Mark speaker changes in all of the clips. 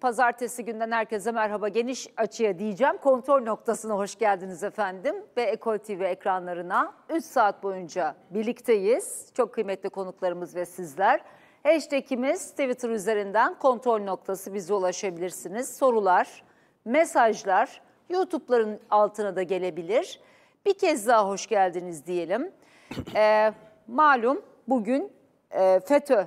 Speaker 1: Pazartesi günden herkese merhaba geniş açıya diyeceğim. Kontrol noktasına hoş geldiniz efendim ve Ekol TV ekranlarına 3 saat boyunca birlikteyiz. Çok kıymetli konuklarımız ve sizler. Hashtag'imiz Twitter üzerinden kontrol noktası bize ulaşabilirsiniz. Sorular, mesajlar YouTube'ların altına da gelebilir. Bir kez daha hoş geldiniz diyelim. Ee, malum bugün e, FETÖ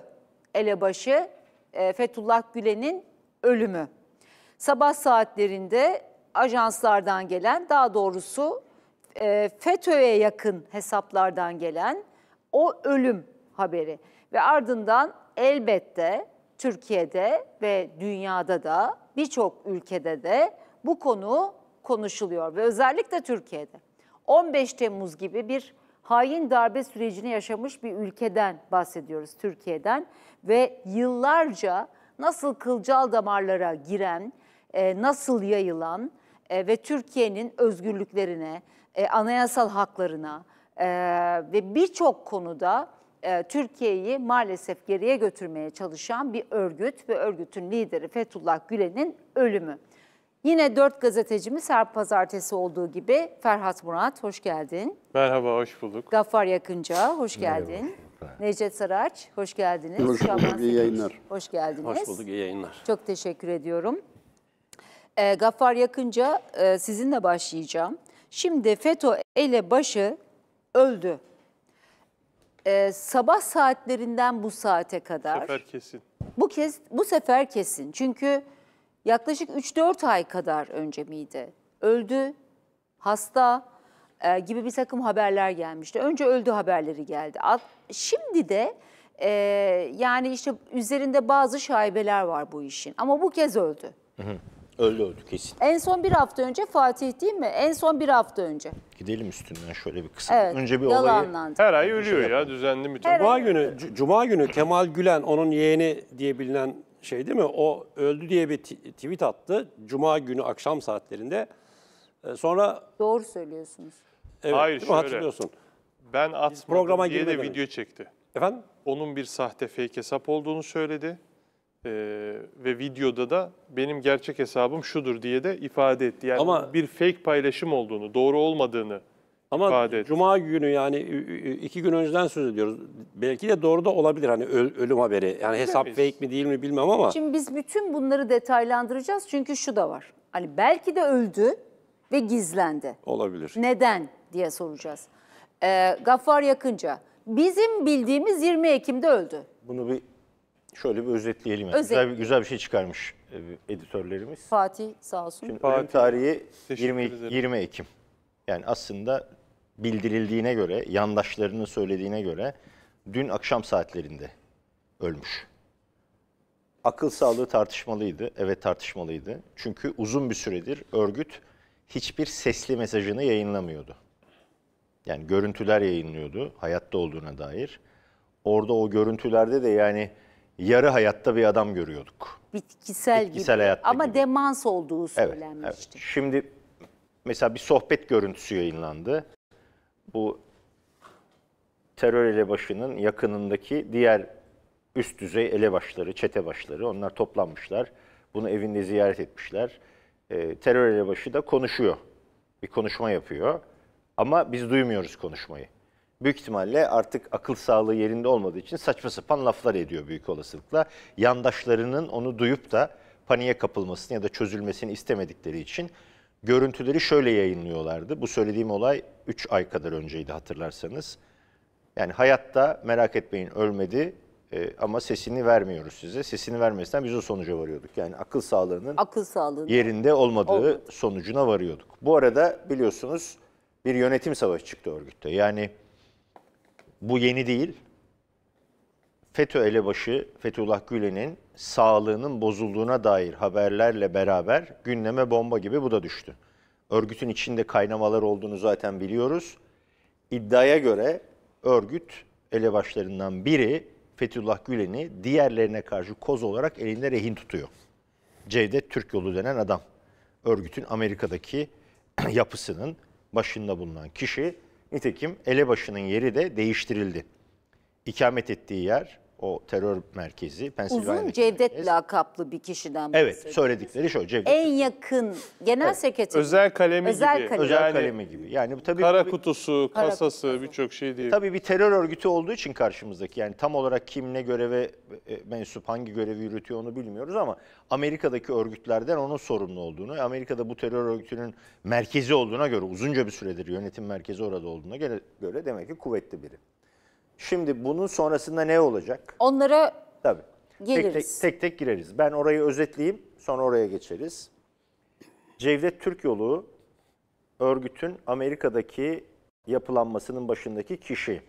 Speaker 1: elebaşı e, Fethullah Gülen'in ölümü. Sabah saatlerinde ajanslardan gelen daha doğrusu e, FETÖ'ye yakın hesaplardan gelen o ölüm haberi ve ardından elbette Türkiye'de ve dünyada da birçok ülkede de bu konu konuşuluyor ve özellikle Türkiye'de. 15 Temmuz gibi bir hain darbe sürecini yaşamış bir ülkeden bahsediyoruz Türkiye'den ve yıllarca nasıl kılcal damarlara giren, e, nasıl yayılan e, ve Türkiye'nin özgürlüklerine, e, anayasal haklarına ve birçok konuda Türkiye'yi maalesef geriye götürmeye çalışan bir örgüt ve örgütün lideri Fethullah Gülen'in ölümü. Yine dört gazetecimiz her pazartesi olduğu gibi Ferhat Murat hoş geldin.
Speaker 2: Merhaba, hoş bulduk.
Speaker 1: Gaffar Yakınca hoş geldin. Merhaba. Necdet Sararç, hoş geldiniz. Hoş bulduk, iyi yayınlar. Hoş geldiniz. Hoş bulduk, iyi yayınlar. Çok teşekkür ediyorum. E, Gaffar Yakınca e, sizinle başlayacağım. Şimdi FETÖ başı öldü. E, sabah saatlerinden bu saate kadar. Bu sefer kesin. Bu, kez, bu sefer kesin. Çünkü yaklaşık 3-4 ay kadar önce miydi? Öldü, hasta, e, gibi bir takım haberler gelmişti. Önce öldü haberleri geldi. Şimdi de e, yani işte üzerinde bazı şaibeler var bu işin ama bu kez öldü.
Speaker 3: Hı hı. Öldü öldü kesin.
Speaker 1: En son bir hafta önce Fatih değil mi? En son bir hafta önce.
Speaker 4: Gidelim üstünden şöyle bir kısa.
Speaker 3: Evet, önce bir olayı. Her ay ölüyor şey
Speaker 4: ya düzenli bir Her Cuma günü Cuma günü Kemal Gülen onun yeğeni diye bilinen şey değil mi? O öldü diye bir T tweet attı. Cuma günü akşam saatlerinde. E, sonra...
Speaker 1: Doğru söylüyorsunuz.
Speaker 4: Evet, Hayır şöyle. Hatırlıyorsun. Ben atmadım programa diye de girmeden video çekti. Efendim?
Speaker 5: Onun bir sahte fake hesap olduğunu söyledi. Ee, ve videoda da benim gerçek hesabım şudur diye de ifade etti. Yani Ama- bir fake paylaşım olduğunu, doğru olmadığını
Speaker 4: Ama ifade etti. Cuma günü yani iki gün önceden söz ediyoruz. Belki de doğru da olabilir hani öl- ölüm haberi. Yani hesap fake mi değil mi bilmem ama. Şimdi
Speaker 1: biz bütün bunları detaylandıracağız çünkü şu da var. Hani belki de öldü ve gizlendi. Olabilir. Neden? diye soracağız. E, Gaffar Yakınca bizim bildiğimiz 20 Ekim'de öldü.
Speaker 3: Bunu bir şöyle bir özetleyelim. Özet. Güzel, bir, güzel bir şey çıkarmış e, editörlerimiz.
Speaker 1: Fatih sağ olsun. Şimdi Fatih,
Speaker 3: tarihi 20, 20 Ekim. Yani aslında bildirildiğine göre, yandaşlarının söylediğine göre dün akşam saatlerinde ölmüş. Akıl sağlığı tartışmalıydı. Evet tartışmalıydı. Çünkü uzun bir süredir örgüt hiçbir sesli mesajını yayınlamıyordu. Yani görüntüler yayınlıyordu hayatta olduğuna dair. Orada o görüntülerde de yani yarı hayatta bir adam görüyorduk.
Speaker 1: Bitkisel, Bitkisel gibi hayatta ama gibi. demans olduğu söylenmişti.
Speaker 3: Evet, evet. Şimdi mesela bir sohbet görüntüsü yayınlandı. Bu terör elebaşının yakınındaki diğer üst düzey elebaşları, çete başları onlar toplanmışlar. Bunu evinde ziyaret etmişler. E, terör elebaşı da konuşuyor. Bir konuşma yapıyor. Ama biz duymuyoruz konuşmayı. Büyük ihtimalle artık akıl sağlığı yerinde olmadığı için saçma sapan laflar ediyor büyük olasılıkla. Yandaşlarının onu duyup da paniğe kapılmasını ya da çözülmesini istemedikleri için görüntüleri şöyle yayınlıyorlardı. Bu söylediğim olay 3 ay kadar önceydi hatırlarsanız. Yani hayatta merak etmeyin ölmedi e, ama sesini vermiyoruz size. Sesini vermesinden biz o sonuca varıyorduk. Yani akıl sağlığının
Speaker 1: akıl sağlığının
Speaker 3: yerinde olmadığı Olmadı. sonucuna varıyorduk. Bu arada biliyorsunuz bir yönetim savaşı çıktı örgütte. Yani bu yeni değil. FETÖ elebaşı Fethullah Gülen'in sağlığının bozulduğuna dair haberlerle beraber gündeme bomba gibi bu da düştü. Örgütün içinde kaynamalar olduğunu zaten biliyoruz. İddiaya göre örgüt elebaşlarından biri Fethullah Gülen'i diğerlerine karşı koz olarak elinde rehin tutuyor. Cevdet Türk yolu denen adam. Örgütün Amerika'daki yapısının başında bulunan kişi. Nitekim elebaşının yeri de değiştirildi. İkamet ettiği yer o terör merkezi. Pensilvanya Uzun
Speaker 1: Cevdet merkez. lakaplı bir kişiden Evet
Speaker 3: söyledikleri şu Cevdet.
Speaker 1: En yakın genel evet. sekreter. Özel kalemi özel gibi. Kalemi. Özel yani, kalemi
Speaker 3: gibi. Yani
Speaker 5: bu tabii kara bir, kutusu, kasası birçok şey değil.
Speaker 3: Tabii bir terör örgütü olduğu için karşımızdaki yani tam olarak kim ne göreve e, mensup, hangi görevi yürütüyor onu bilmiyoruz ama Amerika'daki örgütlerden onun sorumlu olduğunu, Amerika'da bu terör örgütünün merkezi olduğuna göre uzunca bir süredir yönetim merkezi orada olduğuna göre, göre demek ki kuvvetli biri. Şimdi bunun sonrasında ne olacak? Onlara Tabii.
Speaker 1: Tek, tek, geliriz.
Speaker 3: tek tek gireriz. Ben orayı özetleyeyim, sonra oraya geçeriz. Cevdet Türk Yolu örgütün Amerika'daki yapılanmasının başındaki kişi.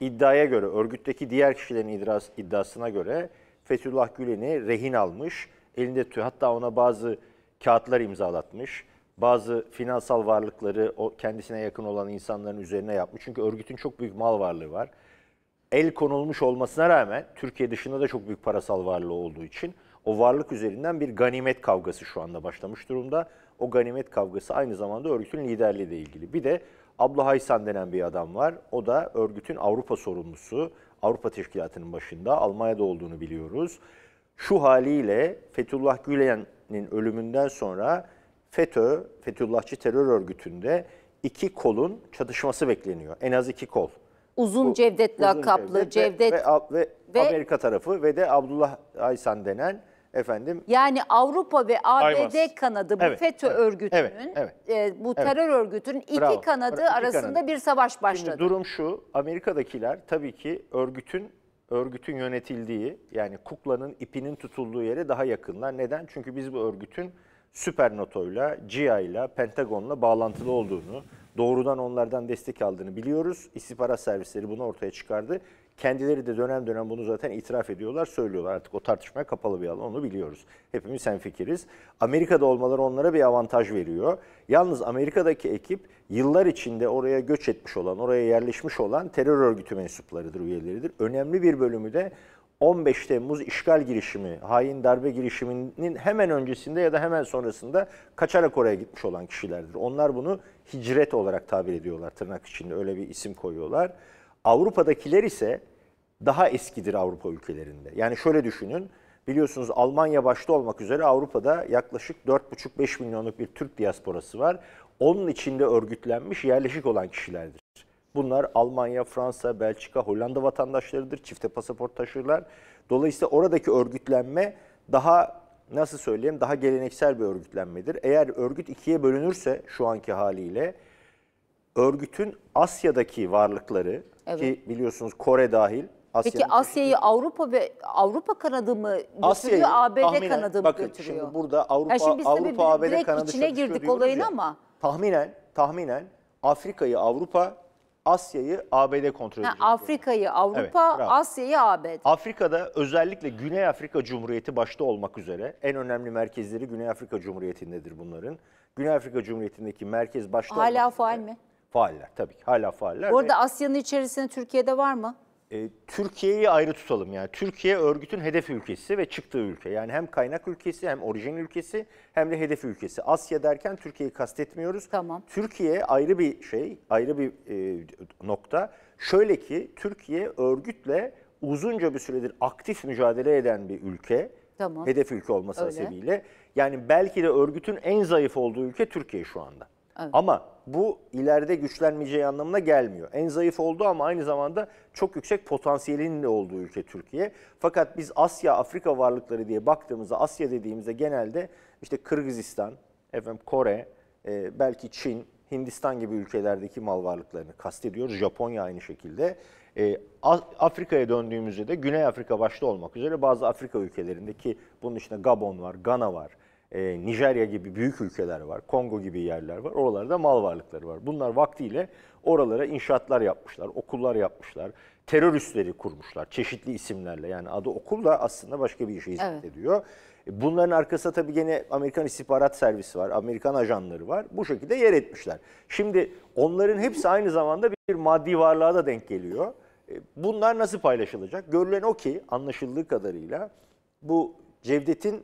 Speaker 3: İddiaya göre, örgütteki diğer kişilerin idras- iddiasına göre Fethullah Gülen'i rehin almış, elinde tü- hatta ona bazı kağıtlar imzalatmış, bazı finansal varlıkları o kendisine yakın olan insanların üzerine yapmış. Çünkü örgütün çok büyük mal varlığı var el konulmuş olmasına rağmen Türkiye dışında da çok büyük parasal varlığı olduğu için o varlık üzerinden bir ganimet kavgası şu anda başlamış durumda. O ganimet kavgası aynı zamanda örgütün liderliği ile ilgili. Bir de Abla Haysan denen bir adam var. O da örgütün Avrupa sorumlusu, Avrupa Teşkilatı'nın başında Almanya'da olduğunu biliyoruz. Şu haliyle Fethullah Gülen'in ölümünden sonra FETÖ, Fethullahçı terör örgütünde iki kolun çatışması bekleniyor. En az iki kol.
Speaker 1: Uzun Bu, Cevdet uzun lakaplı Cevdet, Cevdet
Speaker 3: ve, ve, ve Amerika tarafı ve de Abdullah Aysan denen efendim.
Speaker 1: Yani Avrupa ve ABD Aymaz. kanadı bu evet, FETÖ evet, örgütünün
Speaker 3: evet, evet, e, bu terör evet.
Speaker 1: örgütünün iki Bravo. kanadı iki arasında kanadı. bir savaş başladı. Şimdi durum
Speaker 3: şu. Amerika'dakiler tabii ki örgütün örgütün yönetildiği yani kuklanın ipinin tutulduğu yere daha yakınlar. Neden? Çünkü biz bu örgütün süper NATO'yla, GIA'yla, Pentagon'la bağlantılı olduğunu, doğrudan onlardan destek aldığını biliyoruz. İstihbarat servisleri bunu ortaya çıkardı. Kendileri de dönem dönem bunu zaten itiraf ediyorlar, söylüyorlar. Artık o tartışmaya kapalı bir alan, onu biliyoruz. Hepimiz fikiriz. Amerika'da olmaları onlara bir avantaj veriyor. Yalnız Amerika'daki ekip yıllar içinde oraya göç etmiş olan, oraya yerleşmiş olan terör örgütü mensuplarıdır, üyeleridir. Önemli bir bölümü de 15 Temmuz işgal girişimi, hain darbe girişiminin hemen öncesinde ya da hemen sonrasında kaçarak oraya gitmiş olan kişilerdir. Onlar bunu hicret olarak tabir ediyorlar tırnak içinde öyle bir isim koyuyorlar. Avrupa'dakiler ise daha eskidir Avrupa ülkelerinde. Yani şöyle düşünün biliyorsunuz Almanya başta olmak üzere Avrupa'da yaklaşık 4,5-5 milyonluk bir Türk diasporası var. Onun içinde örgütlenmiş yerleşik olan kişilerdir. Bunlar Almanya, Fransa, Belçika, Hollanda vatandaşlarıdır. Çifte pasaport taşırlar. Dolayısıyla oradaki örgütlenme daha nasıl söyleyeyim daha geleneksel bir örgütlenmedir. Eğer örgüt ikiye bölünürse şu anki haliyle örgütün Asya'daki varlıkları evet. ki biliyorsunuz Kore dahil Asya Peki
Speaker 1: Asya'yı Avrupa ve Avrupa kanadı mı götürüyor, ABD tahminen, kanadı mı bakın,
Speaker 3: götürüyor? şimdi burada Avrupa, yani şimdi Avrupa ABD kanadı içine girdik olayın ama. Tahminen, tahminen Afrika'yı Avrupa, Asya'yı ABD kontrol ediyor.
Speaker 1: Afrika'yı Avrupa, evet, Asya'yı ABD.
Speaker 3: Afrika'da özellikle Güney Afrika Cumhuriyeti başta olmak üzere en önemli merkezleri Güney Afrika Cumhuriyeti'ndedir bunların. Güney Afrika Cumhuriyeti'ndeki merkez başta Hala faal üzere, mi? Faaller tabii ki hala faaller. Orada arada
Speaker 1: Asya'nın içerisinde Türkiye'de var mı?
Speaker 3: e, Türkiye'yi ayrı tutalım. Yani Türkiye örgütün hedef ülkesi ve çıktığı ülke. Yani hem kaynak ülkesi hem orijin ülkesi hem de hedef ülkesi. Asya derken Türkiye'yi kastetmiyoruz. Tamam. Türkiye ayrı bir şey, ayrı bir e, nokta. Şöyle ki Türkiye örgütle uzunca bir süredir aktif mücadele eden bir ülke. Tamam. Hedef ülke olması Öyle. Yani belki de örgütün en zayıf olduğu ülke Türkiye şu anda. Evet. Ama bu ileride güçlenmeyeceği anlamına gelmiyor. En zayıf oldu ama aynı zamanda çok yüksek potansiyelinin de olduğu ülke Türkiye. Fakat biz Asya, Afrika varlıkları diye baktığımızda Asya dediğimizde genelde işte Kırgızistan, efendim Kore, e, belki Çin, Hindistan gibi ülkelerdeki mal varlıklarını kastediyoruz. Japonya aynı şekilde. E, Afrika'ya döndüğümüzde de Güney Afrika başta olmak üzere bazı Afrika ülkelerindeki bunun içinde Gabon var, Gana var, e, Nijerya gibi büyük ülkeler var, Kongo gibi yerler var. Oralarda mal varlıkları var. Bunlar vaktiyle oralara inşaatlar yapmışlar, okullar yapmışlar, teröristleri kurmuşlar çeşitli isimlerle. Yani adı okul da aslında başka bir işe hizmet evet. ediyor. E, bunların arkasında tabii gene Amerikan istihbarat servisi var, Amerikan ajanları var. Bu şekilde yer etmişler. Şimdi onların hepsi aynı zamanda bir maddi varlığa da denk geliyor. E, bunlar nasıl paylaşılacak? Görülen o ki anlaşıldığı kadarıyla bu Cevdet'in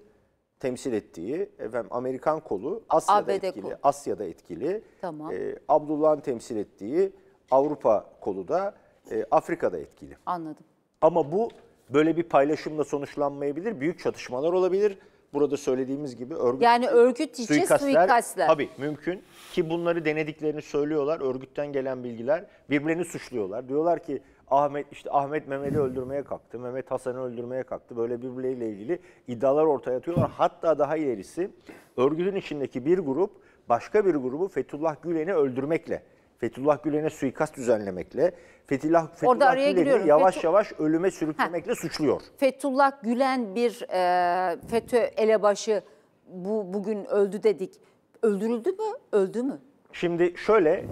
Speaker 3: temsil ettiği efendim Amerikan kolu Asya'da ABD etkili. Kolu. Asya'da etkili. Tamam. E, Abdullah'ın temsil ettiği Avrupa kolu da e, Afrika'da etkili. Anladım. Ama bu böyle bir paylaşımla sonuçlanmayabilir. Büyük çatışmalar olabilir. Burada söylediğimiz gibi örgüt Yani örgüt içi suikastler, suikastler. Tabii mümkün ki bunları denediklerini söylüyorlar. Örgütten gelen bilgiler birbirini suçluyorlar. Diyorlar ki Ahmet işte Ahmet Mehmet'i öldürmeye kalktı. Mehmet Hasan'ı öldürmeye kalktı. Böyle birbirleriyle ilgili iddialar ortaya atıyorlar. Hatta daha ilerisi örgütün içindeki bir grup başka bir grubu Fethullah Gülen'i öldürmekle Fethullah Gülen'e suikast düzenlemekle, Fethullah, Fethullah Gülen'i yavaş Fethul... yavaş ölüme sürüklemekle ha. suçluyor.
Speaker 1: Fethullah Gülen bir e, FETÖ elebaşı bu, bugün öldü dedik. Öldürüldü mü? Öldü mü?
Speaker 3: Şimdi şöyle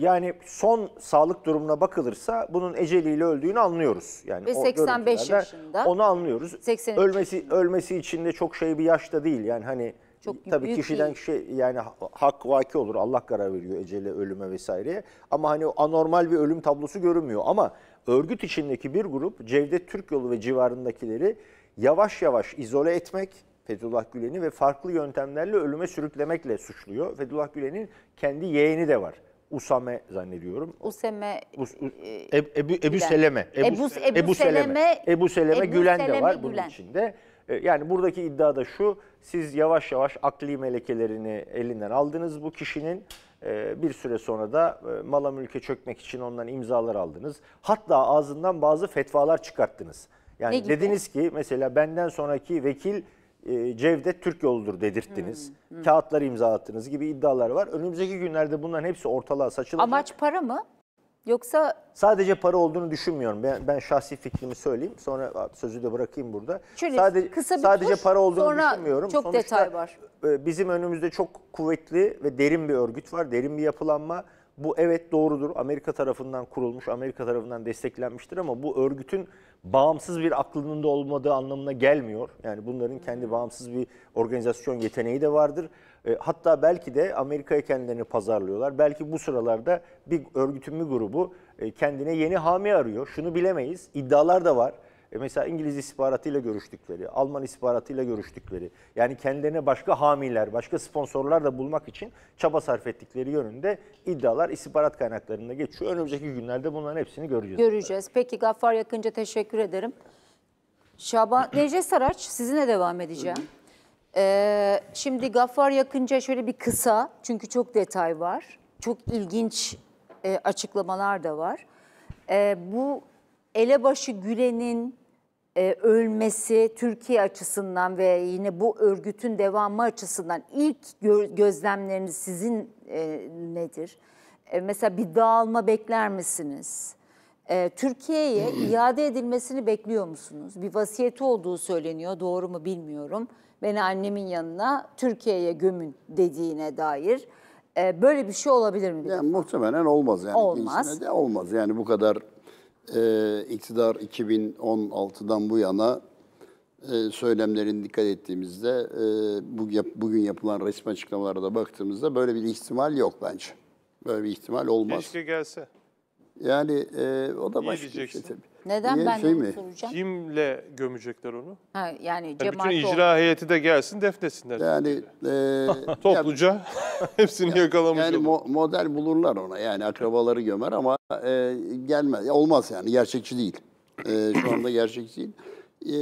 Speaker 3: yani son sağlık durumuna bakılırsa bunun eceliyle öldüğünü anlıyoruz. Yani Ve 85 yaşında. Onu anlıyoruz. ölmesi yaşında. ölmesi için de çok şey bir yaşta değil. Yani hani çok tabii kişiden kişi yani hak vaki olur. Allah karar veriyor ecele, ölüme vesaireye. Ama hani anormal bir ölüm tablosu görünmüyor ama örgüt içindeki bir grup Cevdet Türk Yolu ve civarındakileri yavaş yavaş izole etmek, Fethullah Gülen'i ve farklı yöntemlerle ölüme sürüklemekle suçluyor. Fethullah Gülen'in kendi yeğeni de var. Usame zannediyorum.
Speaker 1: Useme
Speaker 3: Us, Us, e, Ebu, Ebu, Ebu Seleme. Ebu, Ebu, Ebu, Ebu Seleme. Ebu Seleme Ebu Gülen Seleme, de var Gülen. bunun içinde. E, yani buradaki iddia da şu, siz yavaş yavaş akli melekelerini elinden aldınız bu kişinin. E, bir süre sonra da mala mülke çökmek için ondan imzalar aldınız. Hatta ağzından bazı fetvalar çıkarttınız. Yani dediniz ki mesela benden sonraki vekil e, Cevdet Türk yoludur dedirttiniz. Hmm, hmm. Kağıtları imza attınız gibi iddialar var. Önümüzdeki günlerde bunların hepsi ortalığa saçılacak.
Speaker 1: Amaç para mı? Yoksa
Speaker 3: sadece para olduğunu düşünmüyorum. Ben, ben şahsi fikrimi söyleyeyim. Sonra sözü de bırakayım burada. Şöyle sadece kısa bir sadece tuş, para olduğunu sonra düşünmüyorum. Çok Sonuçta, detay var. E, bizim önümüzde çok kuvvetli ve derin bir örgüt var. Derin bir yapılanma. Bu evet doğrudur. Amerika tarafından kurulmuş, Amerika tarafından desteklenmiştir ama bu örgütün bağımsız bir aklının da olmadığı anlamına gelmiyor. Yani bunların kendi bağımsız bir organizasyon yeteneği de vardır. E, hatta belki de Amerika'ya kendilerini pazarlıyorlar. Belki bu sıralarda bir örgütün bir grubu e, kendine yeni hami arıyor. Şunu bilemeyiz. İddialar da var. E mesela İngiliz istihbaratıyla görüştükleri, Alman istihbaratıyla görüştükleri, yani kendilerine başka hamiler, başka sponsorlar da bulmak için çaba sarf ettikleri yönünde iddialar istihbarat kaynaklarında geçiyor. Önümüzdeki günlerde bunların hepsini göreceğiz.
Speaker 1: Göreceğiz. Peki Gaffar Yakınca teşekkür ederim. Şaban Necdet Saraç sizinle devam edeceğim. Ee, şimdi Gaffar Yakınca şöyle bir kısa çünkü çok detay var. Çok ilginç e, açıklamalar da var. E, bu elebaşı Gülen'in e, ölmesi Türkiye açısından ve yine bu örgütün devamı açısından ilk gö gözlemleriniz sizin e, nedir? E, mesela bir dağılma bekler misiniz? E, Türkiye'ye iade edilmesini bekliyor musunuz? Bir vasiyeti olduğu söyleniyor, doğru mu bilmiyorum. Beni annemin yanına Türkiye'ye gömün dediğine dair. E, böyle bir şey olabilir mi? Yani muhtemelen
Speaker 2: olmaz yani. Olmaz. de olmaz yani bu kadar e, iktidar 2016'dan bu yana e, söylemlerin dikkat ettiğimizde, e, bu, yap, bugün yapılan resmi açıklamalara da baktığımızda böyle bir ihtimal yok bence. Böyle bir ihtimal olmaz. Keşke gelse. Yani e, o da başka bir şey tabii.
Speaker 5: Neden diye ben şey mi? soracağım? Kimle gömecekler onu?
Speaker 1: Ha, yani yani cemaat bütün icra
Speaker 5: heyeti de gelsin defnesinler.
Speaker 2: Yani e, Topluca ya, hepsini yakalamış Yani mo- model bulurlar ona yani akrabaları gömer ama e, gelmez. olmaz yani gerçekçi değil. E, şu anda gerçekçi değil. E,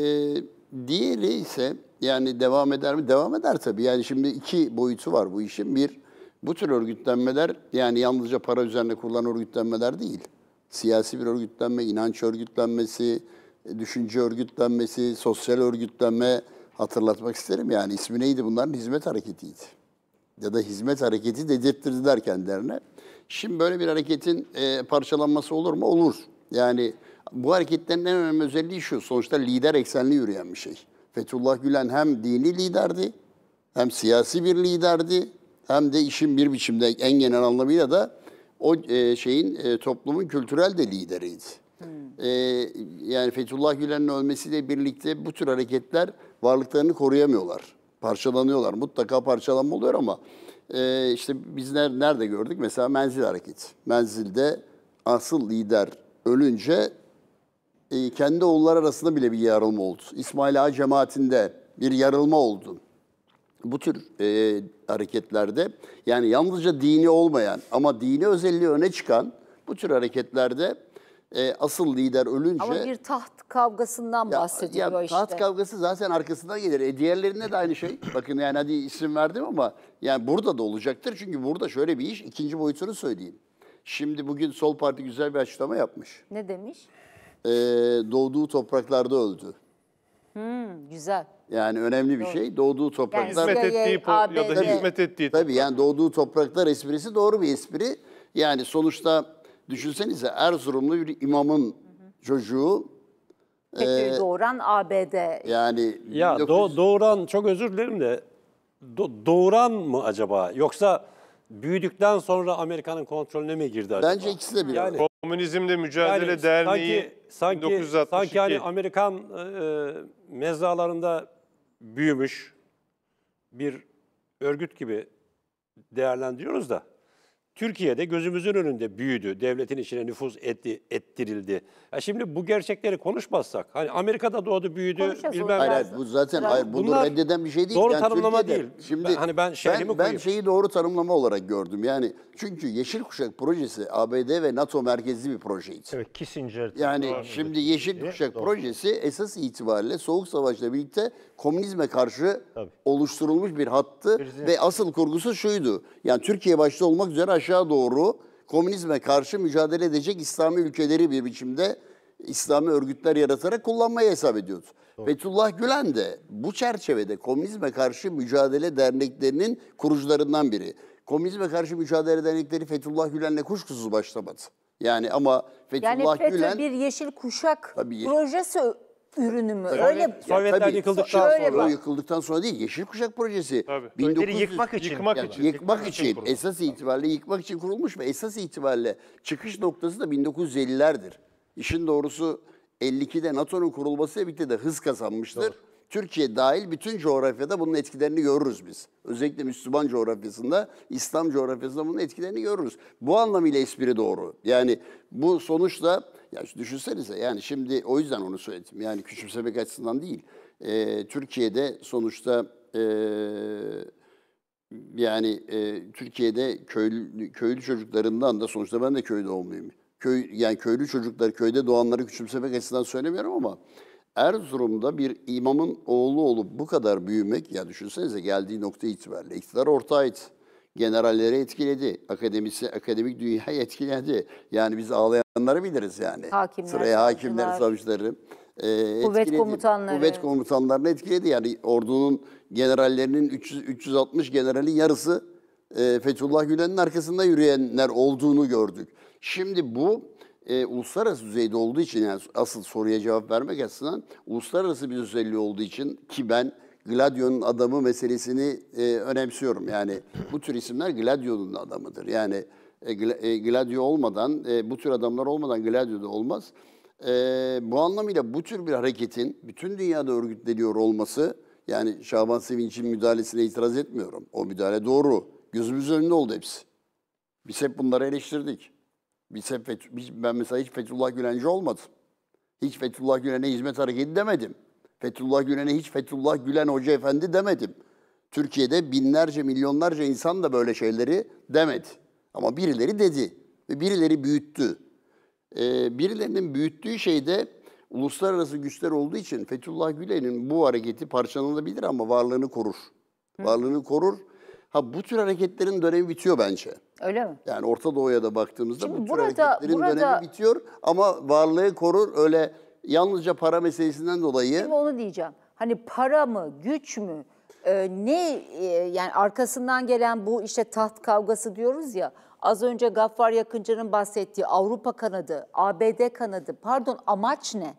Speaker 2: diğeri ise yani devam eder mi? Devam eder tabii. Yani şimdi iki boyutu var bu işin. Bir, bu tür örgütlenmeler yani yalnızca para üzerine kurulan örgütlenmeler değil. Siyasi bir örgütlenme, inanç örgütlenmesi, e, düşünce örgütlenmesi, sosyal örgütlenme hatırlatmak isterim. Yani ismi neydi bunların? Hizmet hareketiydi. Ya da hizmet hareketi dedirttirdiler kendilerine. Şimdi böyle bir hareketin e, parçalanması olur mu? Olur. Yani bu hareketlerin en önemli özelliği şu. Sonuçta lider eksenli yürüyen bir şey. Fethullah Gülen hem dini liderdi, hem siyasi bir liderdi, hem de işin bir biçimde en genel anlamıyla da o e, şeyin e, toplumun kültürel de lideriydi. Hmm. E, yani Fethullah Gülen'in ölmesiyle birlikte bu tür hareketler varlıklarını koruyamıyorlar. Parçalanıyorlar. Mutlaka parçalanma oluyor ama e, işte bizler nerede gördük? Mesela menzil hareket. Menzilde asıl lider ölünce e, kendi oğullar arasında bile bir yarılma oldu. İsmail Ağa cemaatinde bir yarılma oldu bu tür e, hareketlerde yani yalnızca dini olmayan ama dini özelliği öne çıkan bu tür hareketlerde e, asıl lider ölünce... Ama bir
Speaker 1: taht kavgasından ya, bahsediyor ya, işte. Taht kavgası
Speaker 2: zaten arkasından gelir. E, diğerlerinde de aynı şey. Bakın yani hadi isim verdim ama yani burada da olacaktır. Çünkü burada şöyle bir iş, ikinci boyutunu söyleyeyim. Şimdi bugün Sol Parti güzel bir açıklama yapmış. Ne demiş? Ee, doğduğu topraklarda öldü.
Speaker 1: Hmm, güzel.
Speaker 2: Yani önemli bir doğru. şey. Doğduğu topraklar... Yani hizmet ettiği ABD. ya da hizmet ettiği... Tabii yani doğduğu topraklar esprisi doğru bir espri. Yani sonuçta düşünsenize Erzurumlu bir imamın çocuğu Peki ee,
Speaker 1: doğuran ABD.
Speaker 2: Yani ya 1900... doğ, doğuran çok özür dilerim de
Speaker 4: do, doğuran mı acaba yoksa büyüdükten sonra Amerika'nın kontrolüne mi girdi acaba? Bence ikisi de bir. Yani, Komünizmle mücadele yani, derneği sanki, sanki 1962. sanki hani Amerikan e, e, mezralarında büyümüş bir örgüt gibi değerlendiriyoruz da Türkiye'de gözümüzün önünde büyüdü, devletin içine nüfuz etti, ettirildi. Ya şimdi bu gerçekleri konuşmazsak, hani Amerika'da doğdu, büyüdü, Konuşacağız bilmem Hayır, hayır bu zaten hayır, bunu reddeden
Speaker 2: bir şey değil. Doğru Yani tanımlama değil. Şimdi Ben- hani ben şehrimi ben, ben şeyi doğru tanımlama olarak gördüm. Yani çünkü Yeşil Kuşak projesi ABD ve NATO merkezli bir projeydi. Evet,
Speaker 3: Kissinger.
Speaker 2: Yani şimdi Yeşil Kuşak projesi esas itibariyle Soğuk Savaş'la birlikte komünizme karşı Tabii. oluşturulmuş bir hattı Birisi. ve asıl kurgusu şuydu. Yani Türkiye başta olmak üzere aşağı doğru komünizme karşı mücadele edecek İslami ülkeleri bir biçimde İslami örgütler yaratarak kullanmayı hesap ediyordu. Doğru. Fethullah Gülen de bu çerçevede Komünizme Karşı Mücadele Derneklerinin kurucularından biri. Komünizme Karşı Mücadele Dernekleri Fethullah Gülen'le kuşkusuz başlamadı. Yani ama Fethullah yani FETÖ Gülen... bir
Speaker 1: yeşil kuşak tabii, projesi ürünü mü? Tabii. Öyle Sovyetler
Speaker 2: tabii, yıkıldıktan sonra. bak. yıkıldıktan sonra değil, Yeşil Kuşak Projesi. Tabii. Sovyetleri yıkmak için. Yıkmak yani için. Yıkmak için. için esas itibariyle yıkmak için kurulmuş ve esas itibariyle çıkış noktası da 1950'lerdir. İşin doğrusu 52'de NATO'nun kurulmasıyla birlikte de hız kazanmıştır. Doğru. Türkiye dahil bütün coğrafyada bunun etkilerini görürüz biz. Özellikle Müslüman coğrafyasında, İslam coğrafyasında bunun etkilerini görürüz. Bu anlamıyla espri doğru. Yani bu sonuçta ya düşünsenize yani şimdi o yüzden onu söyledim. Yani küçümsemek açısından değil. E, Türkiye'de sonuçta e, yani e, Türkiye'de köylü, köylü çocuklarından da sonuçta ben de köyde doğumluyum. Köy, yani köylü çocuklar, köyde doğanları küçümsemek açısından söylemiyorum ama Erzurum'da bir imamın oğlu olup bu kadar büyümek, ya düşünsenize geldiği nokta itibariyle iktidar ortağıydı generalleri etkiledi. Akademisi, akademik dünyayı etkiledi. Yani biz ağlayanları biliriz yani. Hakimler, Sıraya hakimler, savcıları. E, etkiledi. Kuvvet komutanları. Kuvvet komutanlarını etkiledi. Yani ordunun generallerinin 300, 360 generalin yarısı e, Fethullah Gülen'in arkasında yürüyenler olduğunu gördük. Şimdi bu e, uluslararası düzeyde olduğu için yani asıl soruya cevap vermek açısından uluslararası bir özelliği olduğu için ki ben Gladio'nun adamı meselesini e, önemsiyorum. Yani bu tür isimler Gladio'nun adamıdır. Yani e, e, Gladio olmadan, e, bu tür adamlar olmadan Gladio'da olmaz. E, bu anlamıyla bu tür bir hareketin bütün dünyada örgütleniyor olması, yani Şaban Sevinç'in müdahalesine itiraz etmiyorum. O müdahale doğru. Gözümüz önünde oldu hepsi. Biz hep bunları eleştirdik. Biz hep, ben mesela hiç Fethullah Gülenci olmadım. Hiç Fethullah Gülen'e hizmet hareketi demedim. Fethullah Gülen'e hiç Fethullah Gülen Hoca Efendi demedim. Türkiye'de binlerce, milyonlarca insan da böyle şeyleri demedi. Ama birileri dedi ve birileri büyüttü. Ee, birilerinin büyüttüğü şey de uluslararası güçler olduğu için Fethullah Gülen'in bu hareketi parçalanabilir ama varlığını korur. Hı. Varlığını korur. Ha bu tür hareketlerin dönemi bitiyor bence. Öyle mi? Yani Orta Doğu'ya da baktığımızda Şimdi bu tür hareketlerin burada... dönemi bitiyor ama varlığı korur. Öyle yalnızca para meselesinden dolayı... Şimdi
Speaker 1: onu diyeceğim. Hani para mı, güç mü, e, ne e, yani arkasından gelen bu işte taht kavgası diyoruz ya. Az önce Gaffar Yakıncı'nın bahsettiği Avrupa kanadı, ABD kanadı pardon amaç ne?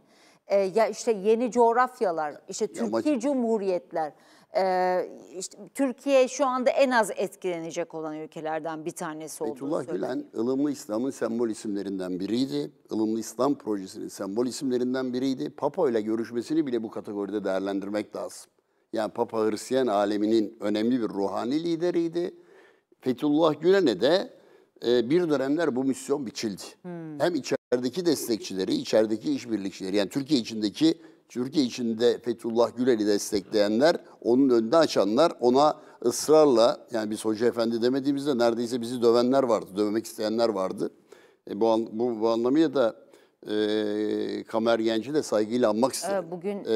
Speaker 1: E, ya işte yeni coğrafyalar, işte Türkiye Cumhuriyetler e, işte Türkiye şu anda en az etkilenecek olan ülkelerden bir tanesi olduğunu Fethullah söyleniyor.
Speaker 2: Gülen ılımlı İslam'ın sembol isimlerinden biriydi. Ilımlı İslam projesinin sembol isimlerinden biriydi. Papa ile görüşmesini bile bu kategoride değerlendirmek lazım. Yani Papa Hristiyan aleminin önemli bir ruhani lideriydi. Fethullah Gülen'e de e, bir dönemler bu misyon biçildi. Hmm. Hem içerideki destekçileri, içerideki işbirlikçileri yani Türkiye içindeki Türkiye içinde Fethullah Gülen'i destekleyenler, onun önünü açanlar ona ısrarla, yani biz Hoca Efendi demediğimizde neredeyse bizi dövenler vardı, dövmek isteyenler vardı. E, bu, an, bu, bu anlamıyla da e, Kamer Genç'i de saygıyla anmak isterim. Evet, bugün e,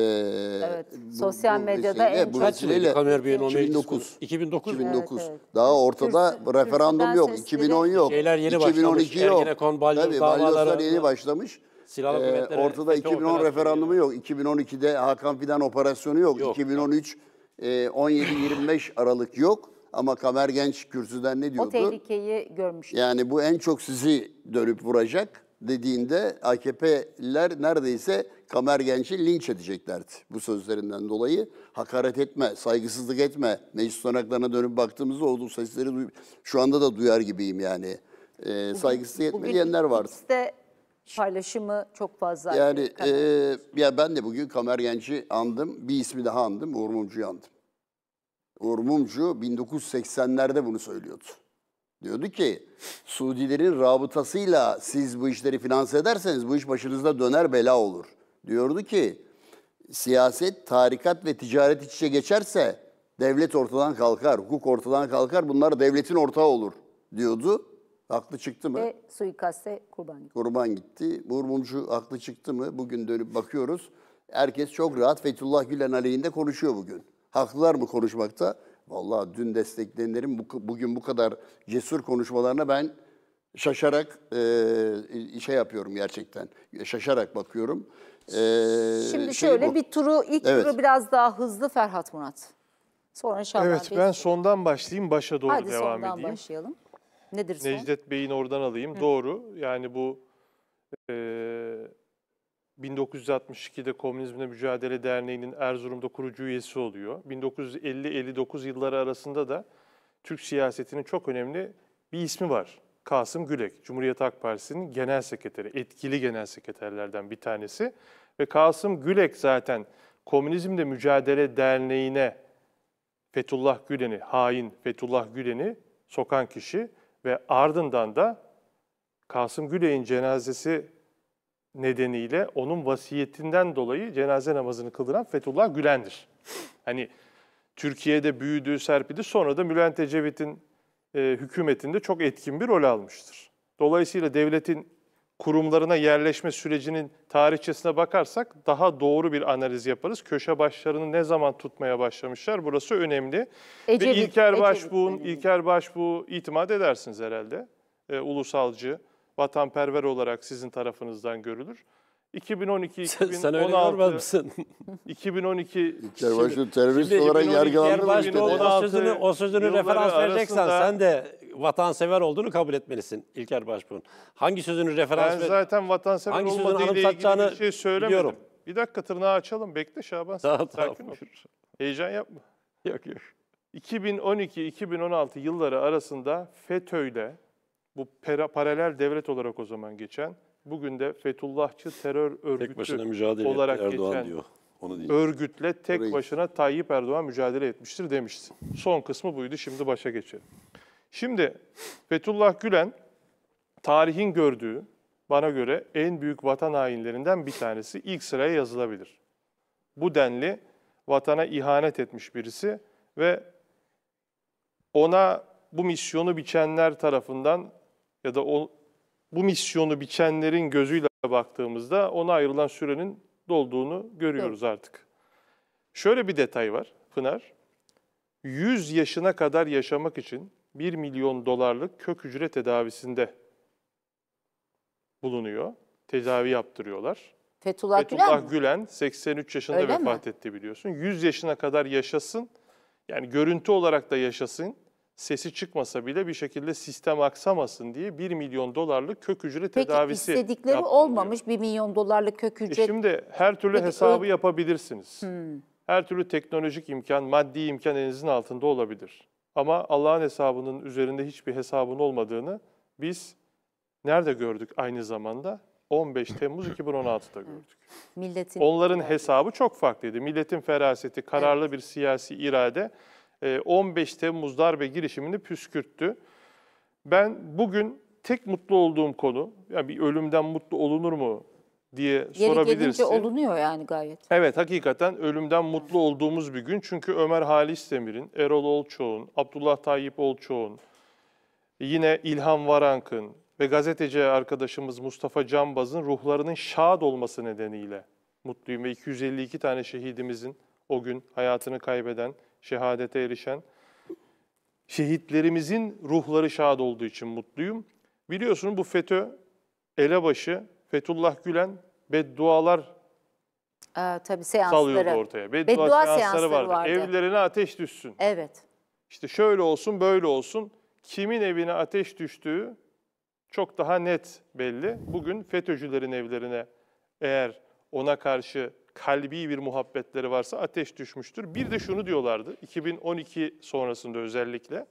Speaker 2: evet,
Speaker 1: bu, sosyal bu medyada en çok... Kaç yılıydı
Speaker 2: Kamer Bey'in 2009. 2009 2009. Evet, evet. Daha ortada Türk, referandum Türk yok, 2010 yok, şeyler yeni 2012 başlamış, yok. Ergenekon, Balyoz Tabii, davaları... yeni başlamış. Silahlı ee, kuvvetlere ortada 2010 referandumu yok. 2012'de Hakan Fidan operasyonu yok. yok 2013 e, 17-25 Aralık yok. Ama Kamer Genç kürsüden ne diyordu? O
Speaker 1: tehlikeyi görmüştü.
Speaker 2: Yani bu en çok sizi dönüp vuracak dediğinde AKP'ler neredeyse Kamer Genç'i linç edeceklerdi bu sözlerinden dolayı. Hakaret etme, saygısızlık etme. Meclis tutanaklarına dönüp baktığımızda olduğu sesleri şu anda da duyar gibiyim yani. Ee, saygısızlık etme diyenler vardı.
Speaker 1: Bugün paylaşımı çok fazla. Yani
Speaker 2: e, ya ben de bugün Kamergenci andım. Bir ismi daha andım. Uğur Mumcu'yu andım. Uğur Mumcu 1980'lerde bunu söylüyordu. Diyordu ki Suudilerin rabıtasıyla siz bu işleri finanse ederseniz bu iş başınızda döner bela olur. Diyordu ki siyaset, tarikat ve ticaret iç içe geçerse devlet ortadan kalkar, hukuk ortadan kalkar, bunlar devletin ortağı olur diyordu. Aklı çıktı mı? Ve
Speaker 1: suikaste kurban gitti.
Speaker 2: Kurban gitti. Uğur Mumcu aklı çıktı mı? Bugün dönüp bakıyoruz. Herkes çok rahat Fethullah Gülen aleyhinde konuşuyor bugün. Haklılar mı konuşmakta? Vallahi dün destekleyenlerin bu, bugün bu kadar cesur konuşmalarına ben şaşarak e, şey yapıyorum gerçekten. Şaşarak bakıyorum. E, Şimdi şey şöyle bu. bir
Speaker 1: turu, ilk evet. turu biraz daha hızlı Ferhat Murat. Sonra Şaban Evet ben
Speaker 5: sondan başlayayım, başa doğru Hadi devam edeyim. Hadi sondan
Speaker 1: başlayalım. Nedir son?
Speaker 5: Necdet Bey'in oradan alayım. Hı. Doğru. Yani bu e, 1962'de Komünizmle Mücadele Derneği'nin Erzurum'da kurucu üyesi oluyor. 1950-59 yılları arasında da Türk siyasetinin çok önemli bir ismi var. Kasım Gülek, Cumhuriyet Halk Partisi'nin genel sekreteri, etkili genel sekreterlerden bir tanesi. Ve Kasım Gülek zaten Komünizmle Mücadele Derneği'ne Fethullah Gülen'i, hain Fethullah Gülen'i sokan kişi ve ardından da Kasım Güley'in cenazesi nedeniyle onun vasiyetinden dolayı cenaze namazını kıldıran Fethullah Gülen'dir. Hani Türkiye'de büyüdü, serpildi. Sonra da Bülent Ecevit'in e, hükümetinde çok etkin bir rol almıştır. Dolayısıyla devletin kurumlarına yerleşme sürecinin tarihçesine bakarsak daha doğru bir analiz yaparız. Köşe başlarını ne zaman tutmaya başlamışlar burası önemli. Ecevit, Ve İlker Başbuğ'un İlker Başbuğ itimat edersiniz herhalde. E, ulusalcı, vatanperver olarak sizin tarafınızdan görülür. 2012 2016 sen öyle görmez misin? 2012 Cerbaşı terörist Şimdi olarak 2012 yargılandı mı işte? o, sözünü, o sözünü referans vereceksen arasında- sen de
Speaker 4: vatansever olduğunu kabul etmelisin İlker Başbuğ'un. Hangi sözünü referans Ben zaten
Speaker 5: vatansever Hangi sözün olmadığı ile ilgili bir şey söylemedim. biliyorum. Bir dakika tırnağı açalım. Bekle Şaban. sen Tamam, tamam, ol.
Speaker 4: Heyecan yapma. Yok yok.
Speaker 5: 2012-2016 yılları arasında FETÖ ile bu pera- paralel devlet olarak o zaman geçen bugün de Fetullahçı terör örgütü tek başına mücadele olarak Erdoğan geçen diyor. Onu örgütle tek Orayı... başına Tayyip Erdoğan mücadele etmiştir demiştin. Son kısmı buydu. Şimdi başa geçelim. Şimdi Fetullah Gülen tarihin gördüğü bana göre en büyük vatan hainlerinden bir tanesi ilk sıraya yazılabilir. Bu denli vatana ihanet etmiş birisi ve ona bu misyonu biçenler tarafından ya da o bu misyonu biçenlerin gözüyle baktığımızda ona ayrılan sürenin dolduğunu görüyoruz evet. artık. Şöyle bir detay var Pınar. 100 yaşına kadar yaşamak için 1 milyon dolarlık kök hücre tedavisinde bulunuyor. Tedavi yaptırıyorlar.
Speaker 1: Fethullah, Fethullah Gülen,
Speaker 5: Gülen 83 yaşında Öyle vefat mi? etti biliyorsun. 100 yaşına kadar yaşasın. Yani görüntü olarak da yaşasın sesi çıkmasa bile bir şekilde sistem aksamasın diye 1 milyon dolarlık kök ücret Peki, tedavisi istedikleri
Speaker 1: olmamış 1 milyon dolarlık kök ücret. E şimdi her türlü Peki, hesabı o...
Speaker 5: yapabilirsiniz. Hmm. Her türlü teknolojik imkan, maddi imkan elinizin altında olabilir. Ama Allah'ın hesabının üzerinde hiçbir hesabın olmadığını biz nerede gördük aynı zamanda? 15 Temmuz 2016'da gördük.
Speaker 1: Milletin Onların
Speaker 5: hesabı çok farklıydı. Milletin feraseti, kararlı evet. bir siyasi irade 15 e, Temmuz darbe girişimini püskürttü. Ben bugün tek mutlu olduğum konu, yani bir ölümden mutlu olunur mu diye Yeri sorabilirsin. Yeri
Speaker 1: olunuyor yani gayet.
Speaker 5: Evet hakikaten ölümden mutlu olduğumuz bir gün. Çünkü Ömer Halis Demir'in, Erol Olçoğ'un, Abdullah Tayyip Olçoğ'un, yine İlhan Varank'ın ve gazeteci arkadaşımız Mustafa Canbaz'ın ruhlarının şad olması nedeniyle mutluyum. Ve 252 tane şehidimizin o gün hayatını kaybeden şehadete erişen. Şehitlerimizin ruhları şad olduğu için mutluyum. Biliyorsunuz bu FETÖ, Elebaşı, Fethullah Gülen beddualar
Speaker 1: ee, tabii seansları. salıyordu ortaya. Beddua, Beddua seansları, seansları vardı. vardı. Evlerine
Speaker 5: ateş düşsün. Evet. İşte şöyle olsun, böyle olsun. Kimin evine ateş düştüğü çok daha net belli. Bugün FETÖ'cülerin evlerine eğer ona karşı kalbi bir muhabbetleri varsa ateş düşmüştür. Bir de şunu diyorlardı 2012 sonrasında özellikle.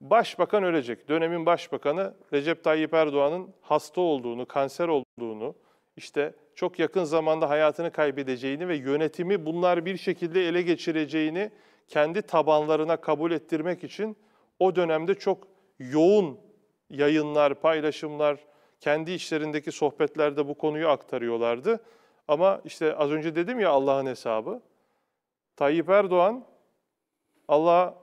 Speaker 5: Başbakan ölecek. Dönemin başbakanı Recep Tayyip Erdoğan'ın hasta olduğunu, kanser olduğunu, işte çok yakın zamanda hayatını kaybedeceğini ve yönetimi bunlar bir şekilde ele geçireceğini kendi tabanlarına kabul ettirmek için o dönemde çok yoğun yayınlar, paylaşımlar, kendi işlerindeki sohbetlerde bu konuyu aktarıyorlardı. Ama işte az önce dedim ya Allah'ın hesabı. Tayyip Erdoğan Allah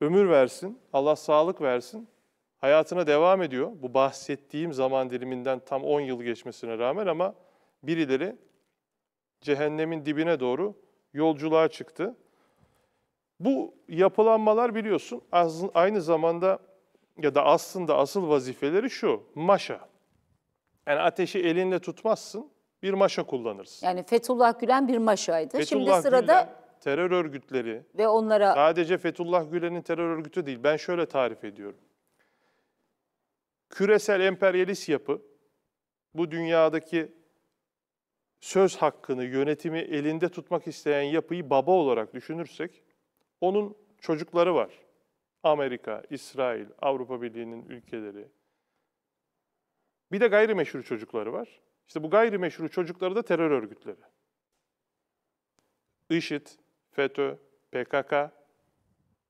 Speaker 5: ömür versin, Allah sağlık versin. Hayatına devam ediyor. Bu bahsettiğim zaman diliminden tam 10 yıl geçmesine rağmen ama birileri cehennemin dibine doğru yolculuğa çıktı. Bu yapılanmalar biliyorsun aynı zamanda ya da aslında asıl vazifeleri şu, maşa. Yani ateşi elinle tutmazsın, bir maşa kullanırız.
Speaker 1: Yani Fethullah Gülen bir maşaydı. Fethullah Şimdi sırada Gülen,
Speaker 5: terör örgütleri ve onlara sadece Fethullah Gülen'in terör örgütü değil. Ben şöyle tarif ediyorum. Küresel emperyalist yapı bu dünyadaki söz hakkını, yönetimi elinde tutmak isteyen yapıyı baba olarak düşünürsek onun çocukları var. Amerika, İsrail, Avrupa Birliği'nin ülkeleri. Bir de gayrimeşru çocukları var. İşte bu gayrimeşru çocukları da terör örgütleri. IŞİD, FETÖ, PKK,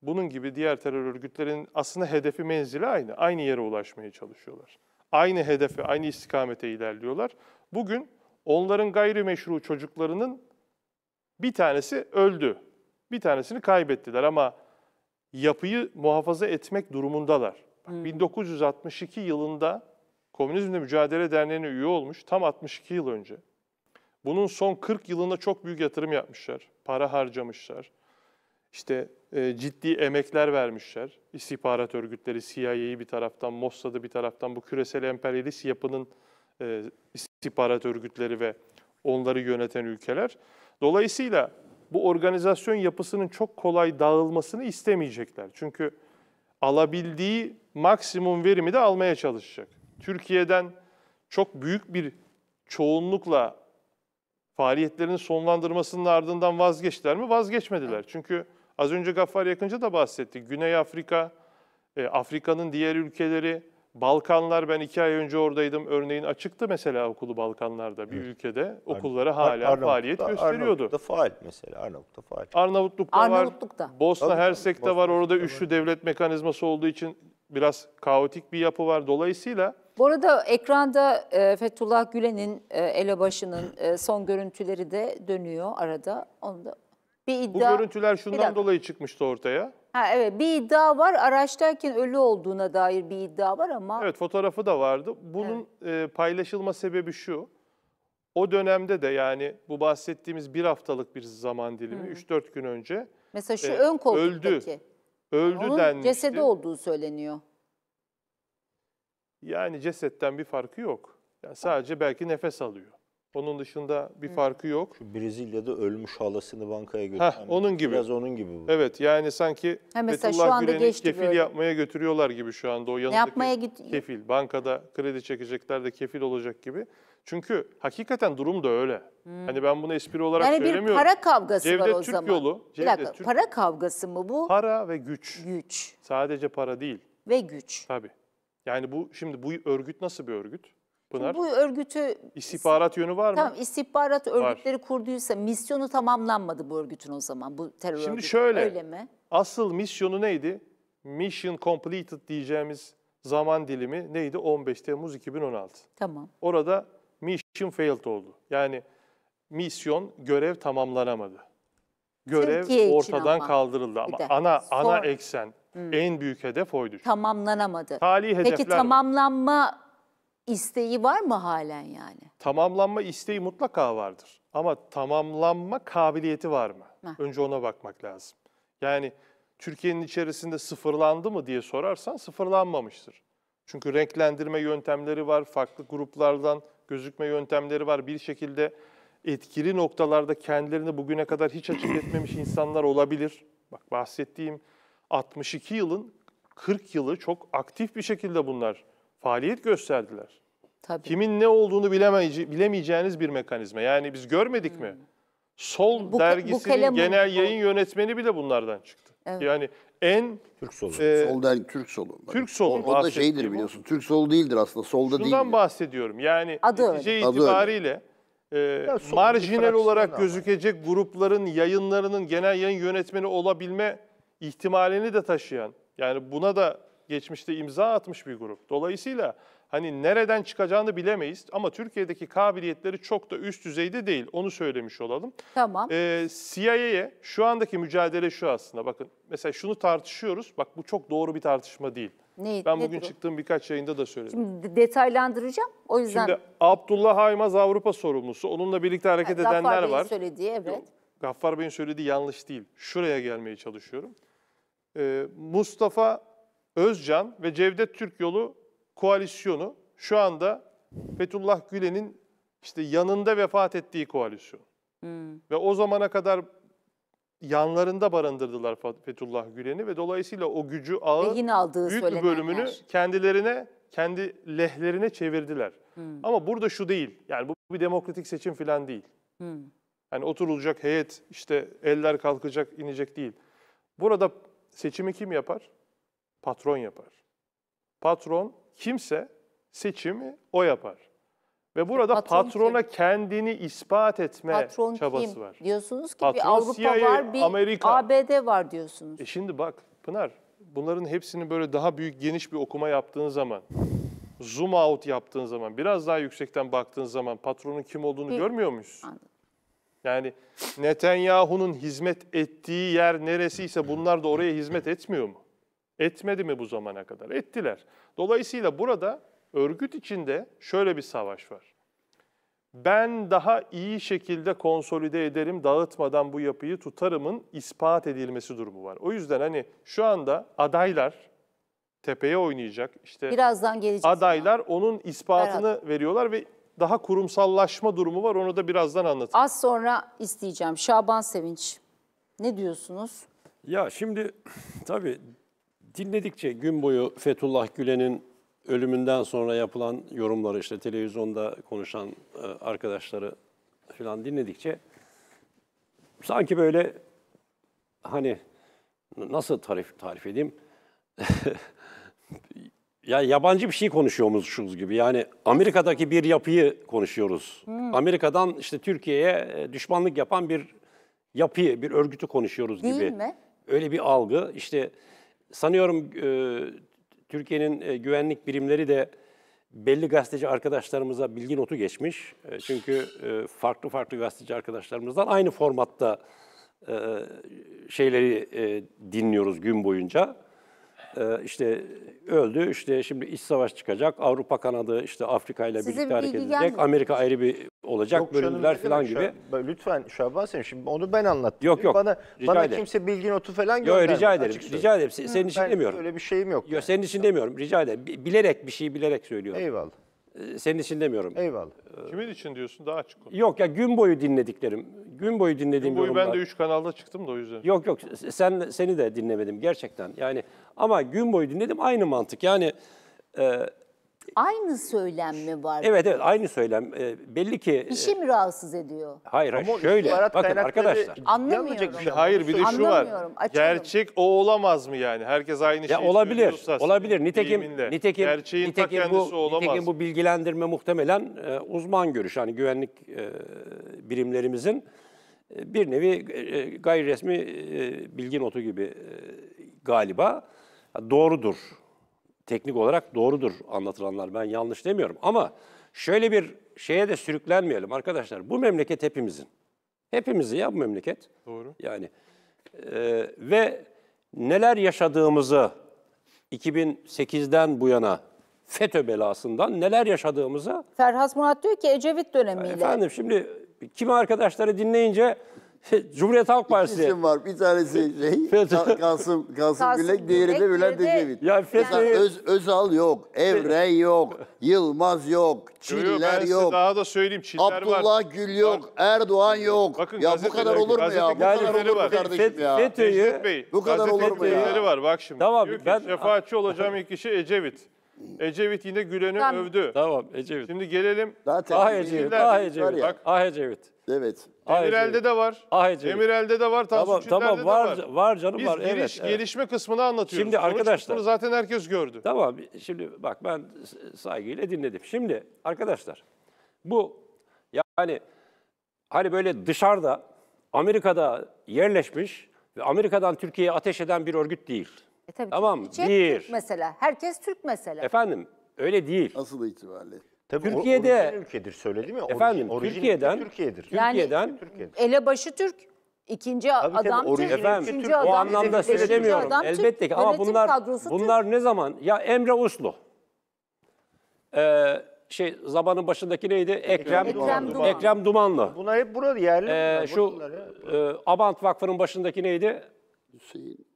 Speaker 5: bunun gibi diğer terör örgütlerinin aslında hedefi menzili aynı. Aynı yere ulaşmaya çalışıyorlar. Aynı hedefe, aynı istikamete ilerliyorlar. Bugün onların gayrimeşru çocuklarının bir tanesi öldü. Bir tanesini kaybettiler ama yapıyı muhafaza etmek durumundalar. hmm. 1962 yılında Komünizmle Mücadele Derneği'ne üye olmuş tam 62 yıl önce. Bunun son 40 yılında çok büyük yatırım yapmışlar, para harcamışlar. İşte e, ciddi emekler vermişler. İstihbarat örgütleri, CIA'yı bir taraftan, Mossad'ı bir taraftan, bu küresel emperyalist yapının e, istihbarat örgütleri ve onları yöneten ülkeler. Dolayısıyla bu organizasyon yapısının çok kolay dağılmasını istemeyecekler. Çünkü alabildiği maksimum verimi de almaya çalışacak. Türkiye'den çok büyük bir çoğunlukla faaliyetlerini sonlandırmasının ardından vazgeçtiler mi? Vazgeçmediler. Çünkü az önce Gaffar Yakıncı da bahsetti. Güney Afrika, e, Afrika'nın diğer ülkeleri, Balkanlar ben iki ay önce oradaydım. Örneğin açıktı mesela okulu Balkanlar'da bir ülkede. Okullara hala Arnavut'ta, faaliyet gösteriyordu. Arnavutluk
Speaker 3: faal mesela.
Speaker 5: Arnavut'ta faal. Arnavutluk'ta, Arnavutluk'ta var.
Speaker 3: Arnavutluk'ta. Bosna Hersek'te
Speaker 5: var. Orada üçlü devlet mekanizması olduğu için biraz kaotik bir yapı var. Dolayısıyla...
Speaker 1: Bu arada ekranda e, Fethullah Gülen'in, e, elebaşının e, son görüntüleri de dönüyor arada. Onu da
Speaker 5: bir iddia... Bu görüntüler şundan dolayı çıkmıştı ortaya.
Speaker 1: Ha, evet bir iddia var. Araçtayken ölü olduğuna dair bir iddia var ama...
Speaker 5: Evet fotoğrafı da vardı. Bunun evet. e, paylaşılma sebebi şu. O dönemde de yani bu bahsettiğimiz bir haftalık bir zaman dilimi 3-4 gün önce...
Speaker 1: Mesela şu e, ön koltuktaki... Öldü
Speaker 5: öldü Onun denmişti. cesedi
Speaker 1: olduğu söyleniyor.
Speaker 5: Yani cesetten bir farkı yok. Yani sadece belki nefes alıyor. Onun dışında bir Hı. farkı yok.
Speaker 3: Şu Brezilya'da ölmüş halasını bankaya götüren. Heh, onun gibi. Biraz onun gibi bu.
Speaker 5: Evet yani sanki ha, Fethullah Gülen'i kefil böyle. yapmaya götürüyorlar gibi şu anda. O yanındaki yapmaya kefil. Bankada kredi çekecekler de kefil olacak gibi. Çünkü hakikaten durum da öyle. Hmm. Hani ben bunu espri olarak yani söylemiyorum. Yani bir para kavgası Cevdet var o Türk zaman. Yolu, Cevdet dakika, Türk para
Speaker 1: kavgası mı bu?
Speaker 5: Para ve güç. Güç. Sadece para değil. Ve güç. Tabii. Yani bu şimdi bu örgüt nasıl bir örgüt? Pınar. Bu
Speaker 1: örgütü...
Speaker 5: İstihbarat yönü var mı? Tamam
Speaker 1: istihbarat örgütleri var. kurduysa misyonu tamamlanmadı bu örgütün o zaman bu terör Şimdi örgütü şöyle, öyle mi?
Speaker 5: Asıl misyonu neydi? Mission completed diyeceğimiz zaman dilimi neydi? 15 Temmuz 2016. Tamam. Orada Mission failed oldu. Yani misyon görev tamamlanamadı.
Speaker 1: Görev ortadan ama. kaldırıldı
Speaker 5: ama Bir de ana ana eksen Hmm. en büyük hedef oydu.
Speaker 1: Tamamlanamadı. Tali hedefler Peki tamamlanma isteği var mı halen yani?
Speaker 5: tamamlanma isteği mutlaka vardır. Ama tamamlanma kabiliyeti var mı? Heh. Önce ona bakmak lazım. Yani Türkiye'nin içerisinde sıfırlandı mı diye sorarsan sıfırlanmamıştır. Çünkü renklendirme yöntemleri var, farklı gruplardan gözükme yöntemleri var. Bir şekilde etkili noktalarda kendilerini bugüne kadar hiç açık etmemiş insanlar olabilir. Bak bahsettiğim 62 yılın 40 yılı çok aktif bir şekilde bunlar faaliyet gösterdiler. Tabii. Kimin ne olduğunu bilemeyeceğiniz bir mekanizma. Yani biz görmedik hmm. mi?
Speaker 2: Sol bu, dergisinin bu kalem, genel bu, yayın
Speaker 5: yönetmeni bile bunlardan çıktı. Evet. Yani
Speaker 2: en Türk solu. E, sol dergi Türk solu. Türk solu. O, o da şeydir biliyorsun. Türk solu değildir aslında. Solda değil. Bundan
Speaker 5: bahsediyorum. Yani Adı netice öyle. itibariyle e, ya, marjinal olarak gözükecek grupların yayınlarının genel yayın yönetmeni olabilme ihtimalini de taşıyan yani buna da geçmişte imza atmış bir grup. Dolayısıyla hani nereden çıkacağını bilemeyiz ama Türkiye'deki kabiliyetleri çok da üst düzeyde değil. Onu söylemiş olalım. Tamam. Ee, CIA'ye şu andaki mücadele şu aslında bakın mesela şunu tartışıyoruz. Bak bu çok doğru bir tartışma değil. Ne, ben nedir bugün o? çıktığım birkaç yayında da söyledim.
Speaker 1: Şimdi detaylandıracağım. O yüzden Şimdi
Speaker 5: Abdullah Haymaz Avrupa sorumlusu. Onunla birlikte hareket yani, edenler Gaffar var. söylediği evet. Yok, Gaffar Bey'in söylediği yanlış değil. Şuraya gelmeye çalışıyorum. Ee, Mustafa Özcan ve Cevdet Türk yolu koalisyonu şu anda Fethullah Gülen'in işte yanında vefat ettiği koalisyon. Hmm. Ve o zamana kadar yanlarında barındırdılar Fethullah Gülen'i ve dolayısıyla o gücü ağı büyük bir bölümünü kendilerine, kendi lehlerine çevirdiler. Hmm. Ama burada şu değil, yani bu bir demokratik seçim falan değil. Hmm. Yani oturulacak heyet, işte eller kalkacak, inecek değil. Burada seçimi kim yapar? Patron yapar. Patron kimse seçimi o yapar. Ve burada Patron patrona kim? kendini ispat etme Patron çabası kim? var. Diyorsunuz ki Patron bir Avrupa CIA, var, bir Amerika. ABD var diyorsunuz. E şimdi bak Pınar, bunların hepsini böyle daha büyük geniş bir okuma yaptığın zaman, zoom out yaptığın zaman, biraz daha yüksekten baktığın zaman patronun kim olduğunu bir, görmüyor muyuz? Yani Netanyahu'nun hizmet ettiği yer neresiyse bunlar da oraya hizmet etmiyor mu? Etmedi mi bu zamana kadar? Ettiler. Dolayısıyla burada örgüt içinde şöyle bir savaş var. Ben daha iyi şekilde konsolide ederim, dağıtmadan bu yapıyı tutarımın ispat edilmesi durumu var. O yüzden hani şu anda adaylar tepeye oynayacak. İşte birazdan gelecek. Adaylar sana. onun ispatını Berat. veriyorlar ve daha kurumsallaşma durumu var. Onu da birazdan anlatacağım.
Speaker 1: Az sonra isteyeceğim. Şaban Sevinç ne diyorsunuz?
Speaker 4: Ya şimdi tabii dinledikçe gün boyu Fethullah Gülen'in ölümünden sonra yapılan yorumları işte televizyonda konuşan e, arkadaşları falan dinledikçe sanki böyle hani nasıl tarif tarif edeyim? ya yabancı bir şey konuşuyormuşuz gibi. Yani Amerika'daki bir yapıyı konuşuyoruz. Hmm. Amerika'dan işte Türkiye'ye e, düşmanlık yapan bir yapıyı, bir örgütü konuşuyoruz Değil gibi. Değil mi? Öyle bir algı. işte sanıyorum e, Türkiye'nin e, güvenlik birimleri de belli gazeteci arkadaşlarımıza bilgi notu geçmiş. E, çünkü farklı farklı gazeteci arkadaşlarımızdan aynı formatta şeyleri dinliyoruz gün boyunca. İşte öldü, işte şimdi iç savaş çıkacak, Avrupa kanadı işte Afrika ile birlikte hareket edecek, gelmedi. Amerika ayrı bir olacak Yok, bölümler falan gibi. lütfen Şaban Selim şimdi onu ben anlattım. Yok yok. Bana, bana kimse
Speaker 3: bilgi notu falan göndermedi. Yok rica ederim. Açıkçası. Rica ederim. Se, senin için ben
Speaker 4: demiyorum. Öyle bir şeyim yok. Yok yani. senin için tamam. demiyorum. Rica ederim. Bilerek bir şeyi bilerek söylüyorum. Eyvallah. Ee, senin için demiyorum. Eyvallah. Ee, Kimin için diyorsun? Daha açık ol. Yok ya gün boyu dinlediklerim. Gün boyu dinlediğim gün boyu yorumlar. ben de üç kanalda çıktım da o yüzden. Yok yok sen seni de dinlemedim gerçekten. Yani ama gün boyu dinledim aynı mantık. Yani e, Aynı
Speaker 1: söylem mi var? Evet evet
Speaker 4: aynı söylem. E, belli ki... Bir şey
Speaker 1: e, mi rahatsız ediyor? Hayır Ama şöyle.
Speaker 4: Bakın arkadaşlar. Anlamıyorum. Bir- şey. Hayır bir de şu var. Anlamıyorum, Gerçek o olamaz
Speaker 5: mı yani? Herkes aynı şeyi Ya olabilir, söylüyorsa olabilir. Nitekim, deyiminde. nitekim, Gerçeğin ta nitekim kendisi bu, olamaz. nitekim
Speaker 4: bu bilgilendirme muhtemelen e, uzman görüş, hani güvenlik e, birimlerimizin e, bir nevi e, e, gayri resmi e, bilgi notu gibi e, galiba doğrudur teknik olarak doğrudur anlatılanlar. Ben yanlış demiyorum ama şöyle bir şeye de sürüklenmeyelim arkadaşlar. Bu memleket hepimizin. hepimizin ya bu memleket. Doğru. Yani e, ve neler yaşadığımızı 2008'den bu yana FETÖ belasından neler yaşadığımızı...
Speaker 1: Ferhat Murat diyor ki Ecevit dönemiyle. Efendim
Speaker 4: şimdi kimi arkadaşları
Speaker 2: dinleyince Cumhuriyet Halk Partisi. İki isim var. Bir tanesi şey, FETÖ. Kasım, Kasım Gülek, diğeri de Bülent Ecevit. Ya FETÖ... Yani... Öz, Özal yok, Evre yok, Yılmaz yok, Çiller yok. yok. daha da söyleyeyim. Çiller Abdullah var. Gül yok, var. Erdoğan yok. Bakın, ya bu kadar olur mu ya? Bu kadar olur mu kardeşim ya? FETÖ'yü... Bu kadar olur mu ya?
Speaker 5: var bak şimdi. Tamam, Diyor ben... şefaatçi olacağım ilk kişi Ecevit. Ecevit yine Gülen'i övdü.
Speaker 4: Tamam Ecevit. Şimdi gelelim. Zaten ah Ecevit, ah, ah Ecevit, ah Ecevit. Evet. Emirel'de de var. Ayrıca. Emirel'de de var. Tamam tamam var, var var canım Biz var. Biz giriş evet, gelişme
Speaker 5: kısmını anlatıyoruz. Şimdi Sonuç arkadaşlar. zaten
Speaker 4: herkes gördü. Tamam şimdi bak ben saygıyla dinledim. Şimdi arkadaşlar bu yani hani böyle dışarıda Amerika'da yerleşmiş ve Amerika'dan Türkiye'ye ateş eden bir örgüt değil. E tabii tamam Bir. Türk
Speaker 1: mesela. Herkes Türk mesela.
Speaker 4: Efendim öyle değil. Asıl itibariyle. Tabii Türkiye'de orijin ülkedir söyledim ya. Efendim, orijin, Türkiye'den- ülke Türkiye'dir. Yani- Türkiye'den- Türkiye'dir.
Speaker 1: Elebaşı Türk, ikinci Tabii, tabii, adam Türk, orijinal Efendim, üçüncü Türk. adam o anlamda Türk, beşinci söylemiyorum. Elbette
Speaker 4: ki ama yönetim bunlar Türk. bunlar ne zaman? Ya Emre Uslu. Ee, şey zabanın başındaki neydi? Ekrem Ekrem Dumanlı. Duman. Ekrem Dumanlı. Bunlar hep
Speaker 3: burada yerli. Ee, şu
Speaker 4: e, Abant Vakfı'nın başındaki neydi? Hüseyin.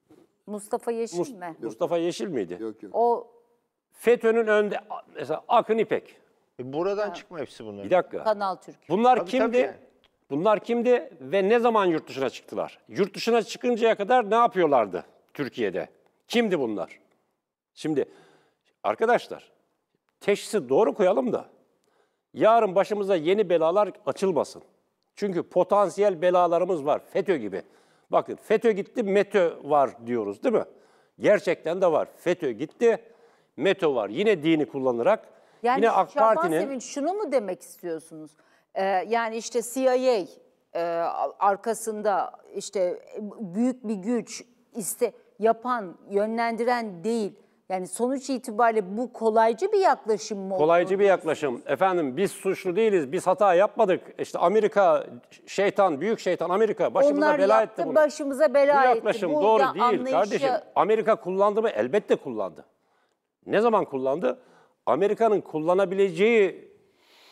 Speaker 3: Mustafa
Speaker 1: Yeşil mi?
Speaker 4: Mustafa Yeşil miydi? Yok yok. O FETÖ'nün önde mesela Akın İpek. E buradan çıkma hepsi bunlar. Bir dakika.
Speaker 1: Kanal Türk. Bunlar Tabii, kimdi? tabii.
Speaker 4: Bunlar kimdi ve ne zaman yurt dışına çıktılar? Yurt dışına çıkıncaya kadar ne yapıyorlardı Türkiye'de? Kimdi bunlar? Şimdi arkadaşlar teşhisi doğru koyalım da yarın başımıza yeni belalar açılmasın. Çünkü potansiyel belalarımız var FETÖ gibi. Bakın FETÖ gitti METÖ var diyoruz değil mi? Gerçekten de var. FETÖ gitti METÖ var. Yine dini kullanarak yani Yine AK Parti'nin... Sevinç
Speaker 1: şunu mu demek istiyorsunuz? Ee, yani işte CIA e, arkasında işte e, büyük bir güç iste yapan, yönlendiren değil. Yani sonuç itibariyle bu kolaycı bir yaklaşım mı? Kolaycı
Speaker 4: bir yaklaşım. Efendim biz suçlu değiliz, biz hata yapmadık. İşte Amerika şeytan, büyük şeytan Amerika başımıza Onlar bela yaptı, etti bunu.
Speaker 1: başımıza bela etti. bu yaklaşım etti. doğru ya değil anlayışa... kardeşim.
Speaker 4: Amerika kullandı mı? Elbette kullandı. Ne zaman kullandı? Amerika'nın kullanabileceği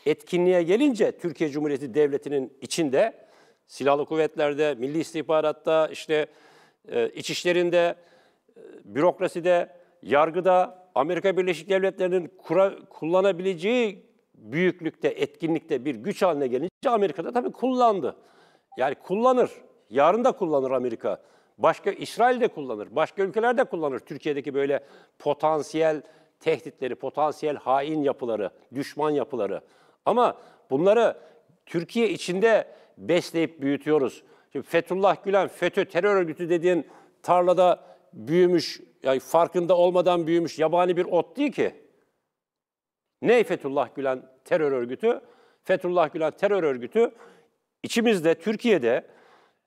Speaker 4: etkinliğe gelince Türkiye Cumhuriyeti Devleti'nin içinde silahlı kuvvetlerde, milli istihbaratta, işte e, iç işlerinde, e, bürokraside, yargıda Amerika Birleşik Devletleri'nin kura, kullanabileceği büyüklükte, etkinlikte bir güç haline gelince Amerika'da tabii kullandı. Yani kullanır. Yarın da kullanır Amerika. Başka İsrail de kullanır. Başka ülkeler de kullanır. Türkiye'deki böyle potansiyel tehditleri, potansiyel hain yapıları, düşman yapıları. Ama bunları Türkiye içinde besleyip büyütüyoruz. Şimdi Fethullah Gülen, FETÖ terör örgütü dediğin tarlada büyümüş, yani farkında olmadan büyümüş yabani bir ot değil ki. Ne Fethullah Gülen terör örgütü? Fethullah Gülen terör örgütü içimizde, Türkiye'de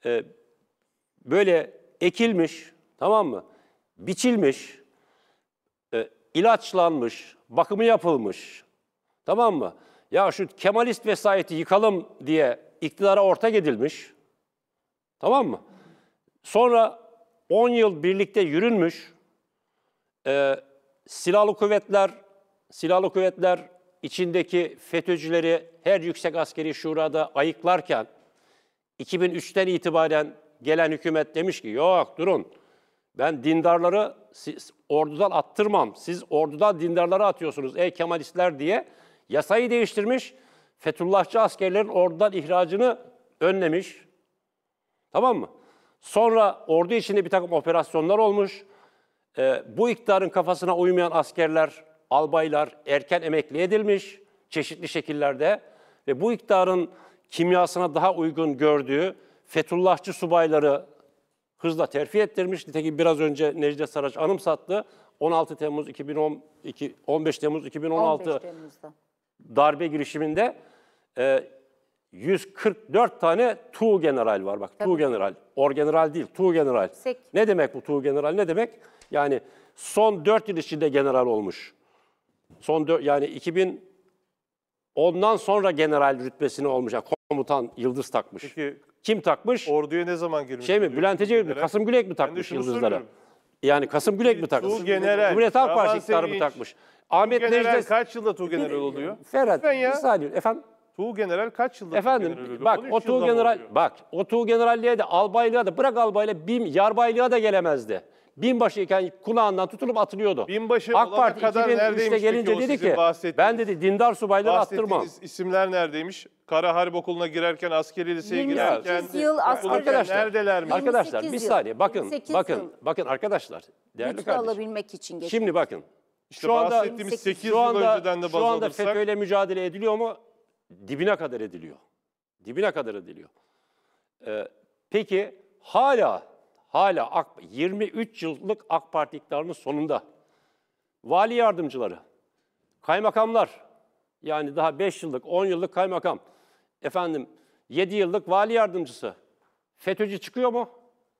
Speaker 4: e, böyle ekilmiş, tamam mı? Biçilmiş, ilaçlanmış, bakımı yapılmış. Tamam mı? Ya şu Kemalist vesayeti yıkalım diye iktidara ortak edilmiş. Tamam mı? Sonra 10 yıl birlikte yürünmüş. Ee, silahlı kuvvetler, silahlı kuvvetler içindeki FETÖ'cüleri her yüksek askeri şurada ayıklarken 2003'ten itibaren gelen hükümet demiş ki yok durun ben dindarları siz ordudan attırmam, siz ordudan dindarları atıyorsunuz ey Kemalistler diye yasayı değiştirmiş. Fethullahçı askerlerin ordudan ihracını önlemiş. Tamam mı? Sonra ordu içinde bir takım operasyonlar olmuş. E, bu iktidarın kafasına uymayan askerler, albaylar erken emekli edilmiş çeşitli şekillerde ve bu iktidarın kimyasına daha uygun gördüğü Fethullahçı subayları hızla terfi ettirmiş. Nitekim biraz önce Necde Saraç anımsattı. 16 Temmuz 2012, 15 Temmuz 2016 darbe girişiminde e, 144 tane Tu general var. Bak Tu general, Or general değil, Tu general. Sek. Ne demek bu Tu general? Ne demek? Yani son 4 yıl içinde general olmuş. Son 4, yani 2000 ondan sonra general rütbesini olmuş. komutan yıldız takmış. Peki kim takmış? Orduya ne zaman girmiş? Şey mi? Bülent Ecevit mi? Kasım Gülek mi takmış yıldızlara? Yani Kasım Gülek mi takmış? Tuğ General. Cumhuriyet Halk Partisi iktidarı mı takmış?
Speaker 5: Ahmet Necdet. kaç yılda Tuğ General oluyor?
Speaker 2: Ferhat bir saniye.
Speaker 5: Efendim? Tuğ General kaç yılda Efendim Tuğ bak o Tuğ General
Speaker 4: bak o Tuğ Generalliğe de albaylığa da bırak albayla bim yarbaylığa da gelemezdi binbaşıyken kulağından tutulup atılıyordu. Binbaşı AK Parti kadar 2003'te gelince dedi ki ben dedi
Speaker 5: dindar subayları attırmam. isimler neredeymiş? Kara Harp Okulu'na girerken, askeri liseye girerken, yıl askeri arkadaşlar, neredeler mi? Arkadaşlar bir saniye bakın, bakın,
Speaker 4: bakın arkadaşlar. Değerli Lütfü kardeşim.
Speaker 1: alabilmek için geçiyor. Şimdi
Speaker 4: bakın. İşte şu anda, bahsettiğimiz 8 yıl anda, önceden de baz Şu anda alırsak... FETÖ'yle mücadele ediliyor mu? Dibine kadar ediliyor. Dibine kadar ediliyor. Ee, peki hala hala AK, 23 yıllık AK Parti iktidarının sonunda vali yardımcıları, kaymakamlar yani daha 5 yıllık, 10 yıllık kaymakam, efendim 7 yıllık vali yardımcısı. FETÖ'cü çıkıyor mu?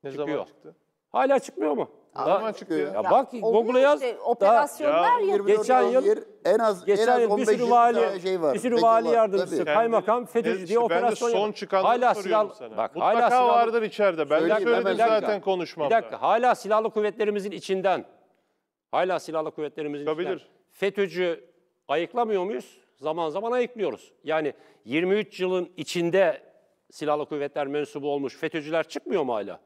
Speaker 4: Ne çıkıyor. zaman çıktı? Hala çıkmıyor mu? Ama çıkıyor. Ya, bak Google'a yaz. Işte, operasyonlar ya, ya. Geçen yıl en az Geçen en az 15 bir sürü vali, şey var. Bir sürü vali yardımcısı, Tabii. kaymakam, FETÖ'cü diye operasyon son çıkan hala silahlı. sana. Bak, Mutlaka hala silahlı, vardır içeride. Ben de söyledim zaten konuşmamda. Bir dakika. Hala silahlı kuvvetlerimizin içinden hala silahlı kuvvetlerimizin Çıkabilir. içinden FETÖ'cü ayıklamıyor muyuz? Zaman zaman ayıklıyoruz. Yani 23 yılın içinde silahlı kuvvetler mensubu olmuş FETÖ'cüler çıkmıyor mu hala?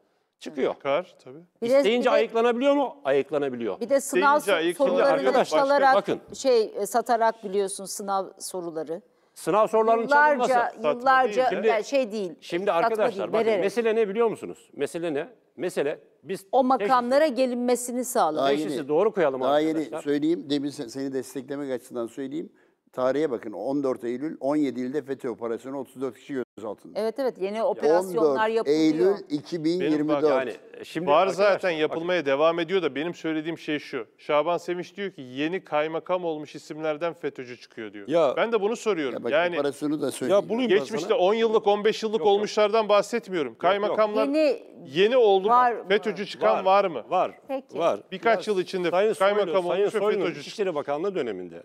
Speaker 4: çıkıyor. kar tabii. İsteyince de- ayıklanabiliyor mu? Ayıklanabiliyor. Bir de sınav Deyince sorularını Arkadaşlar, çalarak bakın.
Speaker 1: şey e, satarak biliyorsun sınav soruları.
Speaker 4: Sınav sorularının çalınması. Yıllarca yıllarca yani şey
Speaker 1: değil. E, şimdi arkadaşlar değil, bakın vererek.
Speaker 2: mesele ne biliyor musunuz? Mesele ne? Mesele biz o
Speaker 1: makamlara gelinmesini sağlamak. Teşhisi doğru
Speaker 2: koyalım Daha yeni söyleyeyim. Demin seni desteklemek açısından söyleyeyim. Tarihe bakın 14 Eylül 17 ilde FETÖ operasyonu 34 kişi gözaltında.
Speaker 1: Evet evet yeni operasyonlar 14 yapılıyor. Eylül
Speaker 2: 2024. Benim bak yani e, şimdi Var zaten yapılmaya
Speaker 5: bak. devam ediyor da benim söylediğim şey şu. Şaban Sevinç diyor ki yeni kaymakam olmuş isimlerden FETÖ'cü çıkıyor diyor. Ya, ben de bunu soruyorum. Ya bak, yani operasyonu da söyleyeyim. Ya geçmişte sana. 10 yıllık 15 yıllık yok, olmuşlardan bahsetmiyorum. Kaymakamlar yok. yeni yeni oldu var FETÖ'cü çıkan var, var mı? Var. Peki. Var. Birkaç ya, yıl içinde kaymakam Soylu, olmuş Sayın Soylu, FETÖ'cü. İçişleri
Speaker 4: Bakanlığı döneminde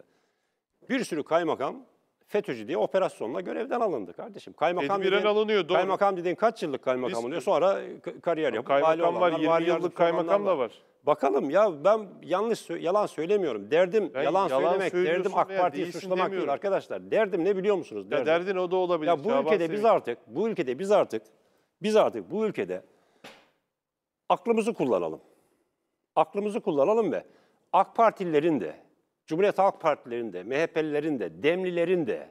Speaker 4: bir sürü kaymakam FETÖ'cü diye operasyonla görevden alındı kardeşim. Kaymakam Edmiren dediğin, alınıyor doğru. Kaymakam dediğin kaç yıllık kaymakam Biz, oluyor? Sonra kariyer yapıp vali olanlar, var, 20 vali yıllık kaymakam da var. var. Bakalım ya ben yanlış yalan söylemiyorum. Derdim ben yalan, yalan söylemek, derdim AK Parti'yi suçlamak değil arkadaşlar. Derdim ne biliyor musunuz? Derdim. Ya derdin o da olabilir. Ya bu Şaban ülkede biz artık, bu ülkede biz artık, biz artık bu ülkede aklımızı kullanalım. Aklımızı kullanalım ve AK Partililerin de Cumhuriyet Halk Partilerin de, MHP'lilerin de, Demlilerin de,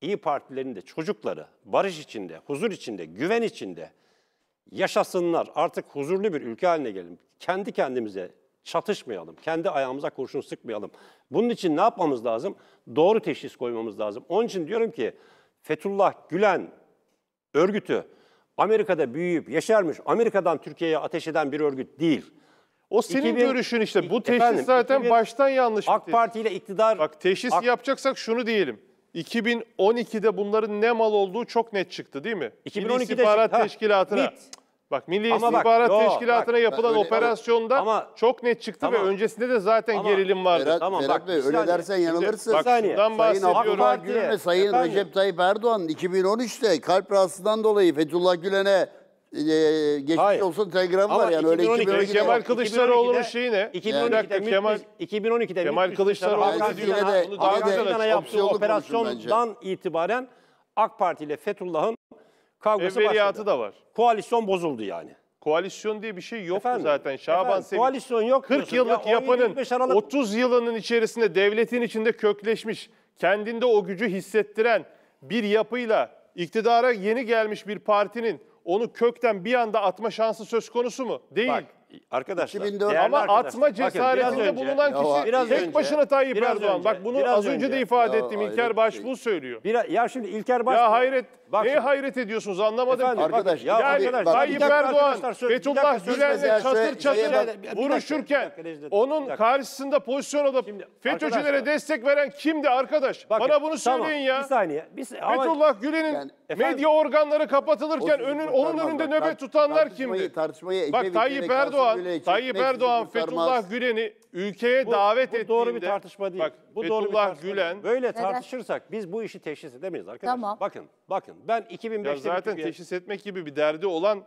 Speaker 4: İyi Partilerin de çocukları barış içinde, huzur içinde, güven içinde yaşasınlar. Artık huzurlu bir ülke haline gelelim. Kendi kendimize çatışmayalım. Kendi ayağımıza kurşun sıkmayalım. Bunun için ne yapmamız lazım? Doğru teşhis koymamız lazım. Onun için diyorum ki Fethullah Gülen örgütü Amerika'da büyüyüp yaşarmış. Amerika'dan Türkiye'ye ateş eden bir örgüt değil. O senin 2000, görüşün
Speaker 5: işte. Bu teşhis efendim, zaten 2000, baştan yanlış AK Parti ile iktidar... Bak teşhis
Speaker 4: AK, yapacaksak şunu
Speaker 5: diyelim. 2012'de bunların ne mal olduğu çok net çıktı değil mi? 2012'de Milli İstihbarat ha, Teşkilatı'na... Bit. Bak Milli ama İstihbarat bak, Teşkilatı'na bak, yapılan öyle, operasyonda ama, çok net
Speaker 2: çıktı ama, ve öncesinde de zaten ama, gerilim vardı. Berat, tamam, Berat bak, Bey öyle dersen yanılırsın. Bak şundan Sayın Abdullah Sayın efendim? Recep Tayyip Erdoğan 2013'te kalp rahatsızlığından dolayı Fethullah Gülen'e e, geçmiş Hayır. olsun Telegram var yani. Öyle 2012'de, 2012'de Kemal Kılıçdaroğlu'nun şeyi ne? 2012'de, Kemal, 2012'de Kemal Kılıçdaroğlu Hakan Fidan'a yaptığı operasyondan
Speaker 4: itibaren AK Parti ile Fethullah'ın kavgası Evveliyatı başladı. da var. Koalisyon bozuldu yani. Koalisyon diye bir şey yok efendim, zaten. Şaban efendim, Sevim, koalisyon yok
Speaker 5: 40 yıllık ya, yapanın Aralık... 30 yılının içerisinde devletin içinde kökleşmiş, kendinde o gücü hissettiren bir yapıyla iktidara yeni gelmiş bir partinin onu kökten bir anda atma şansı söz konusu mu? Değil. Bak,
Speaker 4: arkadaşlar. 2004 Ama arkadaşlar, atma cesaretinde biraz önce- bulunan kişi biraz tek önce- başına Tayyip biraz Erdoğan. önce- Bak bunu biraz az önce, önce- de ifade Ya, ettim.
Speaker 5: İlker Başbuğ şey. söylüyor. Bir, ya şimdi İlker Baş... Ya hayret, Bak neye hayret ediyorsunuz anlamadım. Efendim, Arkadaş, ya yani arkadaş, bak- Tayyip dakika Erdoğan, arkadaşlar, söz- Fethullah Gülen'le çatır çatır dakika, vuruşurken onun karşısında pozisyon alıp Şimdi FETÖ'cülere destek veren kimdi arkadaş? Bana bunu söyleyin ya. saniye.
Speaker 4: Bir, sa- Fethullah
Speaker 5: Gülen'in medya organları kapatılırken önün, onun önünde nöbet tutanlar kimdi? Tartışmayı Bak Tayyip Erdoğan Erdoğan, çekmek, Tayyip Erdoğan Fethullah
Speaker 4: Gülen'i ülkeye bu, davet bu ettiğinde... Bu doğru bir tartışma değil. Bak, bu Fethullah doğru bir tartışma Gülen... Değil. Böyle Neden? tartışırsak biz bu işi teşhis edemeyiz arkadaşlar. Tamam. Bakın, bakın ben 2005'te... Ya zaten teşhis etmek gibi
Speaker 5: bir derdi olan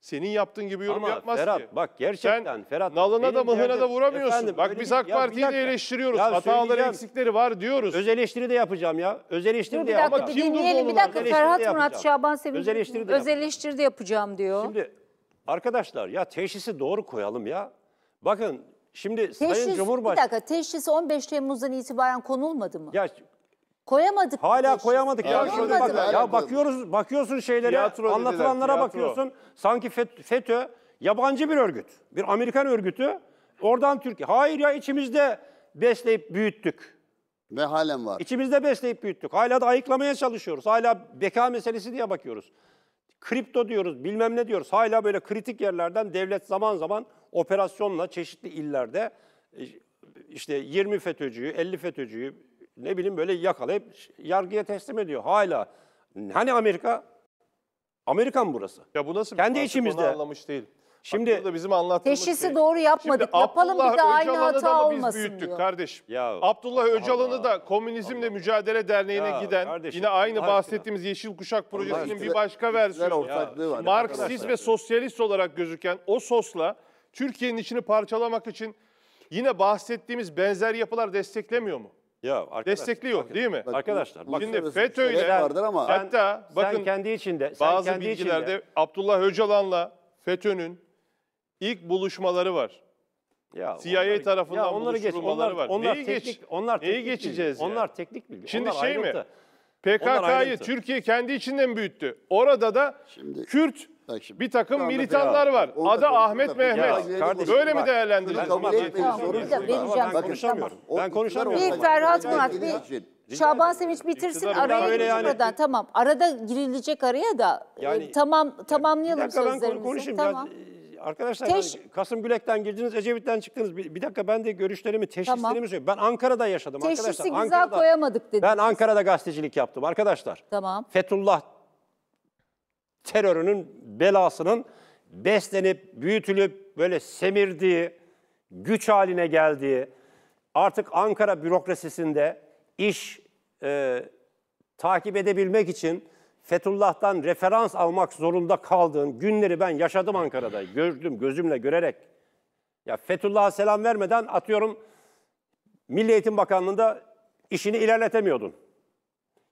Speaker 5: senin yaptığın gibi yorum Ama yapmaz Ferhat, ki. bak gerçekten Sen Ferhat. Nalına da mıhına da vuramıyorsun. Efendim, bak biz AK Parti'yi de eleştiriyoruz. Hataları eksikleri
Speaker 4: var diyoruz. Öz eleştiri de yapacağım ya. Öz eleştiri de yapacağım. Ama bir kim dinleyelim bir dakika Ferhat Murat Şaban Sevinci. Öz eleştiri de, öz
Speaker 1: eleştiri de yapacağım diyor.
Speaker 4: Şimdi Arkadaşlar ya teşhisi doğru koyalım ya. Bakın şimdi Teşhis, Sayın Cumhurbaşkanı... Bir
Speaker 1: dakika teşhis 15 Temmuz'dan itibaren konulmadı mı? Ya Koyamadık. Hala teşhis. koyamadık. Ya, ya, şöyle bak, ya,
Speaker 4: bakıyoruz, bakıyorsun şeylere, tiyatro anlatılanlara dediler, bakıyorsun. Sanki FETÖ, FETÖ yabancı bir örgüt. Bir Amerikan örgütü. Oradan Türkiye. Hayır ya içimizde besleyip büyüttük. Ve halen var. İçimizde besleyip büyüttük. Hala da ayıklamaya çalışıyoruz. Hala beka meselesi diye bakıyoruz. Kripto diyoruz, bilmem ne diyoruz. Hala böyle kritik yerlerden devlet zaman zaman operasyonla çeşitli illerde e, işte 20 FETÖ'cüyü, 50 FETÖ'cüyü ne bileyim böyle yakalayıp yargıya teslim ediyor. Hala hani Amerika? Amerikan burası. Ya bu nasıl? Kendi Artık içimizde. anlamış değil. Şimdi Bak, bizim anlattığımız teşhisi şey. doğru yapmadık. Şimdi Yapalım
Speaker 1: Abdullah bir de aynı Öcalan'ı hata da olmasın biz büyüttük
Speaker 5: diyor. kardeşim. Ya, Abdullah Öcalan'ı da Komünizmle Allah. Mücadele Derneği'ne ya, giden kardeşim, yine aynı bahsettiğimiz ya. Yeşil Kuşak Projesi'nin Allah, bir başka versiyonu. Marksist ve sosyalist olarak gözüken o sosla Türkiye'nin içini parçalamak için yine bahsettiğimiz benzer yapılar desteklemiyor mu?
Speaker 4: Ya arkadaş, destekliyor
Speaker 5: bak, değil mi? Bak, arkadaşlar bak şimdi FETÖ ile vardır ama sen, hatta bakın sen kendi içinde sen bazı kendi bilgilerde içinde. Abdullah Öcalan'la FETÖ'nün ilk buluşmaları var. Ya CIA onları, tarafından ya onları geç, onlar, var. Onlar neyi teknik, geç, onlar neyi teknik geçeceğiz? Bilgi, yani? teknik bilgi. Şimdi onlar şey ayrıntı. mi? PKK'yı Türkiye kendi içinden büyüttü? Orada da şimdi, Kürt şimdi, bir takım militanlar ya, var. Adı Ahmet Mehmet. Ya, kardeşim, Böyle bak, mi değerlendireceğiz? Tamam, ben,
Speaker 4: ben, ben konuşamıyorum. Ben konuşamıyorum. Bir Ferhat Murat bir...
Speaker 1: Şaban Sevinç bitirsin araya girmeden yani. tamam. Arada girilecek araya da yani, tamam tamamlayalım bir dakika, sözlerimizi. Ben konuşayım tamam. Ya,
Speaker 4: Arkadaşlar Teş... Kasım Gülek'ten girdiniz, Ecevit'ten çıktınız. Bir, bir dakika ben de görüşlerimi, teşhislerimi tamam. söyleyeyim. Ben Ankara'da yaşadım Teşhisi arkadaşlar. Teşhisi güzel Ankara'da, koyamadık dediniz. Ben Ankara'da gazetecilik yaptım arkadaşlar. Tamam. Fethullah terörünün belasının beslenip, büyütülüp böyle semirdiği, güç haline geldiği, artık Ankara bürokrasisinde iş e, takip edebilmek için Fethullah'tan referans almak zorunda kaldığın günleri ben yaşadım Ankara'da. Gördüm, gözümle görerek. Ya Fethullah'a selam vermeden atıyorum Milli Eğitim Bakanlığı'nda işini ilerletemiyordun.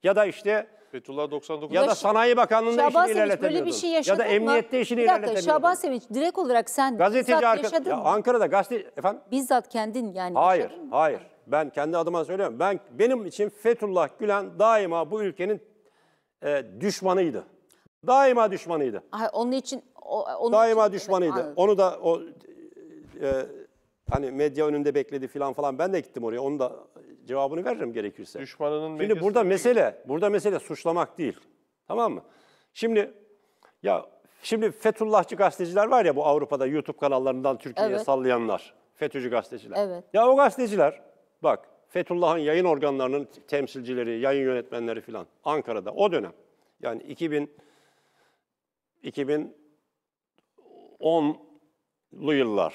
Speaker 4: Ya da işte Fethullah 99 ya da Sanayi Bakanlığı'nda Şaban işini Sevinç, ilerletemiyordun. Böyle bir şey yaşadın ya da emniyette mı? işini bir dakika, ilerletemiyordun. Şaban
Speaker 1: Sevinç direkt olarak sen Gazeteci bizzat arka... yaşadın ya, mı?
Speaker 4: Ankara'da gazete efendim
Speaker 1: bizzat kendin yani Hayır,
Speaker 4: hayır. Ben kendi adıma söylüyorum. Ben benim için Fethullah Gülen daima bu ülkenin e, düşmanıydı. Daima düşmanıydı.
Speaker 1: Ay, onun için e, onun daima için, düşmanıydı. Evet, onu
Speaker 4: da o e, hani medya önünde bekledi filan falan ben de gittim oraya. Onun da cevabını veririm gerekirse. Düşmanının Şimdi burada değil. mesele, burada mesele suçlamak değil. Tamam mı? Şimdi ya şimdi Fethullahçı gazeteciler var ya bu Avrupa'da YouTube kanallarından Türkiye'ye evet. sallayanlar. FETÖ'cü gazeteciler. Evet. Ya o gazeteciler bak Fethullah'ın yayın organlarının temsilcileri, yayın yönetmenleri filan Ankara'da o dönem. Yani 2000 2010'lu yıllar.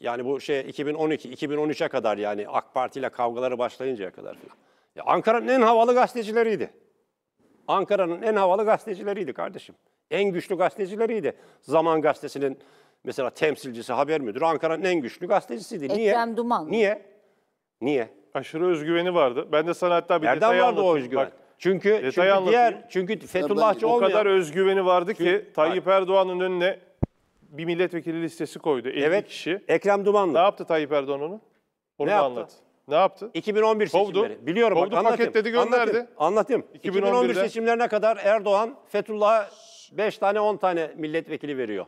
Speaker 4: Yani bu şey 2012, 2013'e kadar yani AK Parti ile kavgaları başlayıncaya kadar filan. Ya Ankara'nın en havalı gazetecileriydi. Ankara'nın en havalı gazetecileriydi kardeşim. En güçlü gazetecileriydi. Zaman Gazetesi'nin mesela temsilcisi, haber müdürü Ankara'nın en güçlü gazetecisiydi. Niye?
Speaker 1: Duman. Niye?
Speaker 4: Niye? aşırı özgüveni vardı. Ben de sana hatta bir Nereden detay vardı anlatayım. o özgüven? Bak, çünkü,
Speaker 5: detay çünkü diğer
Speaker 4: çünkü Fethullahçı olmayan... O kadar özgüveni
Speaker 5: vardı çünkü, ki Tayyip Erdoğan'ın önüne bir milletvekili listesi koydu. 50 evet, kişi. Ekrem Dumanlı. Ne yaptı Tayyip Erdoğan onu? Onu ne yaptı? anlat. Ne yaptı? 2011 seçimleri. Kovdu. Biliyorum Kovdu, bak anlatayım. paketledi gönderdi. Anlatayım.
Speaker 4: anlatayım. 2011 seçimlerine kadar Erdoğan Fethullah'a 5 tane 10 tane milletvekili veriyor.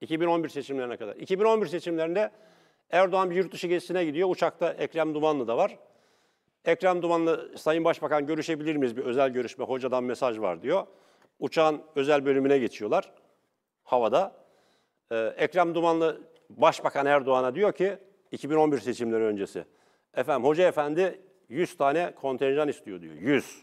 Speaker 4: 2011 seçimlerine kadar. 2011 seçimlerinde Erdoğan bir yurt dışı gezisine gidiyor. Uçakta Ekrem Dumanlı da var. Ekrem Dumanlı Sayın Başbakan görüşebilir miyiz? Bir özel görüşme hocadan mesaj var diyor. Uçağın özel bölümüne geçiyorlar havada. Ee, Ekrem Dumanlı Başbakan Erdoğan'a diyor ki 2011 seçimleri öncesi. Efendim hoca efendi 100 tane kontenjan istiyor diyor. 100.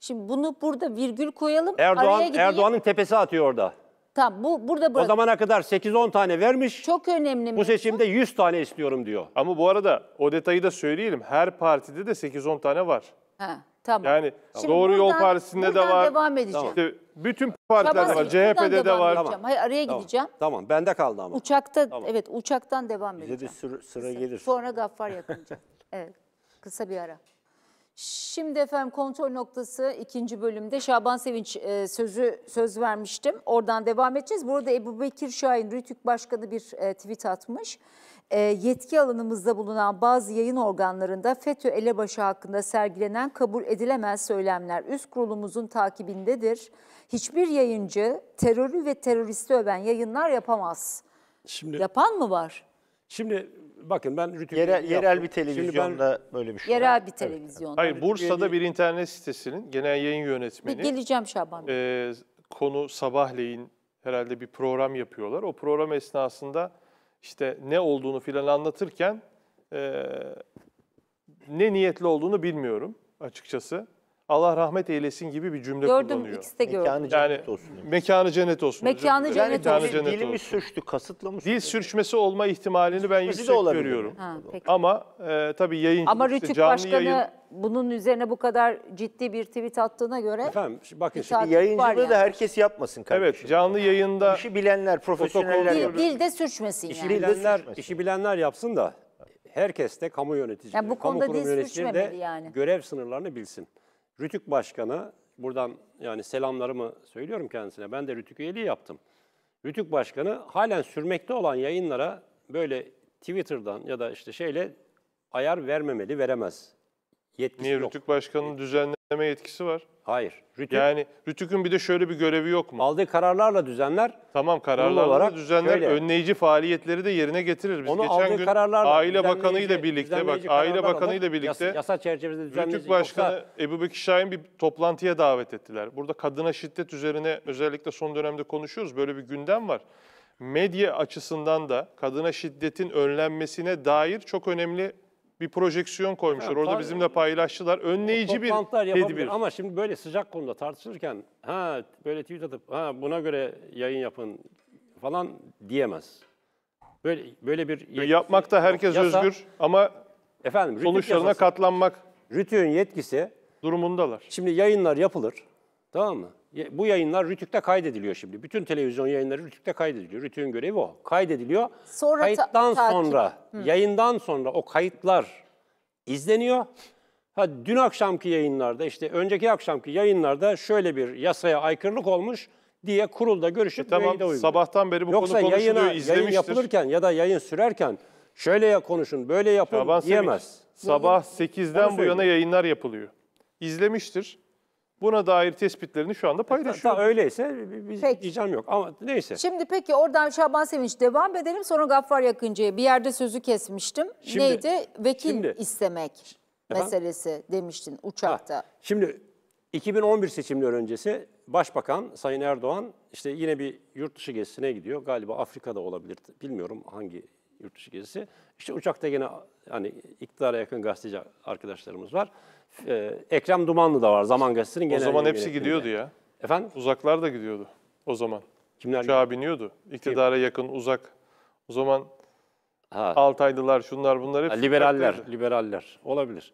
Speaker 1: Şimdi bunu burada virgül koyalım. Erdoğan
Speaker 4: Erdoğan'ın tepesi atıyor orada.
Speaker 1: Tamam bu burada O bırak. zamana
Speaker 4: kadar 8-10 tane vermiş. Çok önemli. Bu mevzu. seçimde 100 tane istiyorum diyor. Ama bu arada o detayı da söyleyelim. Her partide de 8-10 tane var.
Speaker 1: Ha, tamam.
Speaker 4: Yani Doğru Yol Partisi'nde de buradan var. devam edeceğim. İşte bütün partilerde var. Sabah- buradan CHP'de de var. Tamam. Hayır araya Tamam. gideceğim. Tamam bende kaldı ama. Uçakta evet
Speaker 1: uçaktan devam Bize
Speaker 4: de sıra, sıra gelir. Sonra Gaffar yakınca.
Speaker 1: evet. Kısa bir ara. Şimdi efendim kontrol noktası ikinci bölümde Şaban Sevinç e, sözü söz vermiştim. Oradan devam edeceğiz. Burada Ebu Bekir Şahin Rütük Başkanı bir e, tweet atmış. E, yetki alanımızda bulunan bazı yayın organlarında FETÖ elebaşı hakkında sergilenen kabul edilemez söylemler üst kurulumuzun takibindedir. Hiçbir yayıncı terörü ve teröristi öven yayınlar yapamaz. Şimdi, Yapan mı var?
Speaker 4: Şimdi bakın ben rütük Yerel, yerel bir televizyonda böyle bir şey.
Speaker 1: Yerel bir televizyon. Hayır
Speaker 4: Bursa'da bir
Speaker 5: internet sitesinin genel yayın yönetmeni. Bir
Speaker 1: geleceğim Şaban
Speaker 5: Bey. e, konu sabahleyin herhalde bir program yapıyorlar. O program esnasında işte ne olduğunu filan anlatırken e, ne niyetli olduğunu bilmiyorum açıkçası. Allah rahmet eylesin gibi bir cümle gördüm, kullanıyor. Gördüm, ikisi de gördüm. Mekanı cennet olsun. Demiş. Mekanı cennet olsun. Mekanı hocam. cennet yani, Cennet dilimi sürçtü, kasıtlamış. Dil sürçmesi olma ihtimalini sürçmesi ben yüksek görüyorum. Ha, peki. Ama e, tabii yayın... Ama işte, Rütük Başkanı yayın...
Speaker 1: bunun üzerine bu kadar ciddi bir tweet attığına göre... Efendim bakın şimdi yayıncılığı da
Speaker 5: herkes yapmasın kardeşim. Evet, canlı
Speaker 3: yayında... İşi bilenler,
Speaker 4: profesyoneller... Dil,
Speaker 1: dilde sürçmesin yani. İşi bilenler,
Speaker 4: işi bilenler yapsın da herkes de kamu yöneticileri, yani bu kamu kurum yöneticileri de yani. görev sınırlarını bilsin. Rütük Başkanı, buradan yani selamlarımı söylüyorum kendisine. Ben de Rütük üyeliği yaptım. Rütük Başkanı halen sürmekte olan yayınlara böyle Twitter'dan ya da işte şeyle ayar vermemeli, veremez. Yetkisi Niye yok. Rütük Başkanı'nın e, düzenli Deme yetkisi var. Hayır. Rütük, Yani
Speaker 5: Rütük'ün bir de şöyle bir görevi yok mu? aldığı kararlarla düzenler. Tamam kararlarla olarak düzenler şöyle. önleyici faaliyetleri de yerine getirir. Biz Onu geçen gün kararlarla Aile düzenleyici- Bakanı ile birlikte bak Aile kararlarla Bakanı ile birlikte yasa
Speaker 4: çerçevesinde Rütük Başkanı yoksa
Speaker 5: Ebu Bekir Şahin bir toplantıya davet ettiler. Burada kadına şiddet üzerine özellikle son dönemde konuşuyoruz. Böyle bir gündem var. Medya açısından da kadına şiddetin önlenmesine dair çok önemli bir projeksiyon koymuşlar. Orada bizimle paylaştılar. Önleyici bir tedbir. ama
Speaker 4: şimdi böyle sıcak konuda tartışırken ha böyle tweet atıp ha buna göre yayın yapın falan diyemez. Böyle böyle bir Yapmakta herkes Yasa- özgür ama Efendim, sonuçlarına yasası- katlanmak RTÜK'ün yetkisi durumundalar. şimdi yayınlar yapılır. Tamam mı? Bu yayınlar Rütük'te kaydediliyor şimdi. Bütün televizyon yayınları Rütük'te kaydediliyor. Rütük'ün görevi o. Kaydediliyor.
Speaker 1: Sonra Kayıttan ta- sonra, Hı.
Speaker 4: yayından sonra o kayıtlar izleniyor. Ha, dün akşamki yayınlarda, işte önceki akşamki yayınlarda şöyle bir yasaya aykırılık olmuş diye kurulda görüşüp e tamam, uygun. sabahtan beri bu Yoksa konu konuşuluyor, yayına, Yoksa yayın yapılırken ya da yayın sürerken şöyle ya konuşun, böyle yapın Şaban diyemez. sabah 8'den bu yana
Speaker 5: yayınlar yapılıyor. İzlemiştir. Buna dair tespitlerini şu anda paylaşıyor. E, ta, ta öyleyse bir peki. diyeceğim yok
Speaker 4: ama neyse. Şimdi
Speaker 1: peki oradan Şaban Sevinç devam edelim sonra Gaffar Yakıncı'ya bir yerde sözü kesmiştim. Şimdi, Neydi? Vekil şimdi, istemek efendim? meselesi demiştin uçakta. Ha,
Speaker 4: şimdi 2011 seçimleri öncesi Başbakan Sayın Erdoğan işte yine bir yurt dışı gezisine gidiyor. Galiba Afrika'da olabilir bilmiyorum hangi yurt dışı gezisi. İşte uçakta yine hani iktidara yakın gazeteci arkadaşlarımız var e, Ekrem Dumanlı da var Zaman Gazetesi'nin genel O zaman hepsi gidiyordu ya. Efendim? Uzaklar da gidiyordu o zaman.
Speaker 5: Kimler? Uçağa biniyordu. İktidara yakın, uzak. O zaman Ha, Altaylılar,
Speaker 4: şunlar bunlar hep... liberaller, uzaktaydı. liberaller. Olabilir.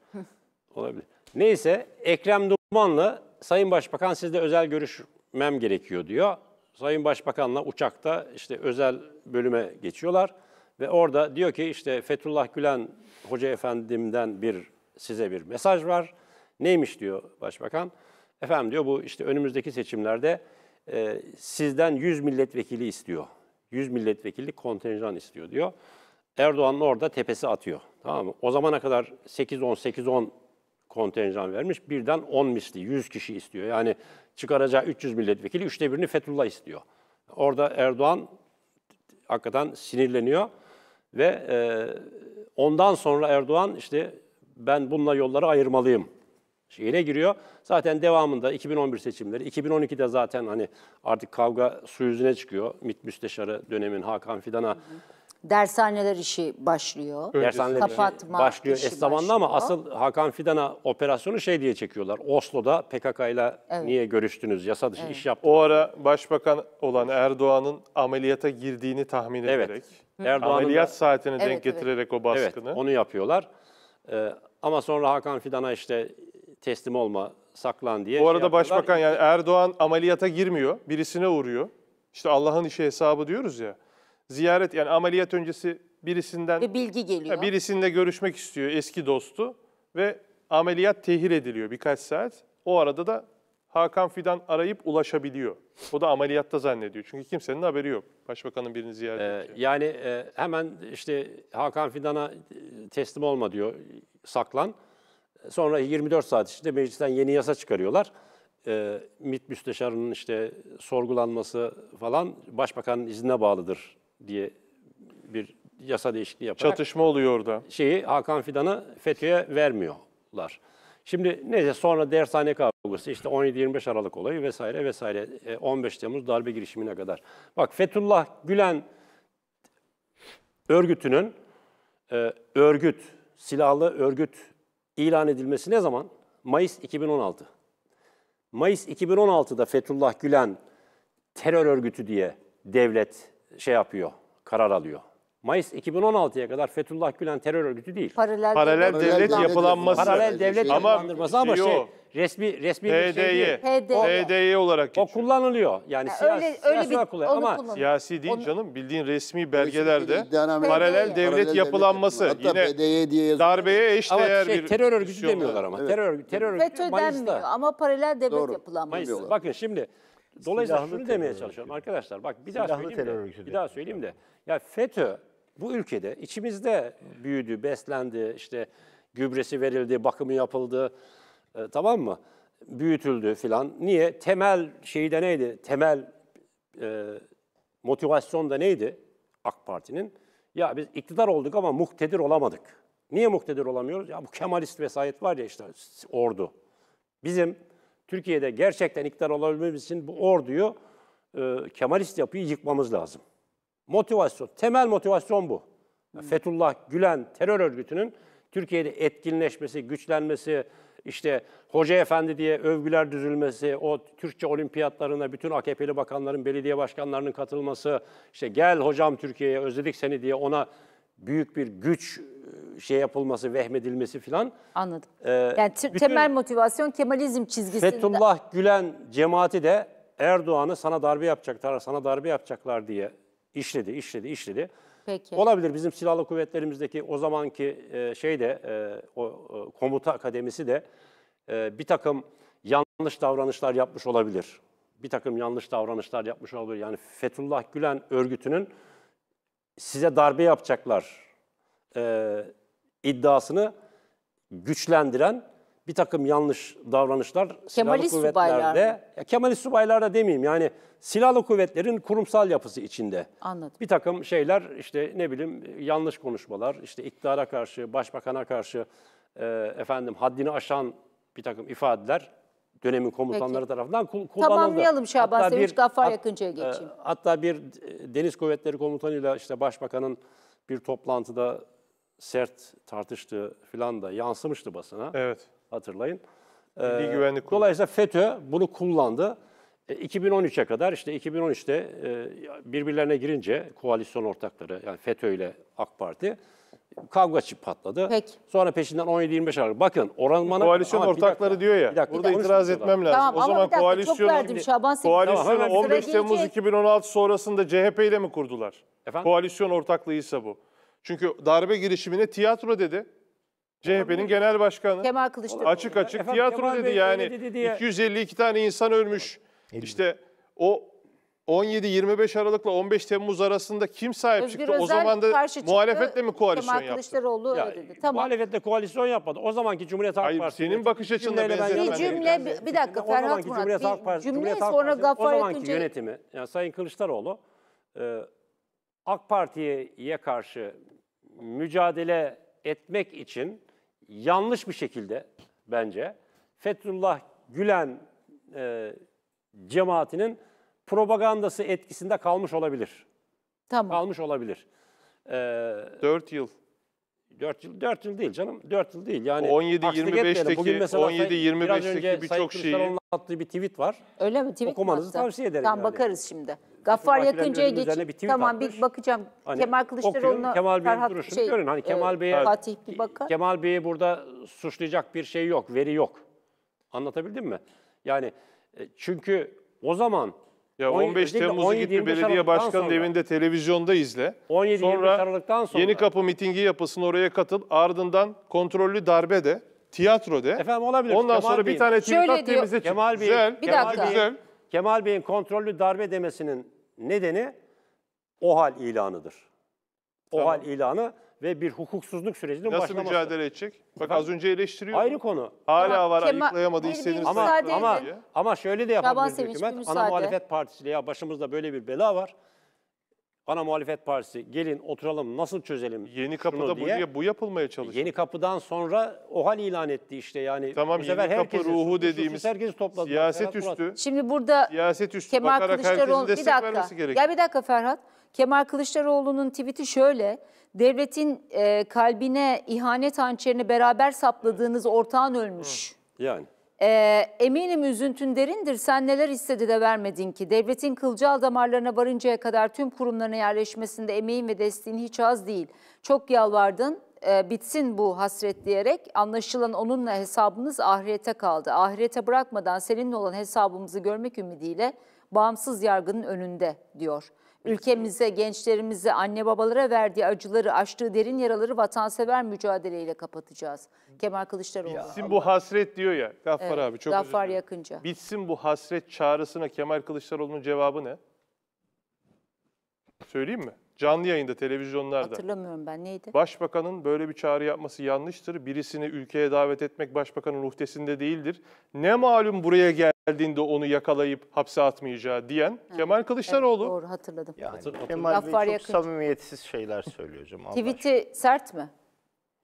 Speaker 4: Olabilir. Neyse Ekrem Dumanlı Sayın Başbakan sizle özel görüşmem gerekiyor diyor. Sayın Başbakan'la uçakta işte özel bölüme geçiyorlar ve orada diyor ki işte Fethullah Gülen Hoca Efendim'den bir size bir mesaj var. Neymiş diyor başbakan? Efendim diyor bu işte önümüzdeki seçimlerde e, sizden 100 milletvekili istiyor. 100 milletvekili kontenjan istiyor diyor. Erdoğan'ın orada tepesi atıyor. Tamam mı? O zamana kadar 8-10, 8-10 kontenjan vermiş. Birden 10 misli, 100 kişi istiyor. Yani çıkaracağı 300 milletvekili, üçte birini Fethullah istiyor. Orada Erdoğan hakikaten sinirleniyor ve e, ondan sonra Erdoğan işte ben bununla yolları ayırmalıyım şeyine giriyor. Zaten devamında 2011 seçimleri, 2012'de zaten hani artık kavga su yüzüne çıkıyor. MİT Müsteşarı dönemin Hakan Fidan'a. Hı
Speaker 1: Dershaneler işi başlıyor. Dershaneler Kapatma başlıyor. Işi zamanla ama asıl
Speaker 4: Hakan Fidan'a operasyonu şey diye çekiyorlar. Oslo'da PKK ile evet. niye görüştünüz, yasa dışı evet. iş yaptınız. O ara başbakan olan Erdoğan'ın ameliyata girdiğini tahmin ederek, Erdoğan'ın ameliyat saatini evet, denk getirerek o baskını. Evet, onu yapıyorlar. Ee, ama sonra Hakan Fidan'a işte e, teslim olma, saklan diye. Bu şey arada şey Başbakan
Speaker 5: yani Erdoğan ameliyata girmiyor, birisine uğruyor. İşte Allah'ın işi hesabı diyoruz ya. Ziyaret yani ameliyat öncesi birisinden bir bilgi geliyor. Birisinde görüşmek istiyor eski dostu ve ameliyat tehir ediliyor birkaç saat. O arada da Hakan Fidan arayıp ulaşabiliyor. O da ameliyatta zannediyor.
Speaker 4: Çünkü kimsenin haberi yok. Başbakanın birini ziyaret ee, ediyor. Yani e, hemen işte Hakan Fidan'a e, teslim olma diyor saklan. Sonra 24 saat içinde meclisten yeni yasa çıkarıyorlar. E, MİT müsteşarının işte sorgulanması falan başbakanın iznine bağlıdır diye bir yasa değişikliği yaparak. Çatışma oluyor orada. Şeyi Hakan Fidan'ı FETÖ'ye vermiyorlar. Şimdi neyse sonra dershane kavgası, işte 17-25 Aralık olayı vesaire vesaire 15 e, Temmuz darbe girişimine kadar. Bak Fethullah Gülen örgütünün e, örgüt silahlı örgüt ilan edilmesi ne zaman? Mayıs 2016. Mayıs 2016'da Fethullah Gülen terör örgütü diye devlet şey yapıyor, karar alıyor. Mayıs 2016'ya kadar Fethullah Gülen terör örgütü değil. Paralel, Paralel devlet, yapılanması. Paralel devlet ama, yapılandırması ama şey resmi resmi bir şey değil. HD'ye olarak geçiyor. O kullanılıyor. Yani ya siyasi, öyle, öyle bir,
Speaker 5: kullanılıyor. ama siyasi değil onu, canım bildiğin resmi belgelerde paralel, devlet yapılanması
Speaker 4: devlet yine diye darbeye eş değer şey, bir terör örgütü şey demiyorlar ama. Evet. Terör örgütü terör örgütü FETÖ Mayıs'ta. denmiyor
Speaker 1: ama paralel devlet Doğru. yapılanması. Mayıs.
Speaker 4: Bakın şimdi Dolayısıyla Silahlı şunu demeye çalışıyorum arkadaşlar. Bak bir daha Silahlı söyleyeyim de. Bir daha söyleyeyim de. Ya FETÖ bu ülkede içimizde büyüdü, beslendi, işte gübresi verildi, bakımı yapıldı, e, tamam mı? Büyütüldü filan. Niye? Temel şeyi de neydi? Temel e, motivasyon da neydi AK Parti'nin? Ya biz iktidar olduk ama muhtedir olamadık. Niye muhtedir olamıyoruz? Ya bu Kemalist vesayet var ya işte ordu. Bizim Türkiye'de gerçekten iktidar olabilmemiz için bu orduyu e, Kemalist yapıyı yıkmamız lazım. Motivasyon, temel motivasyon bu. Hmm. Fethullah Gülen terör örgütünün Türkiye'de etkinleşmesi, güçlenmesi, işte Hoca Efendi diye övgüler düzülmesi, o Türkçe olimpiyatlarına bütün AKP'li bakanların, belediye başkanlarının katılması, işte gel hocam Türkiye'ye özledik seni diye ona büyük bir güç e, şey yapılması, vehmedilmesi filan. Anladım. Ee, yani temel
Speaker 1: motivasyon Kemalizm çizgisinde. Fethullah
Speaker 4: Gülen cemaati de Erdoğan'ı sana darbe yapacaklar, sana darbe yapacaklar diye İşledi, işledi, işledi. Peki. Olabilir bizim silahlı kuvvetlerimizdeki o zamanki e, şey de e, o e, komuta akademisi de e, bir takım yanlış davranışlar yapmış olabilir. Bir takım yanlış davranışlar yapmış olabilir. Yani Fethullah Gülen örgütünün size darbe yapacaklar e, iddiasını güçlendiren bir takım yanlış davranışlar Kemalist silahlı kuvvetlerde, ya Kemalist subaylarda demeyeyim yani silahlı kuvvetlerin kurumsal yapısı içinde. Anladım. Bir takım şeyler işte ne bileyim yanlış konuşmalar, işte iktidara karşı, başbakana karşı e, efendim haddini aşan bir takım ifadeler dönemin komutanları Peki. tarafından kullanıldı. Tamamlayalım Şaban hatta Sevinç, Gaffar Yakıncı'ya e, geçeyim. E, hatta bir Deniz Kuvvetleri Komutanı'yla işte başbakanın bir toplantıda sert tartıştığı filan da yansımıştı basına. Evet hatırlayın. Milli ee, Güvenlik Kurulu. Dolayısıyla FETÖ bunu kullandı. 2013'e kadar işte 2013'te e, birbirlerine girince koalisyon ortakları yani FETÖ ile AK Parti kavga çıp patladı. Peki. Sonra peşinden 17-25 Aralık. Bakın oranmana... Koalisyon ama ortakları dakika, diyor ya. Dakika, burada itiraz etmem lazım. Tamam, o zaman koalisyon koalisyonu, verdim, Şaban koalisyonu tamam, 15 Temmuz 2016
Speaker 5: sonrasında CHP ile mi kurdular? Efendim? Koalisyon ortaklığıysa bu. Çünkü darbe girişimine tiyatro dedi. CHP'nin genel başkanı. Kemal Kılıçdaroğlu. Açık açık Efendim, tiyatro Kemal dedi Bey yani. dedi diye- 252 tane insan ölmüş. İşte o 17-25 Aralık'la 15 Temmuz arasında kim sahip Özgür çıktı? Özel o zaman da karşı muhalefetle mi koalisyon Kemal yaptı?
Speaker 1: Kılıçdaroğlu Ya, öyle
Speaker 4: Tamam. Muhalefetle koalisyon yapmadı. O zamanki Cumhuriyet Halk Hayır, Partisi. senin bakış açınla Cümleyle ben benzetemem. Bir
Speaker 1: cümle, bir- dakika O Ferhat Murat, Cumhuriyet bir Partisi, cümle Cumhuriyet Halk sonra Partisi, o Gaffar zamanki Tunç'e yönetimi,
Speaker 4: yani Sayın Kılıçdaroğlu, e, AK Parti'ye karşı mücadele etmek için yanlış bir şekilde bence Fethullah Gülen e, cemaatinin propagandası etkisinde kalmış olabilir. Tamam. Kalmış olabilir. Ee, 4 yıl. 4 yıl 4 yıl değil canım. 4 yıl değil. Yani 17 25'teki 17 25'teki birçok şeyi anlattığı bir tweet var. Öyle mi? Tweet Okumanızı mi tavsiye ederim. Tamam yani.
Speaker 1: bakarız şimdi. Gaffar Yakıncı'ya geç. Tamam atmış. bir bakacağım. Hani, Kemal Kılıçdaroğlu'na Kemal Bey'in duruşunu şey, görün. Hani e, Kemal Bey'e Fatih bir bakar.
Speaker 4: Kemal Bey'i burada suçlayacak bir şey yok, veri yok. Anlatabildim mi? Yani e, çünkü o zaman ya 15 Temmuz'u git bir belediye başkanının evinde
Speaker 5: televizyonda izle.
Speaker 4: 17 sonra, sonra Yeni
Speaker 5: Kapı mitingi yapısını oraya katıl. Ardından kontrollü darbe de tiyatro de. Efendim olabilir. Ondan Kemal sonra Bey'in. bir tane tweet at Kemal Bey güzel. Bir Kemal dakika. Bey'in,
Speaker 4: Kemal Bey'in kontrollü darbe demesinin Nedeni OHAL ilanıdır. Tamam. OHAL ilanı ve bir hukuksuzluk sürecinin Nasıl başlaması. Nasıl mücadele edecek? Bak az önce eleştiriyor. Ayrı konu. Hala ama var Kemal, ayıklayamadı istediğiniz ama, ama, ama şöyle de yapabilir hükümet. Ana muhalefet partisiyle ya başımızda böyle bir bela var. Ana Muhalefet Partisi gelin oturalım nasıl çözelim Yeni kapıda diye. buraya bu yapılmaya çalışıyor. Yeni kapıdan sonra OHAL ilan etti işte yani. Tamam, bu yeni sefer kapı ruhu
Speaker 5: dediğimiz herkesi
Speaker 4: topladı. Siyaset üstü. Murat.
Speaker 1: Şimdi burada
Speaker 4: siyaset üstü Kemal Kılıçdaroğlu'nun bir dakika.
Speaker 5: Ya
Speaker 1: bir dakika Ferhat. Kemal Kılıçdaroğlu'nun tweet'i şöyle. Devletin e, kalbine ihanet hançerini beraber sapladığınız ortağın ölmüş. Hı. Yani. E, eminim üzüntün derindir. Sen neler istedi de vermedin ki? Devletin kılcal damarlarına varıncaya kadar tüm kurumlarına yerleşmesinde emeğin ve desteğin hiç az değil. Çok yalvardın, e, bitsin bu hasret diyerek anlaşılan onunla hesabımız ahirete kaldı. Ahirete bırakmadan seninle olan hesabımızı görmek ümidiyle bağımsız yargının önünde diyor. Ülkemize, gençlerimize, anne babalara verdiği acıları, açtığı derin yaraları vatansever mücadeleyle kapatacağız. Kemal Kılıçdaroğlu. Bitsin bu
Speaker 5: hasret diyor ya Gaffar evet, abi çok Gaffar Yakınca. Bitsin bu hasret çağrısına Kemal Kılıçdaroğlu'nun cevabı ne? Söyleyeyim mi? Canlı yayında televizyonlarda.
Speaker 1: Hatırlamıyorum ben neydi?
Speaker 5: Başbakanın böyle bir çağrı yapması yanlıştır. Birisini ülkeye davet etmek başbakanın ruhtesinde değildir. Ne malum buraya gel geldiğinde onu yakalayıp hapse atmayacağı diyen Kemal Kılıçdaroğlu. Doğru
Speaker 3: hatırladım. Yani Hatır-
Speaker 1: Kemal Bey çok Yakıncı.
Speaker 5: samimiyetsiz şeyler söylüyor hocam.
Speaker 1: Tweet'i sert mi?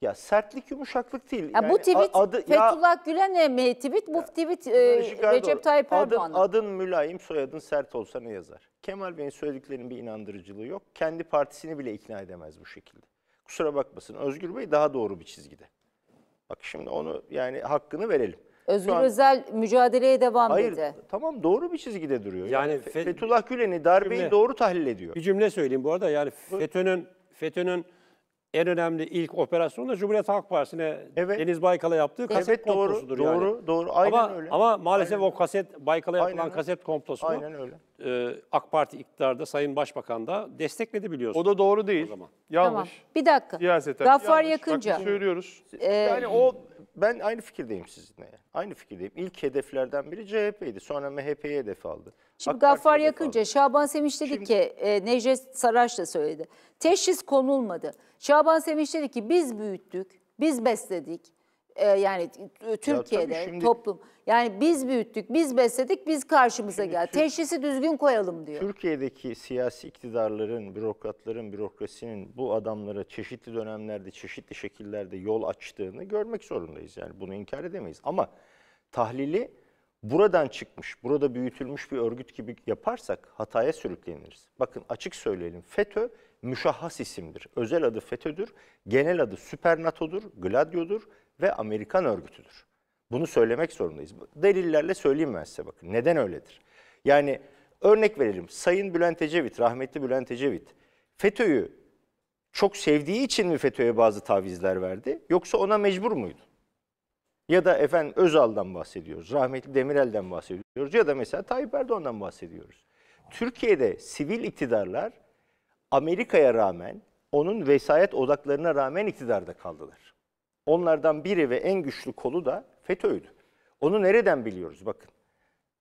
Speaker 3: Ya sertlik yumuşaklık değil. Ya bu tweet adı- ya-
Speaker 1: Fethullah Gülen'e mi tweet? Bu tweet e, Recep Tayyip Erdoğan'a. Adın,
Speaker 3: adın mülayim, soyadın sert olsa ne yazar? Kemal Bey'in söylediklerinin bir inandırıcılığı yok. Kendi partisini bile ikna edemez bu şekilde. Kusura bakmasın Özgür Bey daha doğru bir çizgide. Bak şimdi onu yani hakkını verelim. Özgür an-
Speaker 1: Özel mücadeleye devam Hayır etti.
Speaker 4: tamam doğru bir çizgide duruyor. Yani Yani Fe- Fethullah Gülen'i darbeyi Cümle. doğru tahlil ediyor. Bir cümle söyleyeyim bu arada yani FETÖ'nün FETÖ'nün en önemli ilk operasyonu da Cumhuriyet Halk Partisi'ne Evet. Deniz Baykal'a yaptığı kaset Evet doğru komplosudur doğru yani. doğru aynen ama, öyle. ama maalesef o kaset Baykal'a yapılan Aynen kaset komplosu. Aynen öyle. e, AK Parti iktidarda Sayın Başbakan da destekledi biliyorsunuz. O da doğru değil. Yanlış. Tamam. Bir dakika. Siyaseten Gaffar Yakınca. Bak, söylüyoruz.
Speaker 1: Ee, yani o
Speaker 4: ben aynı fikirdeyim sizinle. Aynı fikirdeyim. İlk
Speaker 3: hedeflerden biri CHP'ydi. Sonra MHP'ye hedef aldı.
Speaker 1: Şimdi AK Gaffar Yakınca, aldı. Şaban Sevinç dedi Şimdi, ki, e, Necdet Saraç da söyledi. Teşhis konulmadı. Şaban Sevinç dedi ki biz büyüttük, biz besledik e, yani Türkiye'de ya şimdi, toplum yani biz büyüttük, biz besledik, biz karşımıza geldi. Tür- Teşhisi düzgün koyalım diyor.
Speaker 3: Türkiye'deki siyasi iktidarların, bürokratların, bürokrasinin bu adamlara çeşitli dönemlerde, çeşitli şekillerde yol açtığını görmek zorundayız. Yani bunu inkar edemeyiz. Ama tahlili buradan çıkmış, burada büyütülmüş bir örgüt gibi yaparsak hataya sürükleniriz. Bakın açık söyleyelim. FETÖ müşahhas isimdir. Özel adı FETÖ'dür, genel adı Süper NATO'dur, Gladio'dur ve Amerikan örgütüdür. Bunu söylemek zorundayız. Delillerle söyleyeyim ben size bakın. Neden öyledir? Yani örnek verelim. Sayın Bülent Ecevit, rahmetli Bülent Ecevit, FETÖ'yü çok sevdiği için mi FETÖ'ye bazı tavizler verdi? Yoksa ona mecbur muydu? Ya da efendim Özal'dan bahsediyoruz, rahmetli Demirel'den bahsediyoruz ya da mesela Tayyip Erdoğan'dan bahsediyoruz. Türkiye'de sivil iktidarlar Amerika'ya rağmen, onun vesayet odaklarına rağmen iktidarda kaldılar. Onlardan biri ve en güçlü kolu da FETÖ'ydü. Onu nereden biliyoruz bakın.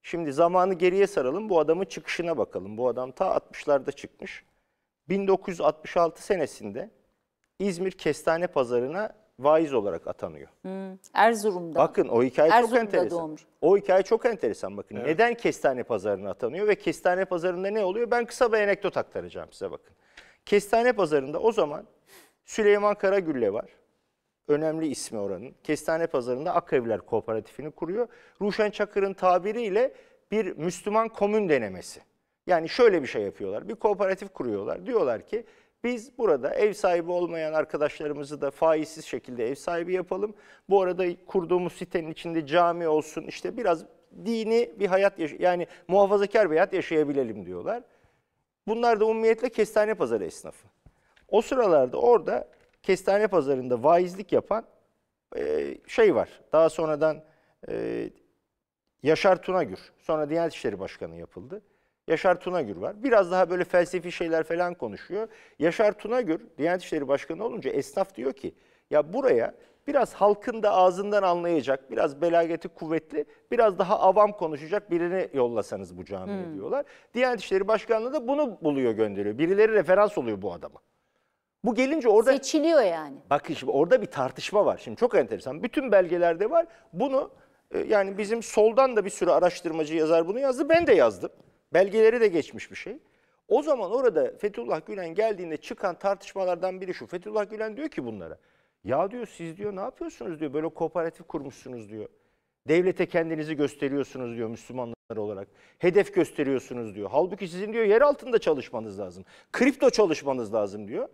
Speaker 3: Şimdi zamanı geriye saralım bu adamın çıkışına bakalım. Bu adam ta 60'larda çıkmış. 1966 senesinde İzmir Kestane Pazarı'na vaiz olarak atanıyor.
Speaker 1: Erzurum'da. Bakın o hikaye Erzurum'da çok enteresan. Doğmuş.
Speaker 3: O hikaye çok enteresan bakın. Evet. Neden kestane pazarına atanıyor ve kestane pazarında ne oluyor? Ben kısa bir anekdot aktaracağım size bakın. Kestane pazarında o zaman Süleyman Karagülle var önemli ismi oranın. Kestane Pazarı'nda Akrevler Kooperatifini kuruyor. Ruşen Çakır'ın tabiriyle bir Müslüman komün denemesi. Yani şöyle bir şey yapıyorlar. Bir kooperatif kuruyorlar. Diyorlar ki biz burada ev sahibi olmayan arkadaşlarımızı da faizsiz şekilde ev sahibi yapalım. Bu arada kurduğumuz sitenin içinde cami olsun işte biraz dini bir hayat yani muhafazakar bir hayat yaşayabilelim diyorlar. Bunlar da umumiyetle kestane pazarı esnafı. O sıralarda orada kestane pazarında vaizlik yapan e, şey var. Daha sonradan e, Yaşar Tunagür, sonra Diyanet İşleri Başkanı yapıldı. Yaşar Tunagür var. Biraz daha böyle felsefi şeyler falan konuşuyor. Yaşar Tunagür, Diyanet İşleri Başkanı olunca esnaf diyor ki, ya buraya biraz halkın da ağzından anlayacak, biraz belageti kuvvetli, biraz daha avam konuşacak birini yollasanız bu camiye hmm. diyorlar. Diyanet İşleri Başkanlığı da bunu buluyor gönderiyor. Birileri referans oluyor bu adama. Bu
Speaker 1: gelince orada... Seçiliyor yani.
Speaker 3: Bakın şimdi orada bir tartışma var. Şimdi çok enteresan. Bütün belgelerde var. Bunu e, yani bizim soldan da bir sürü araştırmacı yazar bunu yazdı. Ben de yazdım. Belgeleri de geçmiş bir şey. O zaman orada Fethullah Gülen geldiğinde çıkan tartışmalardan biri şu. Fethullah Gülen diyor ki bunlara. Ya diyor siz diyor ne yapıyorsunuz diyor. Böyle kooperatif kurmuşsunuz diyor. Devlete kendinizi gösteriyorsunuz diyor Müslümanlar olarak. Hedef gösteriyorsunuz diyor. Halbuki sizin diyor yer altında çalışmanız lazım. Kripto çalışmanız lazım diyor.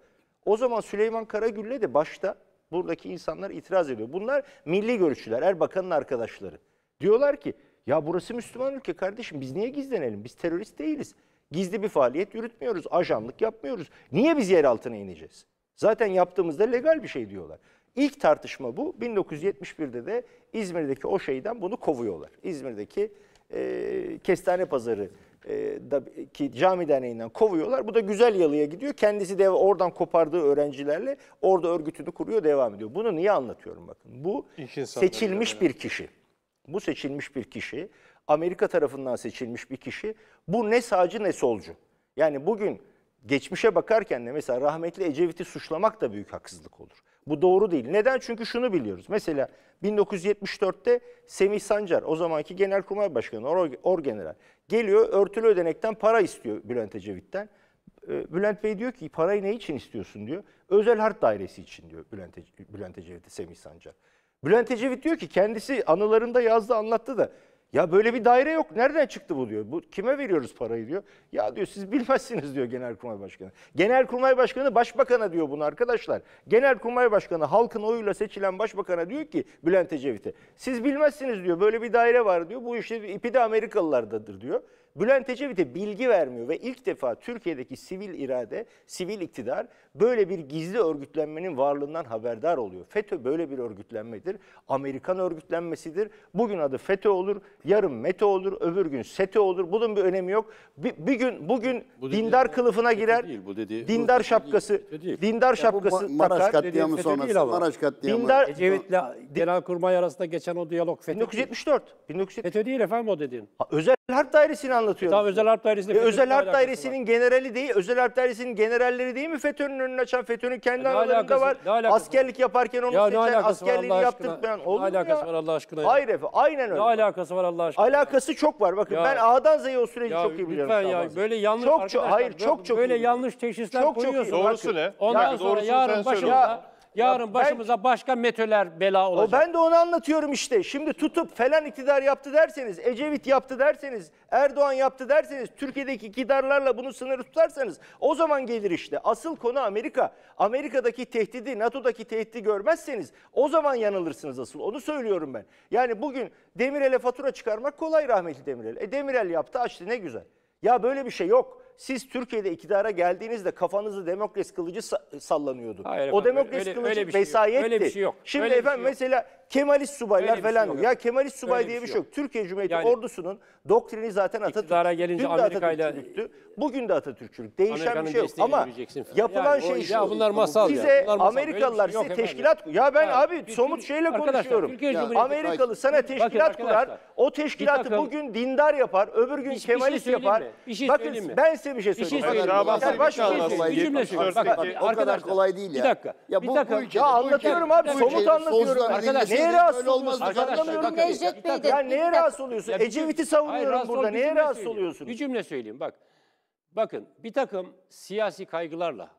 Speaker 3: O zaman Süleyman Karagül'le de başta buradaki insanlar itiraz ediyor. Bunlar milli görüşçüler, Erbakan'ın arkadaşları. Diyorlar ki ya burası Müslüman ülke kardeşim biz niye gizlenelim? Biz terörist değiliz. Gizli bir faaliyet yürütmüyoruz, ajanlık yapmıyoruz. Niye biz yer altına ineceğiz? Zaten yaptığımızda legal bir şey diyorlar. İlk tartışma bu. 1971'de de İzmir'deki o şeyden bunu kovuyorlar. İzmir'deki e, kestane pazarı e, ki cami derneğinden kovuyorlar. Bu da güzel yalıya gidiyor. Kendisi de oradan kopardığı öğrencilerle orada örgütünü kuruyor, devam ediyor. Bunu niye anlatıyorum bakın. Bu
Speaker 5: seçilmiş
Speaker 3: bir kişi. Bu seçilmiş bir kişi. Amerika tarafından seçilmiş bir kişi. Bu ne sağcı ne solcu. Yani bugün geçmişe bakarken de mesela rahmetli Ecevit'i suçlamak da büyük haksızlık olur. Bu doğru değil. Neden? Çünkü şunu biliyoruz. Mesela 1974'te Semih Sancar, o zamanki Genelkurmay Başkanı, Orgeneral, geliyor örtülü ödenekten para istiyor Bülent Ecevit'ten. Ee, Bülent Bey diyor ki parayı ne için istiyorsun diyor. Özel harp dairesi için diyor Bülent, Ece Bülent Ecevit'e Semih Sancar. Bülent Ecevit diyor ki kendisi anılarında yazdı anlattı da ya böyle bir daire yok. Nereden çıktı bu diyor. Bu kime veriyoruz parayı diyor. Ya diyor siz bilmezsiniz diyor Genelkurmay Başkanı. Genelkurmay Başkanı Başbakan'a diyor bunu arkadaşlar. Genelkurmay Başkanı halkın oyuyla seçilen başbakana diyor ki Bülent Ecevit'e. Siz bilmezsiniz diyor. Böyle bir daire var diyor. Bu işte ipi de Amerikalılardadır diyor. Bülent Ecevit'e bilgi vermiyor ve ilk defa Türkiye'deki sivil irade, sivil iktidar böyle bir gizli örgütlenmenin varlığından haberdar oluyor. FETÖ böyle bir örgütlenmedir. Amerikan örgütlenmesidir. Bugün adı FETÖ olur, yarın METÖ olur, öbür gün SETÖ olur. Bunun bir önemi yok. Bir, bir gün bugün bu dediği, dindar kılıfına girer.
Speaker 4: Değil, bu dediği, dindar bu, şapkası, değil, dindar ya şapkası bu Maraş takar. Katliamı sonrası, Maraş katliamı. Dindar, Ecevit'le Genelkurmay arasında geçen o diyalog FETÖ. 1974. 1974. FETÖ değil efendim o dediğin. Ha, özel harp dairesini anlatıyor anlatıyoruz. E, tamam özel harp dairesi. E, özel harp
Speaker 3: dairesinin var. generali değil, özel harp dairesinin generalleri değil mi FETÖ'nün önünü açan? FETÖ'nün kendi e, ne aralarında alakası, var. askerlik var? yaparken onu ya seçen, askerliğini yaptırtmayan olur mu Ne alakası ya? var Allah aşkına? Ya? Hayır efendim, aynen öyle. Ne
Speaker 4: alakası var Allah aşkına? Alakası çok var. Bakın ya, ben A'dan
Speaker 3: Z'ye o süreci ya, çok iyi biliyorum. Lütfen ya böyle yanlış çok, çok, hayır, çok, çok böyle
Speaker 4: yanlış teşhisler koyuyorsun. Doğrusu ne? Ondan sonra yarın başımıza Yarın ben- başımıza başka metöler bela olacak. O ben
Speaker 3: de onu anlatıyorum işte. Şimdi tutup falan iktidar yaptı derseniz, Ecevit yaptı derseniz, Erdoğan yaptı derseniz, Türkiye'deki iktidarlarla bunu sınırı tutarsanız o zaman gelir işte. Asıl konu Amerika. Amerika'daki tehdidi, NATO'daki tehdidi görmezseniz o zaman yanılırsınız asıl. Onu söylüyorum ben. Yani bugün Demirel'e fatura çıkarmak kolay rahmetli Demirel. E Demirel yaptı açtı ne güzel. Ya böyle bir şey yok siz Türkiye'de iktidara geldiğinizde kafanızda demokrasi kılıcı sallanıyordu. Hayır, o demokrasi öyle, kılıcı öyle bir şey vesayetti. Öyle bir şey yok. Şimdi öyle efendim şey yok. mesela Kemalist subaylar Öyle bir şey falan yok. Ya Kemalist subay Öyle diye bir şey, şey yok. yok. Türkiye Cumhuriyeti Yani- ordusunun doktrini zaten Atatürk. gelince Dün de Amerika'yla- Atatürkçülüktü, Bugün de Atatürkçülük. Değişen Amerika'nın bir şey yok. Ama yapılan Yani şey şu. ya bunlar masal ya. Size Bunlar şey Amerikalılar şey yok size teşkilat ya ben Yani abi bütün- somut şeyle konuşuyorum. Amerikalı sana teşkilat kurar. O teşkilatı bugün dindar yapar, öbür gün Kemalist şey yapar. Bakın ben size bir şey söyleyeyim. Başka bir şey söyleyeyim. Bir o kadar kolay değil ya. Bir dakika. Ya anlatıyorum abi, somut anlatıyorum. Arkadaşlar, neye rahatsız oluyorsun? Anlamıyorum Necdet Bey de. Ya neye rahatsız oluyorsun? Ecevit'i savunuyorum rahatsız burada. ol, Neye rahatsız söyleyeyim. oluyorsunuz?
Speaker 4: Bir cümle söyleyeyim bak. Bakın bir takım siyasi kaygılarla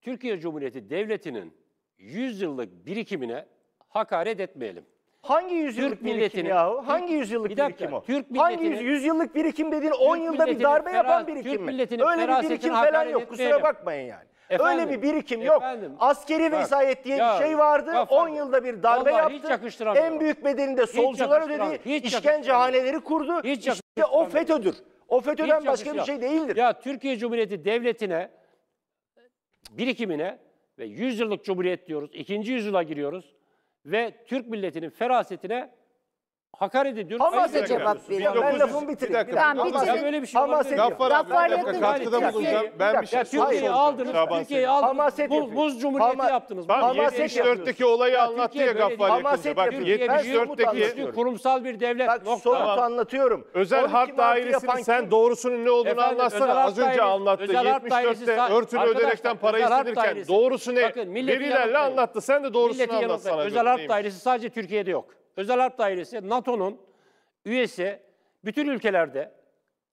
Speaker 4: Türkiye Cumhuriyeti Devleti'nin 100 yıllık birikimine hakaret etmeyelim. Hangi yüzyıllık Türk birikim yahu? Hangi yüzyıllık bir dakika, birikim o? Türk Hangi yüzyıllık
Speaker 3: birikim dediğin 10 yılda bir darbe fera- yapan Türk birikim mi? Öyle bir birikim falan yok. Kusura etmeyelim. bakmayın yani. Efendim, Öyle bir birikim yok. Efendim, Askeri bak, vesayet diye ya, bir şey vardı. Bak, 10 yılda bir darbe yaptı. En büyük bedelini de solcular ödedi. İşkence haneleri kurdu. Hiç işte o FETÖ'dür. O FETÖ'den başka bir şey
Speaker 4: değildir. Ya Türkiye Cumhuriyeti Devleti'ne birikimine ve 100 yıllık cumhuriyet diyoruz. ikinci yüzyıla giriyoruz ve Türk milletinin ferasetine hakaret ediyor. Hamas'a cevap veriyorum. Ben lafımı bitireyim. Bir dakika. ya böyle bir şey Hamas olabilir. mi? Gaffar abi katkıda bulunacağım. Ben bir Ya şey Türkiye'yi aldınız, Şaban Türkiye'yi Selim. aldınız. Hamaset Buz, yapıyor. buz cumhuriyeti yaptınız. Tamam Buz Hamaset cumhuriyeti yapıyoruz. 74'teki olayı Ya anlattı Türkiye ya böyle Gaffar değil. yakınca. Hamaset Bak yapıyor. Türkiye bir yurt Güçlü, 74'teki anlatıyorum. kurumsal bir devlet. Bak
Speaker 5: Nokta. sonuç anlatıyorum. özel 12 harp Mart'ı yapan dairesinin kim? sen doğrusunun ne olduğunu Efendim, özel anlatsana. harp Az önce dairesi- anlattı. özel harp dairesi 74'te sa- örtülü Arkadaşlar, ödenekten parayı özel harp silirken dairesi- doğrusu ne? Verilerle anlattı.
Speaker 4: Sen de doğrusunu anlatsana. Özel harp dairesi sadece Türkiye'de yok. Özel Harp Dairesi, NATO'nun üyesi bütün ülkelerde,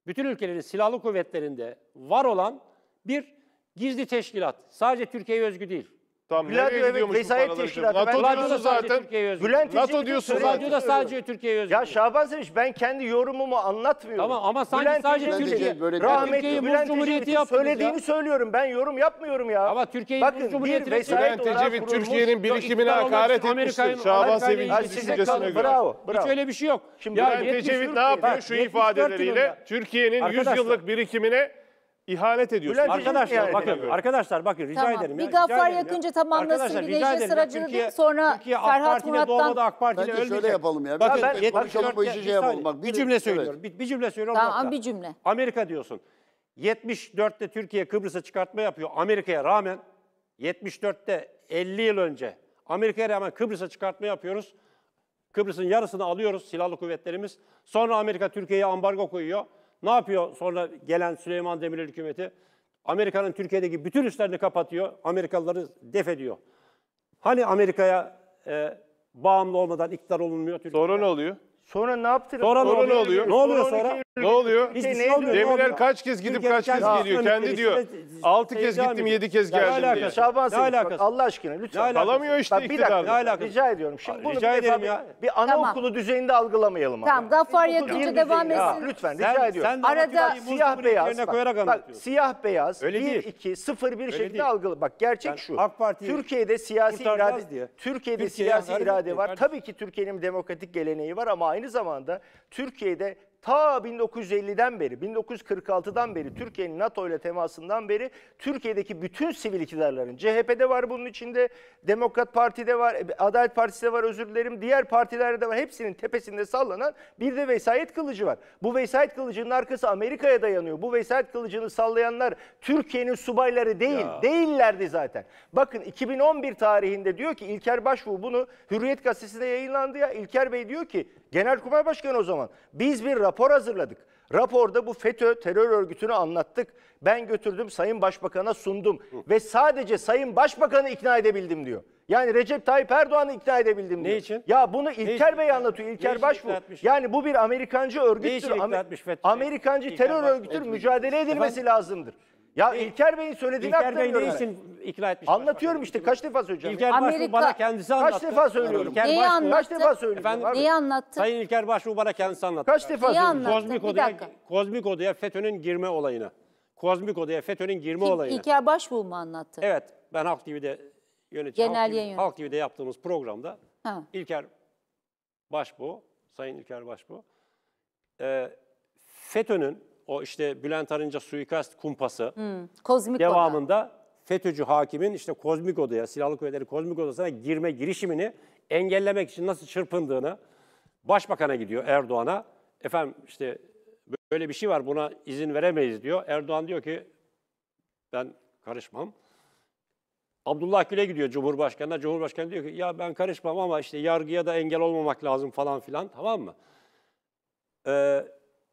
Speaker 4: bütün ülkelerin silahlı kuvvetlerinde var olan bir gizli teşkilat. Sadece Türkiye'ye özgü değil. Tamam Gladio nereye evet gidiyormuş bu vesayet paralar? Ben- NATO diyorsun sadece zaten. Türkiye'ye Bülent İnce NATO bütün diyorsun zaten. Radyoda sadece Türkiye özgü. Ya Şaban
Speaker 3: seviş, ben kendi yorumumu anlatmıyorum. Tamam ama sanki sadece Türkiye- böyle Türkiye'yi rahmetli Muz Bülent Cumhuriyeti Ecevit'in yaptınız ya. söylüyorum. Ben yorum yapmıyorum ya. Ama Türkiye'yi Bakın, Muz bir Cumhuriyeti'ne vesayet Bülent olarak Türkiye'nin
Speaker 5: birikimini hakaret Amerika'nın- etmiştir. Şaban Amerika'nın Sevinç'in ilgisi- düşüncesine göre. Bravo, bravo. Hiç öyle
Speaker 4: bir şey yok. Ya Bülent 70 ne yapıyor şu ifadeleriyle? Türkiye'nin 100 yıllık
Speaker 5: birikimine ihanet
Speaker 4: ediyorsunuz. Bülent Arkadaşlar ihanet bakın, ediyorum. arkadaşlar bakın rica Tamam. ederim. ya, Bir rica Gaffar ederim
Speaker 1: ya. Yakınca tamamlasın, Arkadaşlar, bir rica Necdet ederim ya. Türkiye- değil, sonra Türkiye AK Ferhat Parti'yle Murat'tan-
Speaker 4: doğmadı, AK Parti'yle Bence şöyle yapalım ya. Bakın, Ben- ben- ben- konuşalım, bu işi şey yapalım. Bak, bir, bir- cümle evet. söylüyorum. Bir, bir
Speaker 1: cümle söylüyorum. Tamam, bir cümle.
Speaker 4: Amerika diyorsun. 74'te Türkiye Kıbrıs'a çıkartma yapıyor Amerika'ya rağmen. 74'te 50 yıl önce Amerika'ya rağmen Kıbrıs'a çıkartma yapıyoruz. Kıbrıs'ın yarısını alıyoruz silahlı kuvvetlerimiz. Sonra Amerika Türkiye'ye ambargo koyuyor. Ne yapıyor sonra gelen Süleyman Demirel hükümeti? Amerika'nın Türkiye'deki bütün üslerini kapatıyor, Amerikalıları def ediyor. Hani Amerika'ya e, bağımlı olmadan iktidar olunmuyor Türkiye'de? Sonra ne oluyor? Sonra ne yaptınız? Sonra, ne oluyor? Ne oluyor sonra? Ne oluyor? Şey Hiçbir şey olmuyor, Demirel kaç kez gidip kaç kez geliyor?
Speaker 5: Kendi diyor. Altı kez gittim, yedi kez Ne geldim diye. alakası? Şaban Ne alakası? Allah aşkına lütfen. Alamıyor
Speaker 3: işte Bak, bir dakika, ne alakası? Rica ediyorum. Şimdi bunu rica bir ederim ya. bir- bir anaokulu düzeyinde algılamayalım. Tamam Gaffar Yakıncı düzeyinde- devam etsin. Lütfen rica ediyorum. sen de Arada- siyah beyaz. Bak, siyah beyaz Öyle 1 değil. 2 0 1 şeklinde algılı. Bak gerçek şu. AK Parti'yi Türkiye'de siyasi irade diye. Türkiye'de siyasi irade var. Tabii ki Türkiye'nin demokratik geleneği var ama aynı zamanda Türkiye'de ta 1950'den beri, 1946'dan beri Türkiye'nin NATO ile temasından beri Türkiye'deki bütün sivil iktidarların CHP'de var bunun içinde, Demokrat Parti'de var, Adalet Partisi'de var özür dilerim, diğer partilerde var. Hepsinin tepesinde sallanan bir de vesayet kılıcı var. Bu vesayet kılıcının arkası Amerika'ya dayanıyor. Bu vesayet kılıcını sallayanlar Türkiye'nin subayları değil, ya. değillerdi zaten. Bakın 2011 tarihinde diyor ki İlker Başbuğ bunu Hürriyet Gazetesi'nde yayınlandı ya. İlker Bey diyor ki Genelkurmay Başkanı o zaman. Biz bir rapor hazırladık. Raporda bu FETÖ terör örgütünü anlattık. Ben götürdüm Sayın Başbakan'a sundum. Hı. Ve sadece Sayın Başbakan'ı ikna edebildim diyor. Yani Recep Tayyip Erdoğan'ı ikna edebildim diyor. Ne için? Ya bunu İlker Bey anlatıyor. İlker Başbuğ. Yani bu bir Amerikancı örgüttür. Amer Amerikancı terör örgütüdür. Mücadele edilmesi Efendim? lazımdır. Ya E, İlker Bey'in söylediğini İlker Bey aktarıyorum. ne için ikna etmiş? Anlatıyorum işte kaç defa söyleyeceğim. İlker Başbuğ bana kendisi Kaç anlattı. defa söylüyorum? İlker Neyi Başbuğ, anlat- Kaç defa söylüyorum. Efendim, Neyi anlattı?
Speaker 4: Sayın İlker Başbuğ bana kendisi anlattı. Kaç defa söylüyorum. söyleyeceğim? Kozmik Bir odaya, dakika. kozmik odaya FETÖ'nün girme olayını. Kozmik odaya FETÖ'nün girme Kim, olayını.
Speaker 1: İlker Başbuğ mu anlattı?
Speaker 4: Evet, ben Halk TV'de yönetici Genel Halk, TV Halk TV'de yaptığımız programda Ha. İlker Başbuğ, Sayın İlker Başbuğ, e, FETÖ'nün o işte Bülent Arınca suikast kumpası hmm, devamında oda. FETÖ'cü hakimin işte kozmik odaya, silahlı kuvvetleri kozmik odasına girme girişimini engellemek için nasıl çırpındığını başbakana gidiyor Erdoğan'a. Efendim işte böyle bir şey var buna izin veremeyiz diyor. Erdoğan diyor ki ben karışmam. Abdullah Gül'e gidiyor Cumhurbaşkanı'na. Cumhurbaşkanı diyor ki ya ben karışmam ama işte yargıya da engel olmamak lazım falan filan tamam mı? Ee,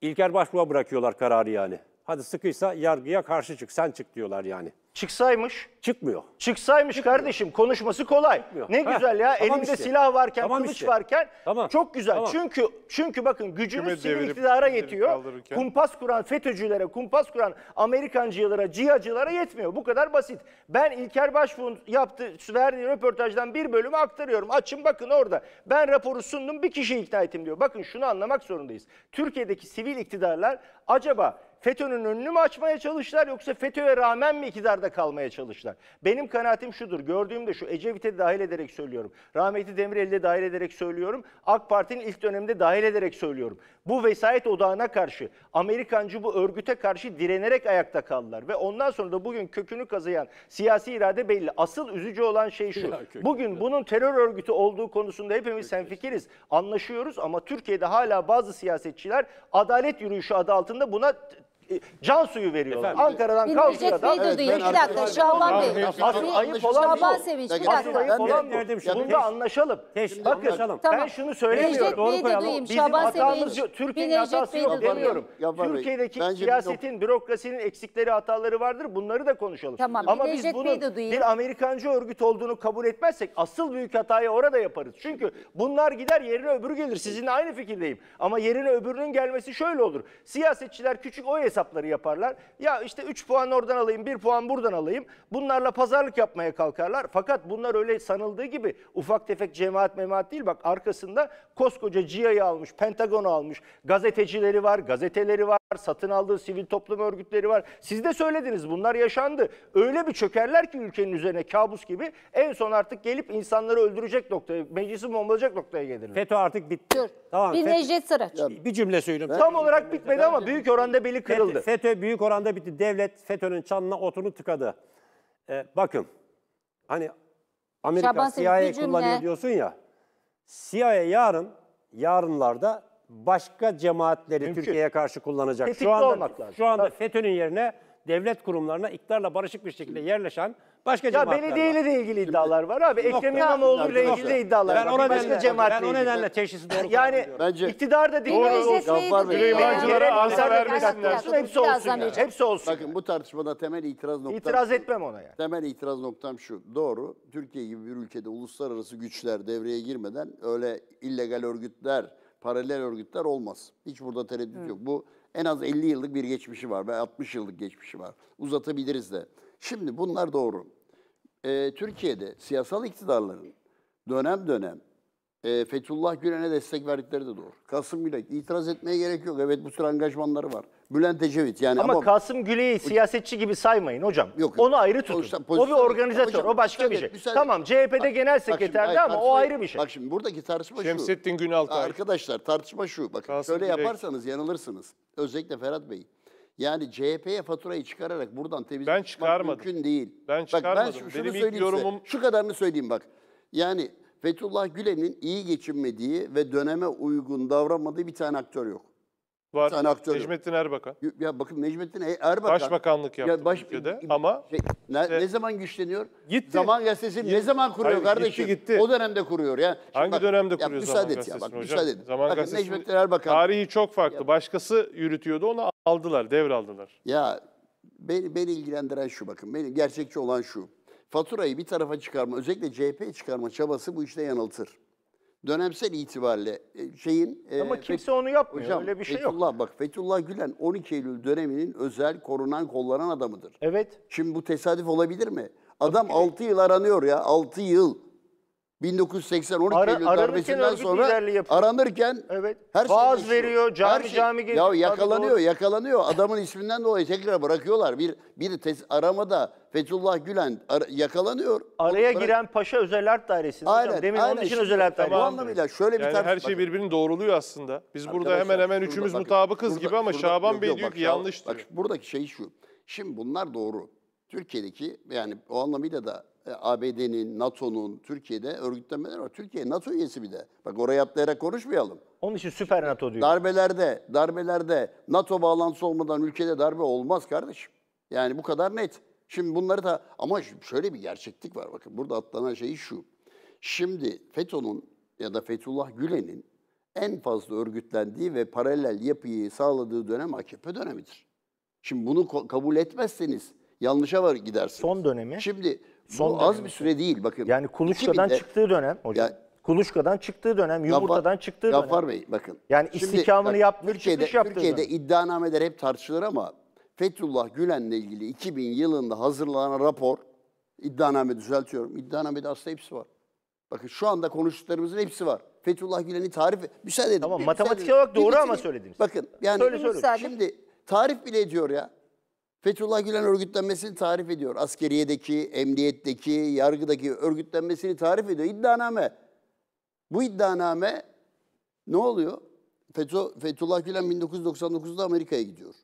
Speaker 4: İlker Başbuğ'a bırakıyorlar kararı yani. Hadi sıkıysa yargıya karşı çık. Sen çık diyorlar yani. Çıksaymış. Çıkmıyor. Çıksaymış Çıkmıyor. kardeşim konuşması kolay. Çıkmıyor.
Speaker 3: Ne Heh, güzel ya tamam elinde işte. silah varken tamam kılıç işte. varken tamam. çok güzel. Tamam. Çünkü çünkü bakın gücümüz sivil iktidara yetiyor. Kumpas kuran FETÖ'cülere, kumpas kuran Amerikancılara, cihacılara yetmiyor. Bu kadar basit. Ben İlker Başbuğ'un yaptığı verdiği röportajdan bir bölümü aktarıyorum. Açın bakın orada. Ben raporu sundum bir kişi ikna ettim diyor. Bakın şunu anlamak zorundayız. Türkiye'deki sivil iktidarlar acaba FETÖ'nün önünü mü açmaya çalıştılar yoksa FETÖ'ye rağmen mi iktidarda kalmaya çalıştılar? Benim kanaatim şudur. Gördüğüm de şu. Ecevit'e dahil ederek söylüyorum. Rahmetli Demirel'de dahil ederek söylüyorum. AK Parti'nin ilk döneminde dahil ederek söylüyorum. Bu vesayet odağına karşı, Amerikancı bu örgüte karşı direnerek ayakta kaldılar. Ve ondan sonra da bugün kökünü kazıyan siyasi irade belli. Asıl üzücü olan şey şu. Bugün bunun terör örgütü olduğu konusunda hepimiz senfikiriz. Anlaşıyoruz ama Türkiye'de hala bazı siyasetçiler adalet yürüyüşü adı altında buna e, can suyu veriyorlar. Efendim, Ankara'dan bir Bicek Bey Bir dakika Şaban Bey. Asıl ayıp olan bu. Şaban Sevinç bir Asıl dakika. ayıp Ben olan bu. nerede bir şey? Bunda Teş- anlaşalım. teş- Bakın anlaşalım. ben Tamam. şunu Necdet Doğru Bey'i de duyayım. Bizim Şaban hatamız Sevinç. Türkiye'nin hatası Bey'i yok demiyorum. Türkiye'deki siyasetin, bürokrasinin eksikleri, hataları vardır. Bunları da konuşalım. Tamam, Ama biz bunun bir Amerikancı örgüt olduğunu kabul etmezsek asıl büyük hatayı orada yaparız. Çünkü bunlar gider yerine öbürü gelir. Sizinle aynı fikirdeyim. Ama yerine öbürünün gelmesi şöyle olur. Siyasetçiler küçük oy hesapları yaparlar. Ya işte 3 puan oradan alayım, 1 puan buradan alayım. Bunlarla pazarlık yapmaya kalkarlar. Fakat bunlar öyle sanıldığı gibi ufak tefek cemaat memaat değil. Bak arkasında koskoca CIA'yı almış, Pentagon'u almış, gazetecileri var, gazeteleri var, satın aldığı sivil toplum örgütleri var. Siz de söylediniz bunlar yaşandı. Öyle bir çökerler ki ülkenin üzerine kabus gibi en son artık gelip insanları öldürecek noktaya, meclisi bombalayacak noktaya gelirler. FETÖ artık bitti. Dur. Tamam. Bir FETÖ, Necdet
Speaker 1: Sıraç.
Speaker 4: Bir cümle söyleyeyim. Tam olarak bitmedi bence, ama büyük oranda beli kırıldı. FETÖ, büyük oranda bitti. Devlet FETÖ'nün çanına otunu tıkadı. Ee, bakın hani Amerika CIA'yı kullanıyor diyorsun ya. CIA yarın, yarınlarda başka cemaatleri Türkiye'ye karşı kullanacak. Tetikli şu anda, olmak lazım. Şu anda FETÖ'nün yerine devlet kurumlarına iktidarla barışık bir şekilde yerleşen Başka Ya cemaatler belediyeyle var.
Speaker 3: de ilgili iddialar var abi. Ekrem İmamoğlu ile ilgili de iddialar Ben var. o nedenle, Başka ben cemaatle o ilgili. nedenle
Speaker 2: teşhisi doğru Yani Bence- iktidar da değil. Doğru. Gaffar Bey. Süleymancılara Yerel ağza insanlar vermesinler. Hepsi olsun. Hepsi olsun. Bakın bu tartışmada temel itiraz noktam İtiraz etmem ona yani. Temel itiraz noktam şu. Doğru. Türkiye gibi bir ülkede uluslararası güçler devreye girmeden öyle illegal örgütler, paralel örgütler olmaz. Hiç burada tereddüt yok. Bu en az 50 yıllık bir geçmişi var ve 60 yıllık geçmişi var. Uzatabiliriz de. Şimdi bunlar doğru e, Türkiye'de siyasal iktidarların dönem dönem e, Fethullah Gülen'e destek verdikleri de doğru. Kasım Gülen itiraz etmeye gerek yok. Evet bu tür angaçmanları var. Bülent Ecevit yani ama, ama Kasım Gülen'i siyasetçi gibi saymayın hocam. Yok. Onu ayrı tutun. o bir organizatör, hocam, o başka bir şey. Müsaade. Tamam CHP'de bak, genel sekreterdi ama o ayrı bir şey. Bak şimdi buradaki tartışma Şemsettin şu. Şemsettin Günaltay. Arkadaşlar tartışma şu. Bakın Kasım şöyle Gülek. yaparsanız yanılırsınız. Özellikle Ferhat Bey. Yani CHP'ye faturayı çıkararak buradan temizlemek mümkün değil. Ben çıkarmadım. Bak ben şunu Benim ilk yorumum... Size, şu kadarını söyleyeyim bak. Yani Fethullah Gülen'in iyi geçinmediği ve döneme uygun davranmadığı bir tane aktör yok. Var. Bir tane aktör Necmettin Erbakan. Ya bakın Necmettin e- Erbakan. Başbakanlık yaptı ya baş, ülkede ama. Şey, ne, işte, ne zaman güçleniyor? Gitti. Zaman gazetesini gitti. ne zaman kuruyor Hayır, kardeşim? Gitti, gitti. O dönemde kuruyor ya. Şimdi Hangi bak, dönemde kuruyor ya, Zaman Gazetesi'ni ya, bak, hocam? Müsaade et. Zaman bakın, Necmettin Erbakan. tarihi
Speaker 5: çok farklı. Ya. Başkası yürütüyordu onu aldılar, devraldılar.
Speaker 2: Ya beni, beni ilgilendiren şu bakın. Beni gerçekçi olan şu. Faturayı bir tarafa çıkarma, özellikle CHP çıkarma çabası bu işte yanıltır dönemsel itibariyle e, şeyin... E, Ama e, kimse onu yapmıyor, hocam, öyle bir şey Fethullah, yok. Bak Fethullah Gülen 12 Eylül döneminin özel korunan kollanan adamıdır. Evet. Şimdi bu tesadüf olabilir mi? Adam Tabii 6 yıl aranıyor ya, 6 yıl. 1980 12 Ara, Eylül darbesinden sonra aranırken evet. her vaaz şey veriyor, cami her şey, cami geliyor. Ya yakalanıyor, doğru. yakalanıyor. Adamın isminden dolayı tekrar bırakıyorlar. Bir bir tes, aramada Fethullah Gülen ar, yakalanıyor. Araya Onu, giren Paşa Özel Harp Dairesi. Aynen, Demin aynen. onun için Özel Harp Dairesi. Bu anlamıyla şöyle yani bir Her şey birbirini
Speaker 5: doğruluyor aslında.
Speaker 2: Biz Arkadaşlar, burada hemen hemen şurada, üçümüz bakın, mutabıkız burada, gibi ama burada, Şaban Bey diyor ki yanlış diyor. Bak buradaki şey şu. Şimdi bunlar doğru. Türkiye'deki yani o anlamıyla da e, ABD'nin, NATO'nun, Türkiye'de örgütlenmeler var. Türkiye NATO üyesi bir de. Bak oraya atlayarak konuşmayalım. Onun için süper NATO diyor. Darbelerde, darbelerde NATO bağlantısı olmadan ülkede darbe olmaz kardeşim. Yani bu kadar net. Şimdi bunları da ama şöyle bir gerçeklik var bakın. Burada atlanan şey şu. Şimdi FETÖ'nün ya da Fethullah Gülen'in en fazla örgütlendiği ve paralel yapıyı sağladığı dönem AKP dönemidir. Şimdi bunu kabul etmezseniz yanlışa var gidersiniz. Son dönemi. Şimdi Son Bu az bir süre değil bakın. Yani kuluçkadan 2000'de çıktığı
Speaker 3: dönem hocam. Ya, kuluçkadan çıktığı dönem, yumurtadan Gaffar, çıktığı dönem. Gaffar Bey bakın. Yani istikamını şimdi, Türkiye'de, çıkış Türkiye'de
Speaker 2: iddianameler hep tartışılır ama Fethullah Gülen'le ilgili 2000 yılında hazırlanan rapor, iddianame düzeltiyorum, iddianamede aslında hepsi var. Bakın şu anda konuştuklarımızın hepsi var. Fethullah Gülen'i tarif... Müsaade edin. Tamam, matematik olarak doğru ama söylediniz. Bakın yani Söyle, şimdi tarif bile ediyor ya. Fethullah Gülen örgütlenmesini tarif ediyor. Askeriyedeki, emniyetteki, yargıdaki örgütlenmesini tarif ediyor. İddianame. Bu iddianame ne oluyor? Fethu, Fethullah Gülen 1999'da Amerika'ya gidiyor.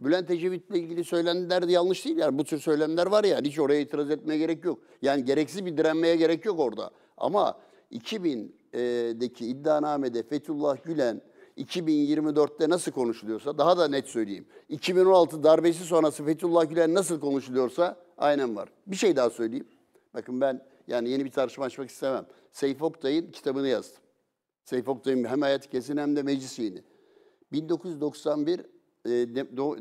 Speaker 2: Bülent Ecevit'le ilgili söylenenler de yanlış değil. Yani bu tür söylemler var ya hiç oraya itiraz etmeye gerek yok. Yani gereksiz bir direnmeye gerek yok orada. Ama 2000'deki e, iddianamede Fethullah Gülen 2024'te nasıl konuşuluyorsa, daha da net söyleyeyim. 2016 darbesi sonrası Fethullah Gülen nasıl konuşuluyorsa aynen var. Bir şey daha söyleyeyim. Bakın ben yani yeni bir tartışma açmak istemem. Seyf Oktay'ın kitabını yazdım. Seyf Oktay'ın hem hayat kesin hem de meclis yeni. 1991 e,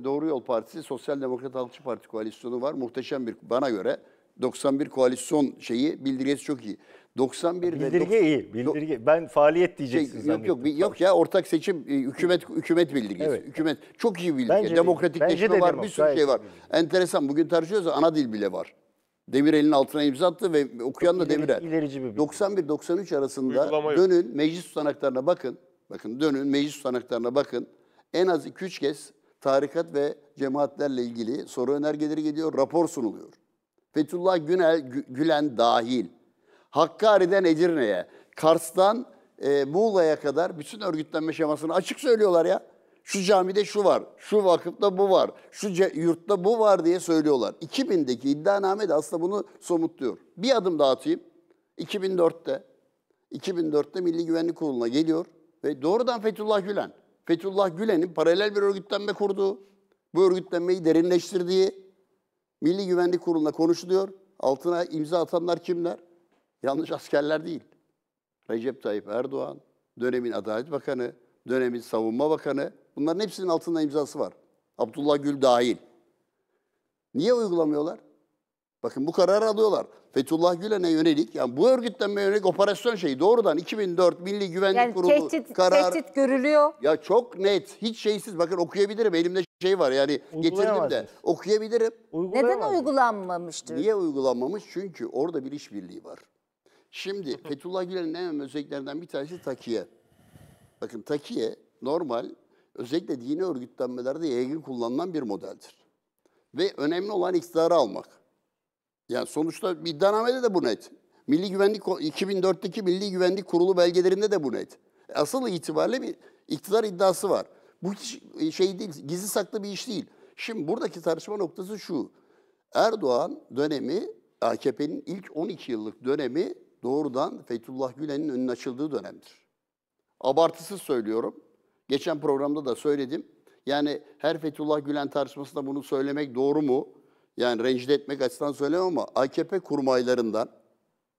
Speaker 2: Doğru Yol Partisi Sosyal Demokrat Halkçı Parti koalisyonu var. Muhteşem bir bana göre 91 koalisyon şeyi bildirgesi çok iyi. 91'de bildirge dok- iyi. Bildirge. Ben faaliyet diyeceksin şey, Yok yok yok ya ortak seçim e, hükümet hükümet bildirgesi. Evet. Hükümet çok iyi bildirge. Bence Demokratikleşme bence de var, demok, bir sürü şey var. Bildirge. Enteresan bugün tartışıyoruz ana dil bile var. Demirel'in altına imza attı ve okuyan da Demirel. İlerici bir 91-93 arasında dönün meclis tutanaklarına bakın. Bakın dönün meclis tutanaklarına bakın. En az 2-3 kez tarikat ve cemaatlerle ilgili soru önergeleri geliyor, rapor sunuluyor. Fethullah Günel, Gülen dahil Hakkari'den Edirne'ye, Kars'tan e, Muğla'ya kadar bütün örgütlenme şemasını açık söylüyorlar ya. Şu camide şu var, şu vakıfta bu var, şu yurtta bu var diye söylüyorlar. 2000'deki iddianame de aslında bunu somutluyor. Bir adım daha atayım. 2004'te 2004'te Milli Güvenlik Kurulu'na geliyor ve doğrudan Fethullah Gülen. Fethullah Gülen'in paralel bir örgütlenme kurduğu, bu örgütlenmeyi derinleştirdiği Milli Güvenlik Kurulu'na konuşuluyor. Altına imza atanlar kimler? Yanlış askerler değil. Recep Tayyip Erdoğan, dönemin Adalet Bakanı, dönemin Savunma Bakanı, bunların hepsinin altında imzası var. Abdullah Gül dahil. Niye uygulamıyorlar? Bakın bu kararı alıyorlar. Fethullah Gülen'e yönelik, yani bu örgütlenmeye yönelik operasyon şeyi doğrudan 2004 Milli Güvenlik yani Kurulu tehdit, karar. tehdit görülüyor. Ya çok net, hiç şeysiz. Bakın okuyabilirim, elimde şey var yani getirdim de. Okuyabilirim. Neden
Speaker 1: uygulanmamıştır? Niye
Speaker 2: uygulanmamış? Çünkü orada bir işbirliği var. Şimdi Fethullah Gülen'in en önemli özelliklerinden bir tanesi takiye. Bakın takiye normal özellikle dini örgütlenmelerde yaygın kullanılan bir modeldir. Ve önemli olan iktidarı almak. Yani sonuçta iddianamede de bu net. Milli Güvenlik 2004'teki Milli Güvenlik Kurulu belgelerinde de bu net. E, asıl itibariyle bir iktidar iddiası var. Bu e, şey değil, gizli saklı bir iş değil. Şimdi buradaki tartışma noktası şu. Erdoğan dönemi, AKP'nin ilk 12 yıllık dönemi doğrudan Fethullah Gülen'in önünün açıldığı dönemdir. Abartısız söylüyorum. Geçen programda da söyledim. Yani her Fethullah Gülen tartışmasında bunu söylemek doğru mu? Yani rencide etmek açısından söylemem ama AKP kurmaylarından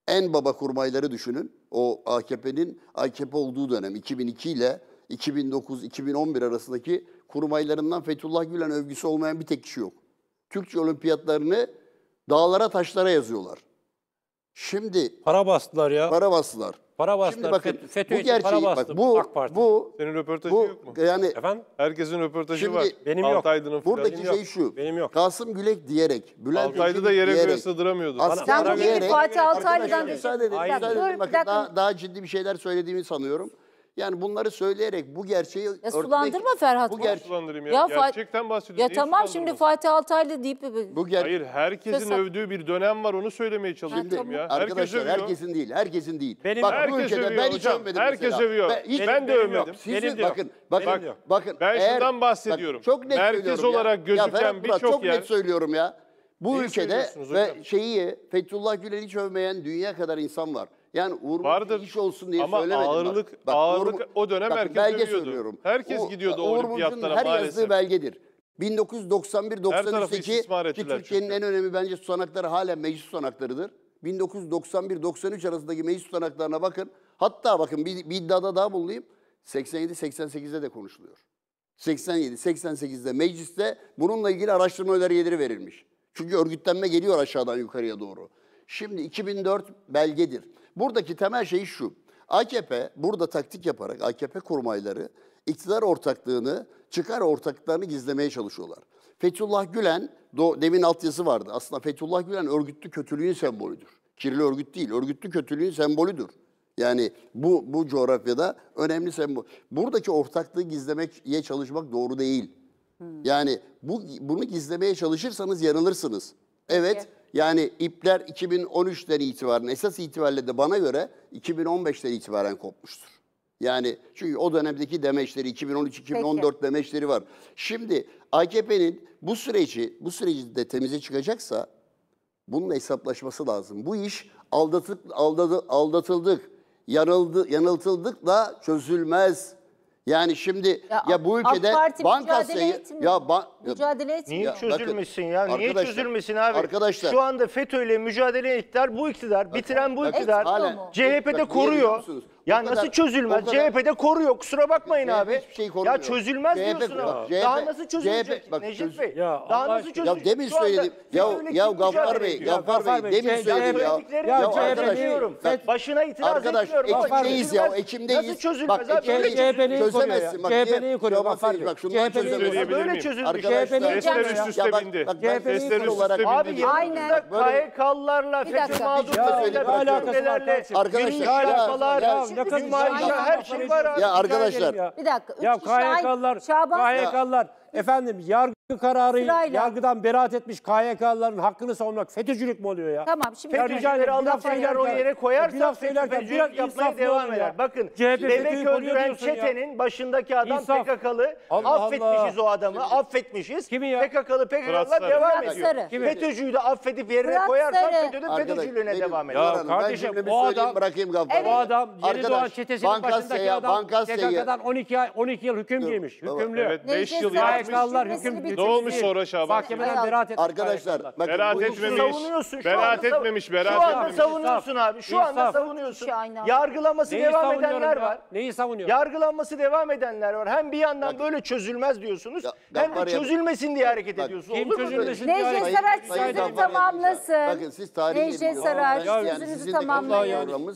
Speaker 2: en baba kurmayları düşünün. O AKP'nin AKP olduğu dönem 2002 ile 2009-2011 arasındaki kurmaylarından Fethullah Gülen övgüsü olmayan bir tek kişi yok. Türkçe olimpiyatlarını dağlara taşlara yazıyorlar. Şimdi Para bastılar ya. para bastılar. Para bastılar. Şimdi bakın Fet- FETÖ bu gerçeği para bastı bak, bu AK Parti. bu Senin röportajın bu yok mu? yani Efendim? Herkesin röportajı Şimdi- var. Benim yok. Altaydın'ın falan. buradaki şey şu. Benim yok. Kasım Gülek diyerek Bülent Altaylı da yere göğe diyerek sığdıramıyordu. Aslında- Sen bu bugünkü Fatih Altaylı'dan Arkadaşlar, müsaade edin, Dur, bir dakika. daha, daha ciddi bir şeyler söylediğimi sanıyorum. Yani bunları söyleyerek bu gerçeği ya örtmek... Sulandırma Ferhat. Bu ger sulandırayım ya. ya
Speaker 1: Gerçekten bahsediyorum. Ya Neyi tamam şimdi Fatih Altaylı deyip...
Speaker 5: Bu ger Hayır herkesin Fesat. övdüğü bir dönem var onu söylemeye çalışıyorum şimdi, ya. Arkadaşlar herkes herkesin değil
Speaker 2: herkesin değil. Benim, Bak herkes bu ülkede övüyor, ben hiç hocam. övmedim herkes mesela. Övüyor. Ben, hiç, ben de övmedim. Sizin, benim bakın, bakın, benim bakın. Ben eğer, şundan bahsediyorum. Bak, çok net Merkez olarak gözüken birçok yer... Çok net söylüyorum ya. Bu ülkede ve şeyi Fethullah Gülen'i hiç övmeyen dünya kadar insan var. Yani Uğur Vardır. iş olsun diye Ama söylemedim. Ama ağırlık, bak. ağırlık Uğur, o dönem bak, herkes belge dövüyordu. Söylüyorum. Herkes o, gidiyordu Uğur olimpiyatlara her maalesef. yazdığı belgedir. 1991-93'teki ki Türkiye'nin en önemli bence tutanakları hala meclis tutanaklarıdır. 1991-93 arasındaki meclis tutanaklarına bakın. Hatta bakın bir, bir iddiada daha bulunayım. 87-88'de de konuşuluyor. 87-88'de mecliste bununla ilgili araştırma önerileri verilmiş. Çünkü örgütlenme geliyor aşağıdan yukarıya doğru. Şimdi 2004 belgedir buradaki temel şey şu. AKP burada taktik yaparak AKP kurmayları iktidar ortaklığını, çıkar ortaklıklarını gizlemeye çalışıyorlar. Fethullah Gülen, do, demin altyazı vardı. Aslında Fethullah Gülen örgütlü kötülüğün sembolüdür. Kirli örgüt değil, örgütlü kötülüğün sembolüdür. Yani bu, bu coğrafyada önemli sembol. Buradaki ortaklığı gizlemeye çalışmak doğru değil. Hmm. Yani bu, bunu gizlemeye çalışırsanız yanılırsınız. Evet. Peki yani ipler 2013'ten itibaren esas itibariyle de bana göre 2015'ten itibaren kopmuştur. Yani çünkü o dönemdeki demeçleri 2013-2014 demeçleri var. Şimdi AKP'nin bu süreci bu süreci de temize çıkacaksa bunun hesaplaşması lazım. Bu iş aldatık aldadı, aldatıldık, yanıldı, da çözülmez yani şimdi ya, ya bu ülkede bankasayı ya ba mücadele etmiyor. Niye çözülmesin ya? Niye arkadaşlar, çözülmüşsün abi? Arkadaşlar. Şu
Speaker 3: anda FETÖ ile mücadele iktidar bu iktidar, bitiren bu iktidar. Evet, CHP'de koruyor. Ya o nasıl çözülmez? Kadar... CHP'de koruyor. Kusura bakmayın CHP abi. Hiçbir şey korumuyor. Ya çözülmez CHP diyorsun ama. CHP, daha nasıl çözülecek CHP, bak, Necip çöz... Bey? Ya, daha nasıl çözülecek? Ya demin söyledim. Ya, ya Gafar Bey, Gafar Bey, Bey demin söyledim ya. Ya, ya arkadaş, bak, başına itiraz arkadaş, etmiyorum. Arkadaş Ekim'deyiz ya, Ekim'deyiz.
Speaker 2: Nasıl çözülmez bak, abi? CHP'liyi çözemezsin. Bak, CHP'liyi koruyor Gafar Bey. Bak şunu çözemezsin. Böyle çözülmüş. Testler üst üste bindi. Testler üst üste bindi. Abi yanımızda
Speaker 3: KHK'lılarla, FETÖ mağdurlarıyla, bilmem nelerle, arkadaşlar, ne kadar her şey var abi. Ya arkadaşlar. Bir dakika. ya kişi
Speaker 4: KYK'lılar, efendim yargı kararı Sırayla. yargıdan beraat etmiş KYK'ların hakkını savunmak FETÖ'cülük mü oluyor ya? Tamam şimdi Ya rica ederim Allah söyler o yere koyarsa bir laf söylerken biraz yapmaya devam eder. ya. Bakın bebek öldüren diyorsun ya. çetenin
Speaker 3: başındaki adam İnsaf. PKK'lı. Allah affetmişiz Allah. o adamı. Affetmişiz. Kimi ya? PKK'lı PKK'lılar devam Fırat ediyor. Sarı. FETÖ'cüyü de affedip Fırat yerine koyarsan Sarı. FETÖ'nün FETÖ'cülüğüne devam eder. Ya kardeşim, bu adam- bırakayım
Speaker 4: gafları. O adam Yeni Doğan çetesinin e başındaki adam e PKK'dan 12, yıl hüküm giymiş. Hükümlü. Evet 5 yıl Necdet Sarı. yatmış. Cümlesini Hüküm- bitirdi. Ne olmuş sonra Şaban? Mahkemeden beraat etmiş. Arkadaşlar bakın Beraat etmemiş. Savunuyorsun şu Beraat etmemiş, Şu anda savunuyorsun abi. Şu İnsaf. anda savunuyorsun.
Speaker 3: Şu şey anda. devam edenler var. Neyi savunuyor? Yargılanması devam edenler var. Hem bir yandan böyle çözülmez diyorsunuz. Hem de çözülmesin diye hareket ediyorsunuz. Kim Olur mu çözülmesin diye hareket Saraç
Speaker 1: Sayın- Sayın sözünü tamamlasın. Yardımcı. Bakın siz tarih Necdet sözünüzü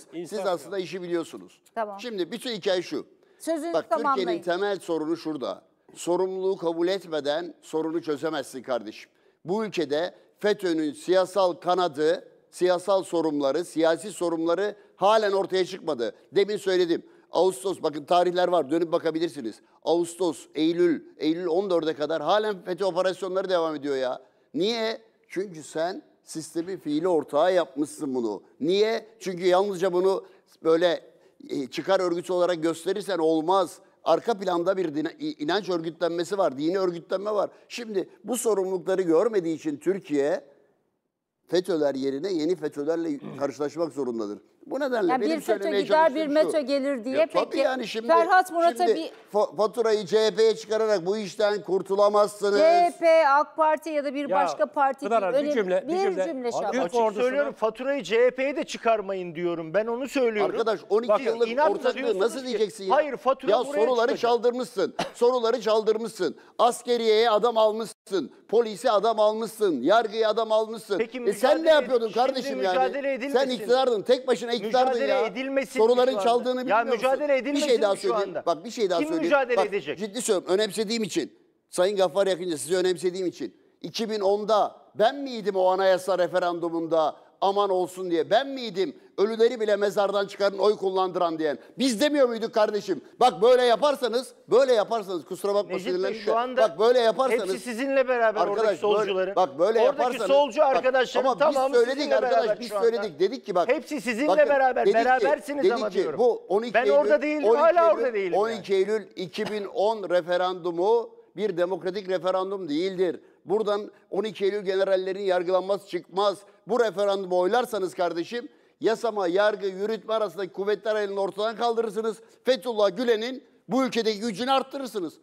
Speaker 2: sizin Siz aslında işi biliyorsunuz. Tamam. Şimdi bütün hikaye şu. Sözünüzü Bak Türkiye'nin temel sorunu şurada sorumluluğu kabul etmeden sorunu çözemezsin kardeşim. Bu ülkede FETÖ'nün siyasal kanadı, siyasal sorunları, siyasi sorunları halen ortaya çıkmadı. Demin söyledim. Ağustos, bakın tarihler var dönüp bakabilirsiniz. Ağustos, Eylül, Eylül 14'e kadar halen FETÖ operasyonları devam ediyor ya. Niye? Çünkü sen sistemi fiili ortağı yapmışsın bunu. Niye? Çünkü yalnızca bunu böyle e, çıkar örgütü olarak gösterirsen olmaz. Arka planda bir dine, inanç örgütlenmesi var, dini örgütlenme var. Şimdi bu sorumlulukları görmediği için Türkiye FETÖ'ler yerine yeni FETÖ'lerle karşılaşmak zorundadır. Bu nedenle yani benim bir FETÖ gider bir METÖ gelir diye ya, peki yani şimdi, Ferhat Murat'a bir... faturayı CHP'ye çıkararak bu işten kurtulamazsınız. CHP,
Speaker 1: AK Parti ya da bir ya, başka parti Pınar
Speaker 3: değil. Öyle bir cümle. Bir cümle. cümle Açık söylüyorum faturayı CHP'ye de çıkarmayın diyorum. Ben onu
Speaker 2: söylüyorum. Arkadaş 12 Bakın, yıllık ortaklığı nasıl ki, diyeceksin ya? Hayır fatura ya soruları çıkacak. çaldırmışsın. soruları çaldırmışsın. Askeriyeye adam almışsın. polisi adam almışsın. Yargıya adam almışsın. Peki, e sen ne yapıyordun kardeşim yani? Sen iktidardın. Tek başına iktidarın mücadele ya. edilmesin. Soruların çaldığını bilmiyor Ya mücadele edilmesin bir şey daha şu anda. Bak bir şey daha Kim söyleyeyim. mücadele Bak, edecek? Ciddi söylüyorum önemsediğim için. Sayın Gaffar Yakıncı sizi önemsediğim için. 2010'da ben miydim o anayasa referandumunda aman olsun diye. Ben miydim ölüleri bile mezardan çıkarın oy kullandıran diyen? Biz demiyor muyduk kardeşim? Bak böyle yaparsanız, böyle yaparsanız kusura bakma Necip Bey şu anda Bak böyle yaparsanız. Hepsi sizinle beraber arkadaş, oradaki solcuların. bak böyle oradaki yaparsanız. Oradaki solcu arkadaşlar ama tamamı biz söyledik sizinle arkadaş, biz söyledik. Dedik ki bak. Hepsi sizinle bakın, beraber. Dedik Berabersiniz dedik ama diyorum. Bu 12 ben Eylül, orada değilim hala orada değilim. 12 yani. Eylül 2010 referandumu bir demokratik referandum değildir. Buradan 12 Eylül generallerin yargılanması çıkmaz bu referandumu oylarsanız kardeşim yasama, yargı, yürütme arasındaki kuvvetler ayrılığını ortadan kaldırırsınız. Fethullah Gülen'in bu ülkedeki gücünü arttırırsınız.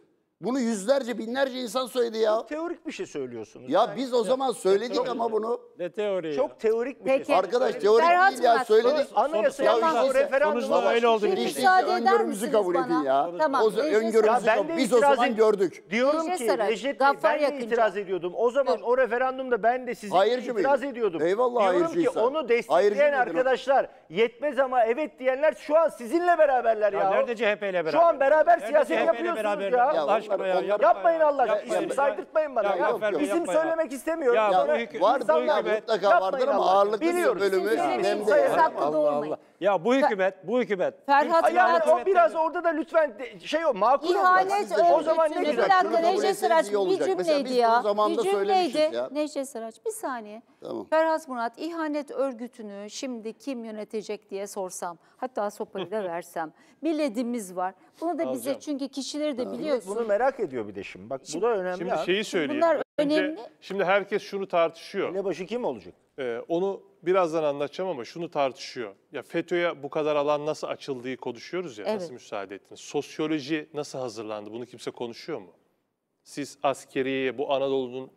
Speaker 2: Bunu yüzlerce, binlerce insan söyledi ya. Teorik bir şey söylüyorsunuz. Ya biz o zaman söyledik ama bunu. Ne teori Çok teorik bir Peki. şey. Arkadaş teorik Ferhat değil ya söyledik. Anayasaya Sonuçta- bağlı referanduma öyle oldu. başlıyor. İşte şey. Müsaade eder misiniz kabul edin bana? ya. Tamam, O, z- öngörümüzü ben kabul Biz o zaman et- gördük. Diyorum ki Saray, Recep Bey ben de itiraz
Speaker 3: ediyordum. O zaman o referandumda ben de sizin itiraz ediyordum. Eyvallah, Diyorum ki hayırcıysan. onu destekleyen Hayırcı mıydın o? arkadaşlar yetmez ama evet diyenler şu an sizinle beraberler ya. ya. Nerede CHP ile beraber? Şu an beraber nerede siyaset CHP'yle yapıyorsunuz beraber? ya. Ya Allah ya. onlar- Yapma Yapmayın ya. Allah aşkına. Yapmayın. İsim saydırtmayın bana. Ya, ya. yok, yok, İsim yapmayın ya. söylemek istemiyorum. Ya, Sonra bu hükü-
Speaker 4: Vardır insanlar- ya, mutlaka vardır ama Allah. ağırlıklı bir Biliyoruz. bölümü Sizin güveniniz nemde yani. Ya bu hükümet, bu hükümet. Ferhat Ay, yani o biraz
Speaker 3: orada da lütfen şey o makul İhanet O zaman ne güzel bir güzel. dakika Şurada Sıraç bir olacak. cümleydi ya. Bir cümleydi. söylemişiz ya.
Speaker 1: Necdet Sıraç bir saniye. Tamam. Ferhat Murat ihanet örgütünü şimdi kim yönetecek diye sorsam hatta sopayı da versem biledimiz var. Bunu da bize çünkü kişileri de biliyorsun. Bunu
Speaker 3: merak ediyor bir de şimdi. Bak bu da önemli. Şimdi şeyi söyleyeyim. Bunlar Önce- önemli.
Speaker 5: Şimdi herkes şunu tartışıyor. Elebaşı kim olacak? Ee, onu birazdan anlatacağım ama şunu tartışıyor. Ya FETÖ'ye bu kadar alan nasıl açıldığı konuşuyoruz ya. Evet. Nasıl müsaade ettiniz? Sosyoloji nasıl hazırlandı? Bunu kimse konuşuyor mu? Siz askeriye bu Anadolu'nun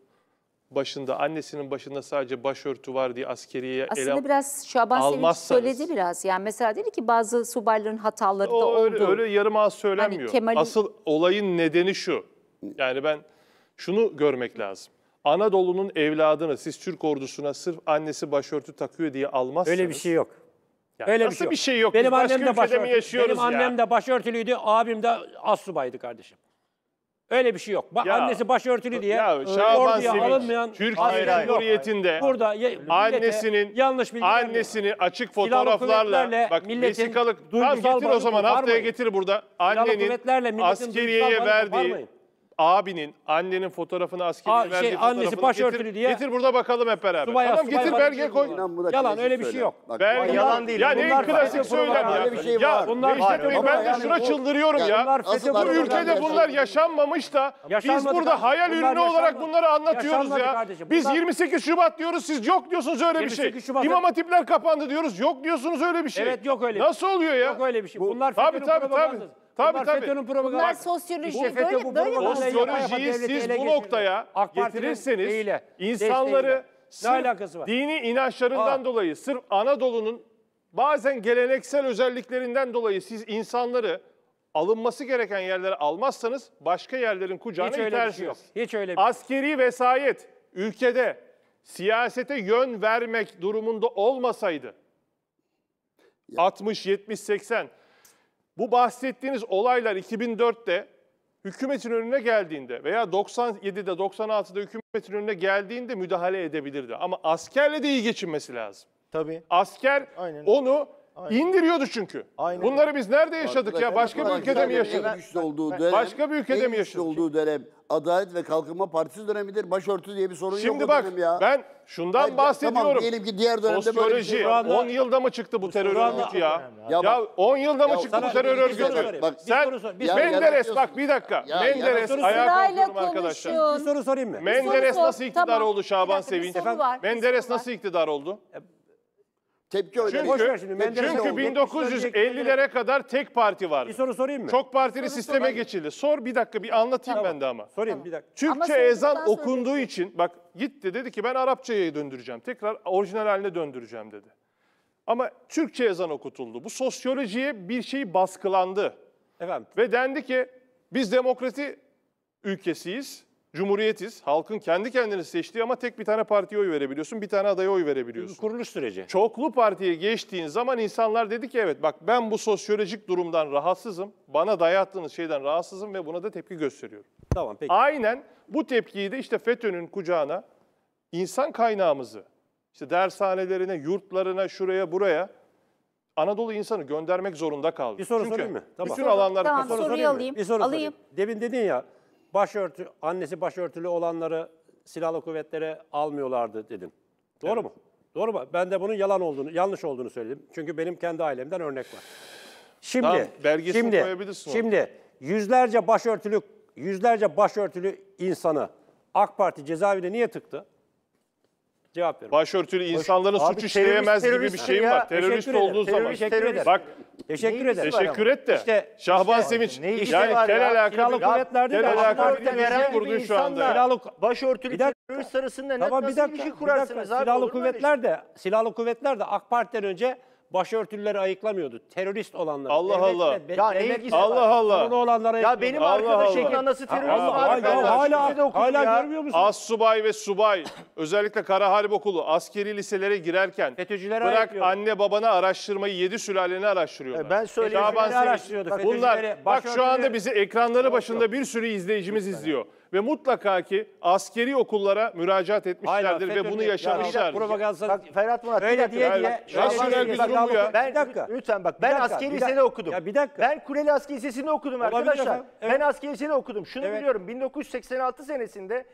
Speaker 5: başında, annesinin başında sadece başörtü var diye askeriye Aslında ele
Speaker 1: biraz Şaban Sevinç söyledi biraz. Yani mesela dedi ki bazı subayların hataları o, da oldu. Öyle, öyle
Speaker 5: yarım ağız hani söylenmiyor. Hani Kemal... Asıl olayın nedeni şu. Yani ben şunu görmek lazım. Anadolu'nun evladını siz Türk ordusuna sırf annesi başörtü takıyor diye almazsınız. Öyle bir şey yok. Yani Öyle nasıl şey bir şey yok? Bir şey yok? Benim Biz annem de başörtülü. Benim annem ya.
Speaker 4: de başörtülüydü, abim de as subaydı kardeşim. Öyle bir şey yok. Bak Ya- annesi başörtülü diye Ya e, Şaban orduya alınmayan Sevinç, Türk
Speaker 5: Cumhuriyeti'nde Burada annesinin yanlış bilgi vermiyor. annesini açık fotoğraflarla bak milletin vesikalık getir o zaman haftaya getir burada. Annenin kuvvetlerle askeriyeye verdiği koparmayın abinin, annenin fotoğrafını askerin Aa, şey, verdiği şey, fotoğrafını annesi başörtülü getir, diye- getir burada bakalım hep beraber. Subaya, tamam subaya getir belge koy. İnan Yalan, öyle bir şey yok. Bak, Belge yalan değil. Ya ne Bunlar FETÖ klasik söylem ya. Öyle bir şey ya var. bunlar Var, işte, ama ben de şuna çıldırıyorum ya. Bu ülkede bunlar yaşanmamış da biz burada hayal ürünü olarak bunları anlatıyoruz ya. Biz 28 Şubat diyoruz siz yok diyorsunuz öyle bir şey. 28 Şubat- İmam hatipler kapandı diyoruz yok diyorsunuz öyle bir şey. Evet, yok
Speaker 4: öyle bir Nasıl şey. oluyor ya? Yok öyle bir şey. Bunlar Tabii, FETÖ'nün tabii, propagandası. Tabii, Bunlar tabii. FETÖ'nün propagandası. Bunlar sosyoloji. İşte FETÖ
Speaker 5: bu böyle, böyle Sosyolojiyi siz bu noktaya getirirseniz eyle, insanları ne alakası var? dini inançlarından Aa. dolayı sırf Anadolu'nun bazen geleneksel özelliklerinden dolayı siz insanları alınması gereken yerlere almazsanız başka yerlerin kucağına Hiç öyle Bir şey yok. Hiç öyle bir şey Askeri vesayet ülkede siyasete yön vermek durumunda olmasaydı ya. 60 70 80 bu bahsettiğiniz olaylar 2004'te hükümetin önüne geldiğinde veya 97'de 96'da hükümetin önüne geldiğinde müdahale edebilirdi. Ama askerle de iyi geçinmesi lazım. Tabii. Asker Aynen. onu Aynen. İndiriyordu
Speaker 2: çünkü. Aynen. Bunları biz nerede yaşadık ya? Başka bir ülkede mi yaşadık? Başka bir ülkede mi yaşadık? olduğu dönem Adalet ve Kalkınma Partisi dönemidir. Başörtü diye bir sorun Şimdi yok bak, o dönem ya. ben şundan Hayır, bahsediyorum. Tamam diyelim ki diğer dönemde Sosyoloji, böyle bir şey 10 yılda mı çıktı bu terör örgütü ya? Ya, ya 10 yılda
Speaker 5: mı çıktı bu terör örgütü? Bak, sen ya, Menderes bak bir dakika. Ya, Menderes ayağa kalkıyorum arkadaşlar. Bir soru sorayım mı? Menderes nasıl iktidar oldu Şaban Sevinç? Menderes nasıl iktidar oldu? Tepki önemli. Çünkü, çünkü 1950'lere kadar tek parti vardı. Bir soru sorayım mı? Çok partili sisteme geçildi. Sor bir dakika bir anlatayım ben de ama.
Speaker 4: Sorayım bir dakika.
Speaker 5: Türkçe ezan okunduğu için bak gitti dedi ki ben Arapçaya döndüreceğim. Tekrar orijinal haline döndüreceğim dedi. Ama Türkçe ezan okutuldu. Bu sosyolojiye bir şey baskılandı. Efendim Ve dendi ki biz demokrati ülkesiyiz. Cumhuriyetiz. Halkın kendi kendini seçtiği ama tek bir tane partiye oy verebiliyorsun. Bir tane adaya oy verebiliyorsun. Kuruluş süreci. Çoklu partiye geçtiğin zaman insanlar dedi ki evet bak ben bu sosyolojik durumdan rahatsızım. Bana dayattığınız şeyden rahatsızım ve buna da tepki gösteriyorum. Tamam peki. Aynen bu tepkiyi de işte FETÖ'nün kucağına insan kaynağımızı işte dershanelerine, yurtlarına, şuraya, buraya Anadolu insanı
Speaker 4: göndermek zorunda kaldı. Bir soru Çünkü sorayım mı? Tamam. Bütün alanlar tamam, soru, soruyu alayım. Bir soru alayım. Sorayım. Demin dedin ya başörtü annesi başörtülü olanları silahlı kuvvetlere almıyorlardı dedin. Doğru evet. mu? Doğru mu? Ben de bunun yalan olduğunu, yanlış olduğunu söyledim. Çünkü benim kendi ailemden örnek var. Şimdi tamam, şimdi şimdi yüzlerce başörtülü yüzlerce başörtülü insanı AK Parti cezaevine niye tıktı?
Speaker 5: Cevap verin. Başörtülü insanların Abi, suç işleyemez gibi bir şeyim ya. var. Terörist olduğu zaman. terörist, terörist. Bak
Speaker 4: Teşekkür ederim. Teşekkür et de. İşte, Şahban işte, Sevinç. Ne ilgisi yani var ya? alaka Silahlı bir, kuvvetlerde
Speaker 3: de kel alaka bir başörtülü veren bir kurdun şu insanla- anda. Silahlı,
Speaker 4: başörtülü Bir dakika. terörist
Speaker 3: arasında ne tamam, nasıl bir dakika. kurarsınız Silahlı kuvvetler de
Speaker 4: silahlı kuvvetler de AK Parti'den önce başörtülüleri ayıklamıyordu. Terörist olanları. Allah Allah. Ya ne ilgisi Allah var? Allah. Sonra olanları Ya benim Allah arkadaşımın Allah. anası terörist Allah var. Allah. Ya, hala de hala görmüyor musun? Az
Speaker 5: subay ve subay özellikle Kara Harp Okulu askeri liselere girerken FETÖ'cülere bırak anne babana araştırmayı yedi sülaleni araştırıyorlar. E ben söyleyeyim. Şaban araştırıyordu. Bunlar bak şu anda bizi ekranları başında bir sürü izleyicimiz izliyor ve mutlaka ki askeri okullara müracaat etmişlerdir Hayır, ve bunu yaşamışlardır.
Speaker 3: Propaganda Ferhat Murat bir dakika. Diye, diye, şey Rasyonel bir durum bu ya. Ben, bir dakika. Lütfen bak ben dakika, askeri lisede okudum. Ya bir dakika. Ben Kuleli Askeri Lisesi'nde okudum arkadaşlar. Ben askeri lisede okudum. Şunu biliyorum 1986 senesinde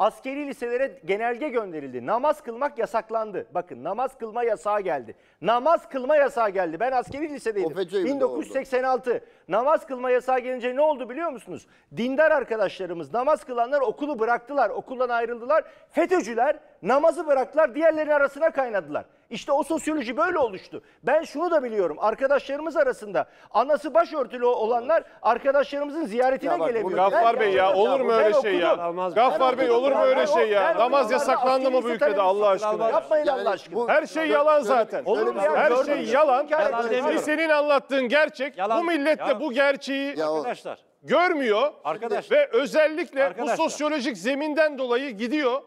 Speaker 3: askeri liselere genelge gönderildi. Namaz kılmak yasaklandı. Bakın namaz kılma yasağı geldi. Namaz kılma yasağı geldi. Ben askeri lisedeydim. 1986. Namaz kılma yasağı gelince ne oldu biliyor musunuz? Dindar arkadaşlarımız namaz kılanlar okulu bıraktılar. Okuldan ayrıldılar. FETÖ'cüler namazı bıraktılar, diğerlerinin arasına kaynadılar. İşte o sosyoloji böyle oluştu. Ben şunu da biliyorum. Arkadaşlarımız arasında anası başörtülü olanlar arkadaşlarımızın ziyaretine ya bak, gelebiliyor. Gaffar Bey ya olur mu öyle şey ya? Gaffar Bey olur mu öyle şey ya? Namaz yasaklandı mı bu ülkede Allah
Speaker 5: aşkına? Yapmayın Allah aşkına. Her şey yalan zaten. Olur mu ya? Her şey yalan. Hani senin anlattığın gerçek. Bu millet de bu gerçeği arkadaşlar görmüyor. Arkadaşlar. Ve özellikle bu sosyolojik zeminden dolayı gidiyor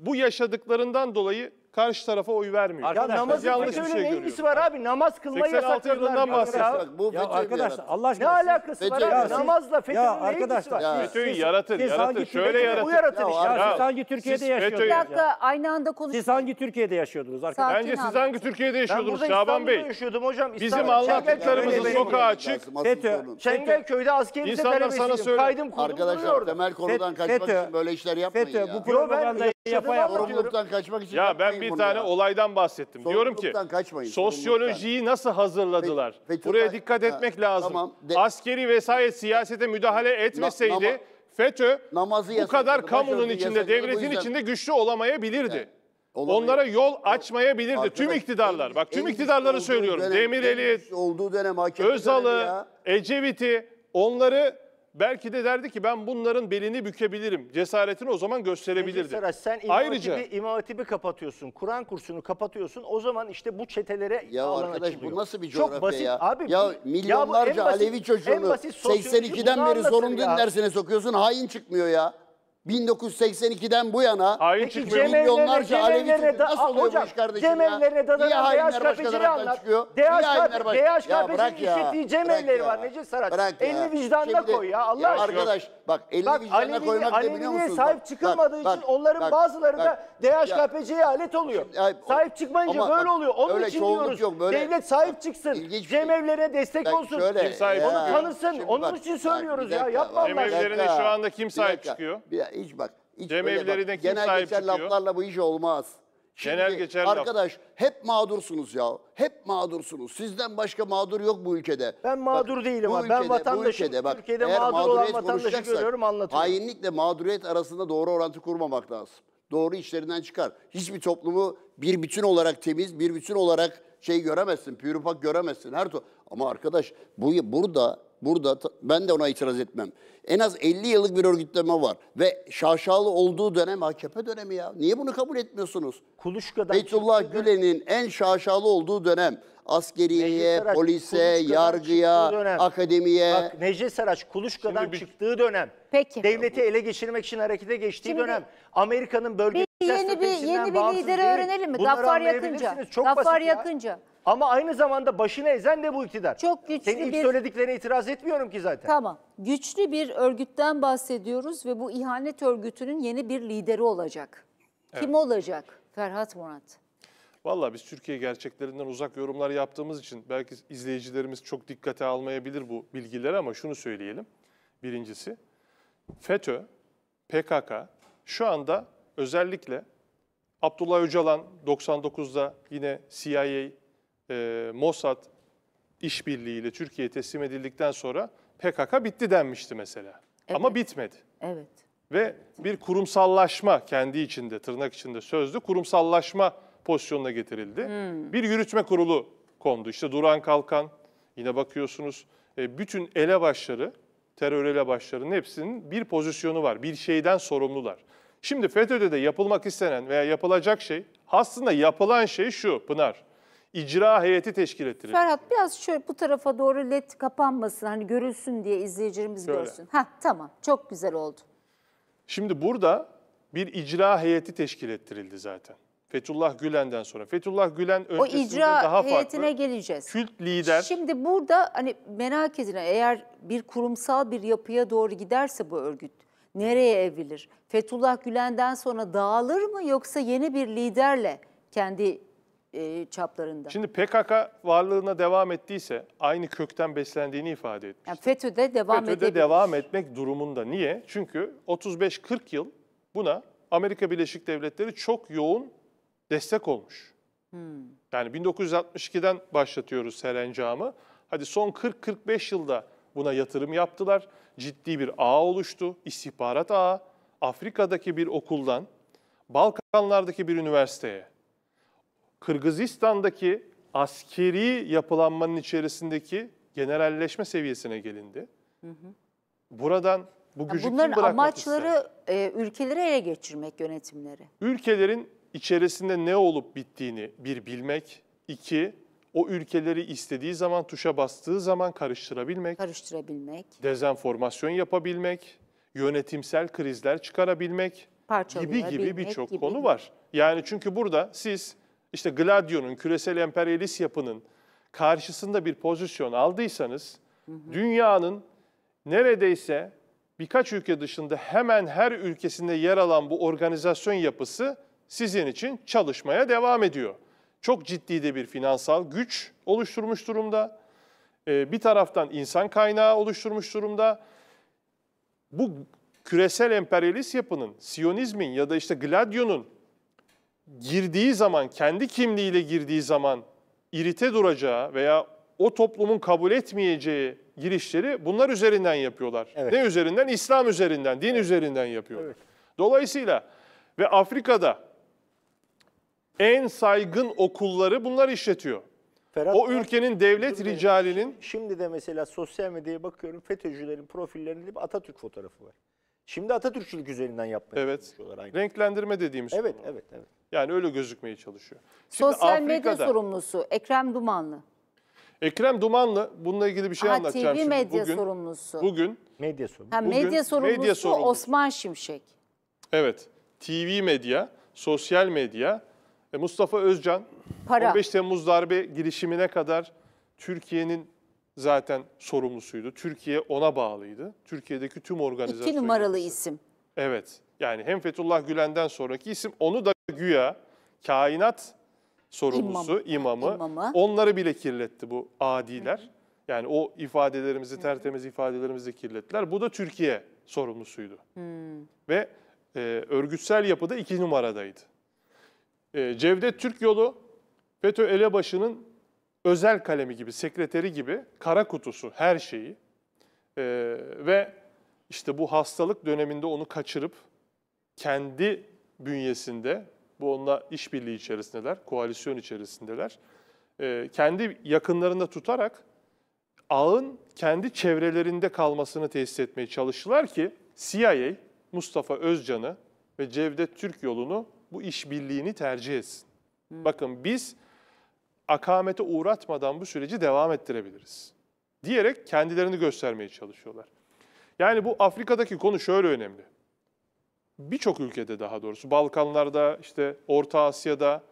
Speaker 5: bu yaşadıklarından dolayı karşı tarafa oy vermiyor. Ya namazın yanlış bir şey ne ilgisi
Speaker 3: var abi? Namaz kılmayı 86 yasakladılar. yılından
Speaker 2: bahsediyoruz. Ya, bu ya arkadaşlar Allah Ne aşkına. siz- alakası var abi? yarattı. Namazla FETÖ'nün ne ilgisi var? Ya. FETÖ'yü yaratın, siz yaratın. hangi Şöyle Türkiye'de- yaratın. Bu yaratın işte. Ya siz hangi Türkiye'de siz FETÖ'yü- Bir yaşıyordunuz? dakika
Speaker 1: ya? aynı anda konuş. Siz
Speaker 4: hangi Türkiye'de yaşıyordunuz arkadaşlar? Bence siz hangi abi. Türkiye'de Ben yaşıyordunuz burada İstanbul'da yaşıyordum
Speaker 3: hocam. Bizim İstanbul'da
Speaker 4: anlattıklarımızın sokağı açık. FETÖ. Çengelköy'de
Speaker 2: askeri İnsanlar sana söylüyor. Kaydım kurdum Arkadaşlar duruyorum. temel konudan kaçmak için böyle işler yapmayın FETÖ bu propagandayı yapa yapa. Sorumluluktan kaçmak için Ya ben bir tane ya. olaydan
Speaker 5: bahsettim. Diyorum ki kaçmayın, sosyolojiyi nasıl hazırladılar? Fe, Fethullah, Buraya dikkat etmek ha, lazım. Tamam, de, Askeri vesayet siyasete müdahale etmeseydi na, nama, FETÖ namazı bu kadar kamunun içinde, devletin içinde güçlü olamayabilirdi. Evet. Olamıyor. Onlara yol açmayabilirdi. Arkadaş, tüm iktidarlar. En, bak tüm iktidarları söylüyorum. Demireli,
Speaker 2: Özal'ı,
Speaker 5: Ecevit'i onları belki de derdi ki ben bunların belini bükebilirim. Cesaretini o zaman gösterebilirdi. Saraç, sen İmam Ayrıca, Hatibi,
Speaker 3: İmam Hatibi kapatıyorsun. Kur'an kursunu kapatıyorsun. O zaman işte bu çetelere ya arkadaş açılıyor. bu nasıl bir coğrafya Çok basit, ya? Abi, ya milyonlarca ya basit, Alevi çocuğunu 82'den beri zorunlu ya. dersine
Speaker 2: sokuyorsun. Hain çıkmıyor ya. 1982'den bu yana Hain çıkmıyor. milyonlarca Alevi Türk'ü nasıl oluyor hocam, bu iş kardeşim Cem evlerine dadanın Niye hainler başka taraftan çıkıyor? DHKP'nin işlettiği Cem evleri var Necip Saraç. Bırak Elini vicdanına Şimdi, koy ya Allah aşkına. Arkadaş
Speaker 3: bak elini bak, vicdanına Alevi, koymak Alevi, ne biliyor musunuz? sahip çıkılmadığı bak, için bak, onların bak, bazıları bak, da DHKPC'ye alet oluyor. sahip çıkmayınca böyle oluyor. Onun için diyoruz devlet sahip çıksın. Cem şey. evlerine
Speaker 2: destek olsun. E, onu tanısın.
Speaker 3: Onun için söylüyoruz ya yapma Allah aşkına. şu anda kim sahip çıkıyor?
Speaker 2: hiç bak. Hiç Cem evlerine bak. Genel sahip geçer çıkıyor? laflarla bu iş olmaz. Şimdi Genel geçer laf. arkadaş hep mağdursunuz ya. Hep mağdursunuz. Sizden başka mağdur yok bu ülkede. Ben mağdur bak, değilim bu ama ben vatandaşım. Ülkede, bak, Türkiye'de eğer mağdur olan vatandaşı görüyorum anlatıyorum. Hainlikle mağduriyet arasında doğru orantı kurmamak lazım. Doğru işlerinden çıkar. Hiçbir toplumu bir bütün olarak temiz, bir bütün olarak şey göremezsin, pürüpak göremezsin. Her to ama arkadaş bu burada burada ben de ona itiraz etmem. En az 50 yıllık bir örgütleme var ve şaşalı olduğu dönem AKP dönemi ya. Niye bunu kabul etmiyorsunuz? Kuluçka'dan Beytullah Gülen'in en şaşalı olduğu dönem, askeriyeye, polise, yargıya, akademiye. Bak Necdet Saraç Kuluçka'dan bir- çıktığı dönem. Peki.
Speaker 3: Devleti ele geçirmek için harekete geçtiği Şimdi dönem. Amerika'nın bölgesel bir yeni bir yeni bir bağımsız lideri öğrenelim mi? Bunları Gaffar Yakınca. Çok Gaffar basit ya. Ama aynı zamanda başını ezen de bu iktidar. Çok güçlü Senin ilk söylediklerine itiraz etmiyorum ki zaten. Tamam. Güçlü bir örgütten
Speaker 1: bahsediyoruz ve bu ihanet örgütünün yeni bir lideri olacak. Evet. Kim olacak Ferhat Murat?
Speaker 5: Valla biz Türkiye gerçeklerinden uzak yorumlar yaptığımız için belki izleyicilerimiz çok dikkate almayabilir bu bilgileri ama şunu söyleyelim. Birincisi FETÖ, PKK şu anda özellikle Abdullah Öcalan 99'da yine CIA'yı e, Mossad işbirliğiyle Türkiye'ye teslim edildikten sonra PKK bitti denmişti mesela. Evet. Ama bitmedi. Evet. Ve evet. bir kurumsallaşma kendi içinde, tırnak içinde sözlü kurumsallaşma pozisyonuna getirildi. Hmm. Bir yürütme kurulu kondu. İşte Duran Kalkan, yine bakıyorsunuz e, bütün elebaşları, terör elebaşlarının hepsinin bir pozisyonu var. Bir şeyden sorumlular. Şimdi FETÖ'de de yapılmak istenen veya yapılacak şey aslında yapılan şey şu Pınar icra heyeti teşkil ettirir. Ferhat
Speaker 1: biraz şöyle bu tarafa doğru led kapanmasın hani görülsün diye izleyicilerimiz şöyle. görsün. Ha tamam çok güzel
Speaker 5: oldu. Şimdi burada bir icra heyeti teşkil ettirildi zaten. Fethullah Gülen'den sonra. Fethullah Gülen öncesinde o icra daha heyetine farklı. geleceğiz. Kült lider.
Speaker 1: Şimdi burada hani merak edilen eğer bir kurumsal bir yapıya doğru giderse bu örgüt
Speaker 5: nereye evrilir?
Speaker 1: Fethullah Gülen'den sonra dağılır mı yoksa yeni bir liderle kendi e, çaplarında.
Speaker 5: Şimdi PKK varlığına devam ettiyse aynı kökten beslendiğini ifade etmiş.
Speaker 1: Yani FETÖ'de devam FETÖ'de edebilir.
Speaker 5: devam etmek durumunda. Niye? Çünkü 35-40 yıl buna Amerika Birleşik Devletleri çok yoğun destek olmuş. Hmm. Yani 1962'den başlatıyoruz serencamı. Hadi son 40-45 yılda buna yatırım yaptılar. Ciddi bir ağ oluştu. İstihbarat ağı. Afrika'daki bir okuldan Balkanlardaki bir üniversiteye, Kırgızistan'daki askeri yapılanmanın içerisindeki generalleşme seviyesine gelindi. Hı hı. Buradan bu gücü Bunların kim amaçları
Speaker 1: e, ülkeleri ele geçirmek yönetimleri.
Speaker 5: Ülkelerin içerisinde ne olup bittiğini bir bilmek, iki o ülkeleri istediği zaman tuşa bastığı zaman karıştırabilmek, karıştırabilmek, dezenformasyon yapabilmek, yönetimsel krizler çıkarabilmek gibi gibi birçok konu var. Yani çünkü burada siz işte Gladio'nun, küresel emperyalist yapının karşısında bir pozisyon aldıysanız, hı hı. dünyanın neredeyse birkaç ülke dışında hemen her ülkesinde yer alan bu organizasyon yapısı sizin için çalışmaya devam ediyor. Çok ciddi de bir finansal güç oluşturmuş durumda. Ee, bir taraftan insan kaynağı oluşturmuş durumda. Bu küresel emperyalist yapının, Siyonizmin ya da işte Gladio'nun girdiği zaman, kendi kimliğiyle girdiği zaman irite duracağı veya o toplumun kabul etmeyeceği girişleri bunlar üzerinden yapıyorlar. Evet. Ne üzerinden? İslam üzerinden, din üzerinden yapıyorlar. Evet. Dolayısıyla ve Afrika'da en saygın okulları bunlar işletiyor. Ferhat, o ülkenin devlet ricalinin...
Speaker 3: Şimdi de mesela sosyal medyaya bakıyorum FETÖ'cülerin profillerinde bir Atatürk fotoğrafı var.
Speaker 5: Şimdi Atatürkçülük üzerinden yapmaya çalışıyorlar. Aynı. Renklendirme dediğimiz evet, konu. Evet, evet. Yani öyle gözükmeye çalışıyor. Şimdi Sosyal medya
Speaker 1: sorumlusu Ekrem Dumanlı.
Speaker 5: Ekrem Dumanlı bununla ilgili bir şey Aha, anlatacağım TV şimdi. medya bugün, sorumlusu. Bugün medya sorumlusu. Ha, medya bugün, sorumlusu medya sorumlusu
Speaker 1: Osman Şimşek.
Speaker 5: Evet. TV medya, sosyal medya, e, Mustafa Özcan Para. 15 Temmuz darbe girişimine kadar Türkiye'nin zaten sorumlusuydu. Türkiye ona bağlıydı. Türkiye'deki tüm organizasyon. İki numaralı yapısı. isim. Evet. Yani hem Fethullah Gülen'den sonraki isim onu da güya kainat sorumlusu, İmam. imamı, İmamı. onları bile kirletti bu adiler. Hı hı. Yani o ifadelerimizi, tertemiz ifadelerimizi kirlettiler. Bu da Türkiye sorumlusuydu. Hı. Ve e, örgütsel yapıda iki numaradaydı. E, Cevdet Türk yolu FETÖ elebaşının özel kalemi gibi, sekreteri gibi kara kutusu her şeyi. E, ve işte bu hastalık döneminde onu kaçırıp kendi bünyesinde, bu onunla işbirliği içerisindeler, koalisyon içerisindeler, ee, kendi yakınlarında tutarak ağın kendi çevrelerinde kalmasını tesis etmeye çalıştılar ki CIA Mustafa Özcan'ı ve Cevdet Türk yolunu bu işbirliğini tercih etsin. Hmm. Bakın biz akamete uğratmadan bu süreci devam ettirebiliriz diyerek kendilerini göstermeye çalışıyorlar. Yani bu Afrika'daki konu şöyle önemli birçok ülkede daha doğrusu Balkanlarda işte Orta Asya'da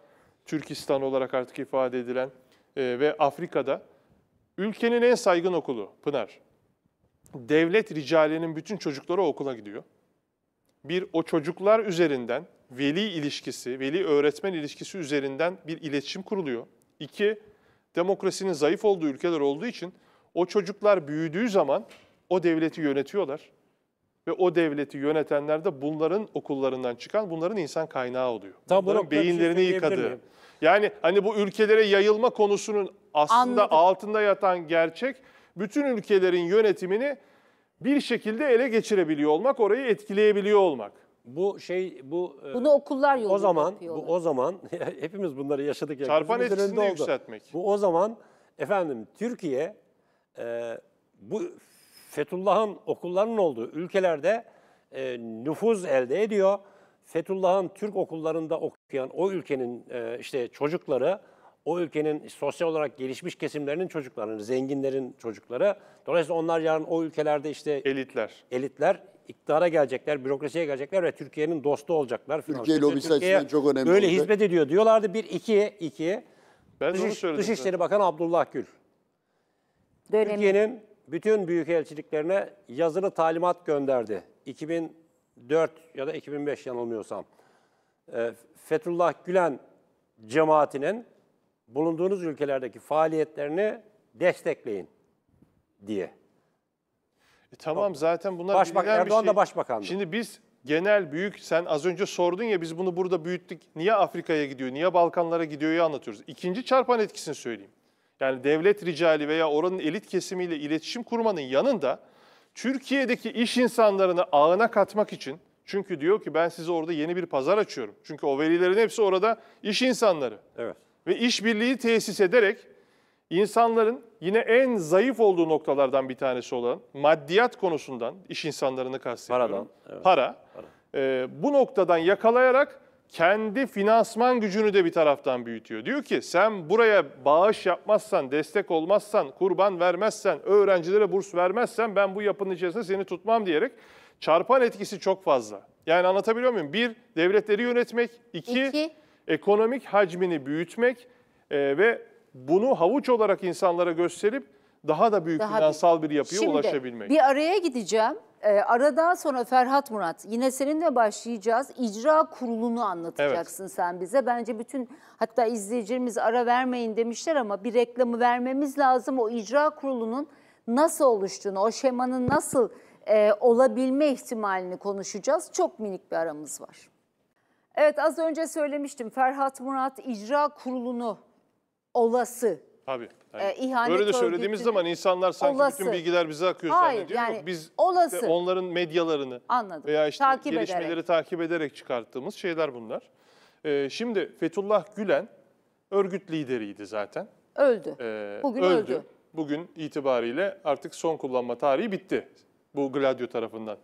Speaker 5: Türkistan olarak artık ifade edilen e, ve Afrika'da ülkenin en saygın okulu Pınar. Devlet ricalinin bütün çocukları okula gidiyor. Bir o çocuklar üzerinden veli ilişkisi, veli öğretmen ilişkisi üzerinden bir iletişim kuruluyor. İki, demokrasinin zayıf olduğu ülkeler olduğu için o çocuklar büyüdüğü zaman o devleti yönetiyorlar ve o devleti yönetenler de bunların okullarından çıkan bunların insan kaynağı oluyor. Tam bunların şey beyinlerini yıkadı. Yani hani bu ülkelere yayılma konusunun aslında Anladım. altında yatan gerçek bütün ülkelerin yönetimini bir şekilde ele geçirebiliyor olmak, orayı
Speaker 4: etkileyebiliyor olmak. Bu şey bu e, Bunu okullar
Speaker 3: yoluyla O zaman yapıyorlar.
Speaker 4: bu o zaman hepimiz bunları yaşadık ya. Çarpan Bizim etkisini yükseltmek. Bu o zaman efendim Türkiye e, bu Fethullah'ın okullarının olduğu ülkelerde e, nüfuz elde ediyor. Fethullah'ın Türk okullarında okuyan o ülkenin e, işte çocukları, o ülkenin sosyal olarak gelişmiş kesimlerinin çocuklarının, zenginlerin çocukları. Dolayısıyla onlar yarın o ülkelerde işte elitler, elitler iktidara gelecekler, bürokrasiye gelecekler ve Türkiye'nin dostu olacaklar. Türkiye lobisi açısından çok önemli. Böyle olacak. hizmet ediyor diyorlardı. Bir, iki, iki. Ben Dış, Dışişleri Bakanı Abdullah Gül. Dönemin. Türkiye'nin bütün büyükelçiliklerine yazılı talimat gönderdi. 2004 ya da 2005 yanılmıyorsam. Ee, Fethullah Gülen cemaatinin bulunduğunuz ülkelerdeki faaliyetlerini destekleyin diye. E tamam zaten bunlar Başbak şey. Erdoğan şey. da başbakandı.
Speaker 5: Şimdi biz genel büyük sen az önce sordun ya biz bunu burada büyüttük. Niye Afrika'ya gidiyor? Niye Balkanlara gidiyor? Ya anlatıyoruz. İkinci çarpan etkisini söyleyeyim yani devlet ricali veya oranın elit kesimiyle iletişim kurmanın yanında Türkiye'deki iş insanlarını ağına katmak için çünkü diyor ki ben size orada yeni bir pazar açıyorum. Çünkü o velilerin hepsi orada iş insanları. Evet. Ve işbirliği tesis ederek insanların yine en zayıf olduğu noktalardan bir tanesi olan maddiyat konusundan iş insanlarını kastediyorum. Paradan. Evet. Para. Para. Ee, bu noktadan yakalayarak kendi finansman gücünü de bir taraftan büyütüyor. Diyor ki sen buraya bağış yapmazsan, destek olmazsan, kurban vermezsen, öğrencilere burs vermezsen ben bu yapının içerisinde seni tutmam diyerek çarpan etkisi çok fazla. Yani anlatabiliyor muyum? Bir, devletleri yönetmek. iki, iki. ekonomik hacmini büyütmek e, ve bunu havuç olarak insanlara gösterip daha da büyük daha finansal bir, bir yapıya Şimdi, ulaşabilmek. Bir
Speaker 1: araya gideceğim. E, ee, aradan sonra Ferhat Murat yine seninle başlayacağız. İcra kurulunu anlatacaksın evet. sen bize. Bence bütün hatta izleyicilerimiz ara vermeyin demişler ama bir reklamı vermemiz lazım. O icra kurulunun nasıl oluştuğunu, o şemanın nasıl e, olabilme ihtimalini konuşacağız. Çok minik bir aramız var. Evet az önce söylemiştim Ferhat Murat icra kurulunu olası
Speaker 5: Tabii. Yani e, ihanet Böyle de söylediğimiz zaman insanlar sanki olası. bütün bilgiler bize akıyor Hayır, zannediyor. Yani, biz olası. onların medyalarını Anladım. veya işte takip gelişmeleri ederek. takip ederek çıkarttığımız şeyler bunlar. Ee, şimdi Fethullah Gülen örgüt lideriydi zaten. Öldü. Ee, Bugün öldü. öldü. Bugün itibariyle artık son kullanma tarihi bitti bu Gladio tarafından.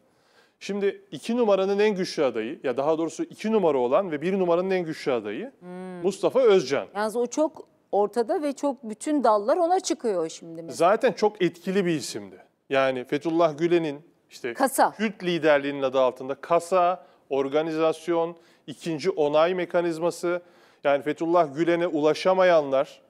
Speaker 5: Şimdi iki numaranın en güçlü adayı ya daha doğrusu iki numara olan ve bir numaranın en güçlü adayı hmm. Mustafa Özcan.
Speaker 1: Yalnız o çok ortada ve çok bütün dallar ona çıkıyor şimdi.
Speaker 5: Mesela. Zaten çok etkili bir isimdi. Yani Fethullah Gülen'in işte Kasa. Kürt liderliğinin adı altında kasa, organizasyon, ikinci onay mekanizması. Yani Fethullah Gülen'e ulaşamayanlar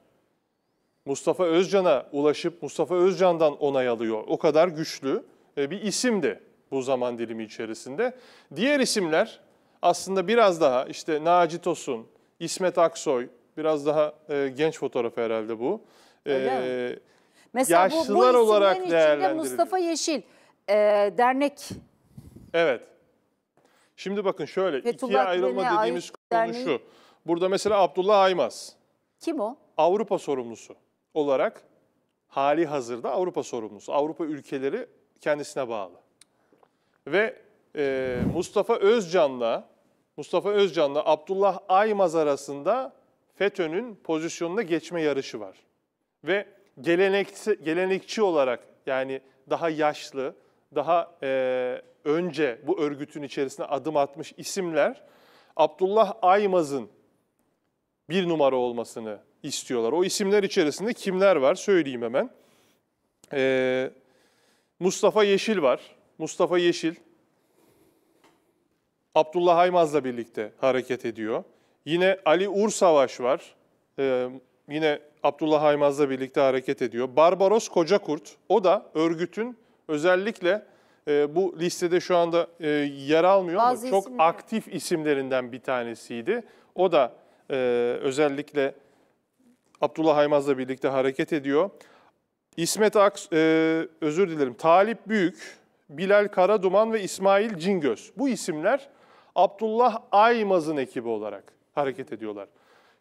Speaker 5: Mustafa Özcan'a ulaşıp Mustafa Özcan'dan onay alıyor. O kadar güçlü e, bir isimdi bu zaman dilimi içerisinde. Diğer isimler aslında biraz daha işte Naci Tosun, İsmet Aksoy, Biraz daha e, genç fotoğraf herhalde bu. E, Öyle Mesela yaşlılar bu, bu olarak içinde Mustafa
Speaker 1: Yeşil e, dernek.
Speaker 5: Evet. Şimdi bakın şöyle Fethullah ikiye ayrılma dediğimiz konu derneği... şu. Burada mesela Abdullah Aymaz. Kim o? Avrupa sorumlusu olarak hali hazırda Avrupa sorumlusu. Avrupa ülkeleri kendisine bağlı. Ve e, Mustafa Özcan'la Mustafa Özcan'la Abdullah Aymaz arasında FETÖ'nün pozisyonuna geçme yarışı var. Ve gelenekçi, gelenekçi olarak yani daha yaşlı, daha e, önce bu örgütün içerisine adım atmış isimler Abdullah Aymaz'ın bir numara olmasını istiyorlar. O isimler içerisinde kimler var söyleyeyim hemen. Ee, Mustafa Yeşil var. Mustafa Yeşil Abdullah Aymaz'la birlikte hareket ediyor. Yine Ali Ur Savaş var. Ee, yine Abdullah Haymaz'la birlikte hareket ediyor. Barbaros Koca Kurt, o da örgütün özellikle e, bu listede şu anda e, yer almıyor Bazı ama isimler. çok aktif isimlerinden bir tanesiydi. O da e, özellikle Abdullah Haymaz'la birlikte hareket ediyor. İsmet Aks, e, özür dilerim, Talip Büyük, Bilal Karaduman ve İsmail Cingöz. Bu isimler Abdullah Aymaz'ın ekibi olarak hareket ediyorlar.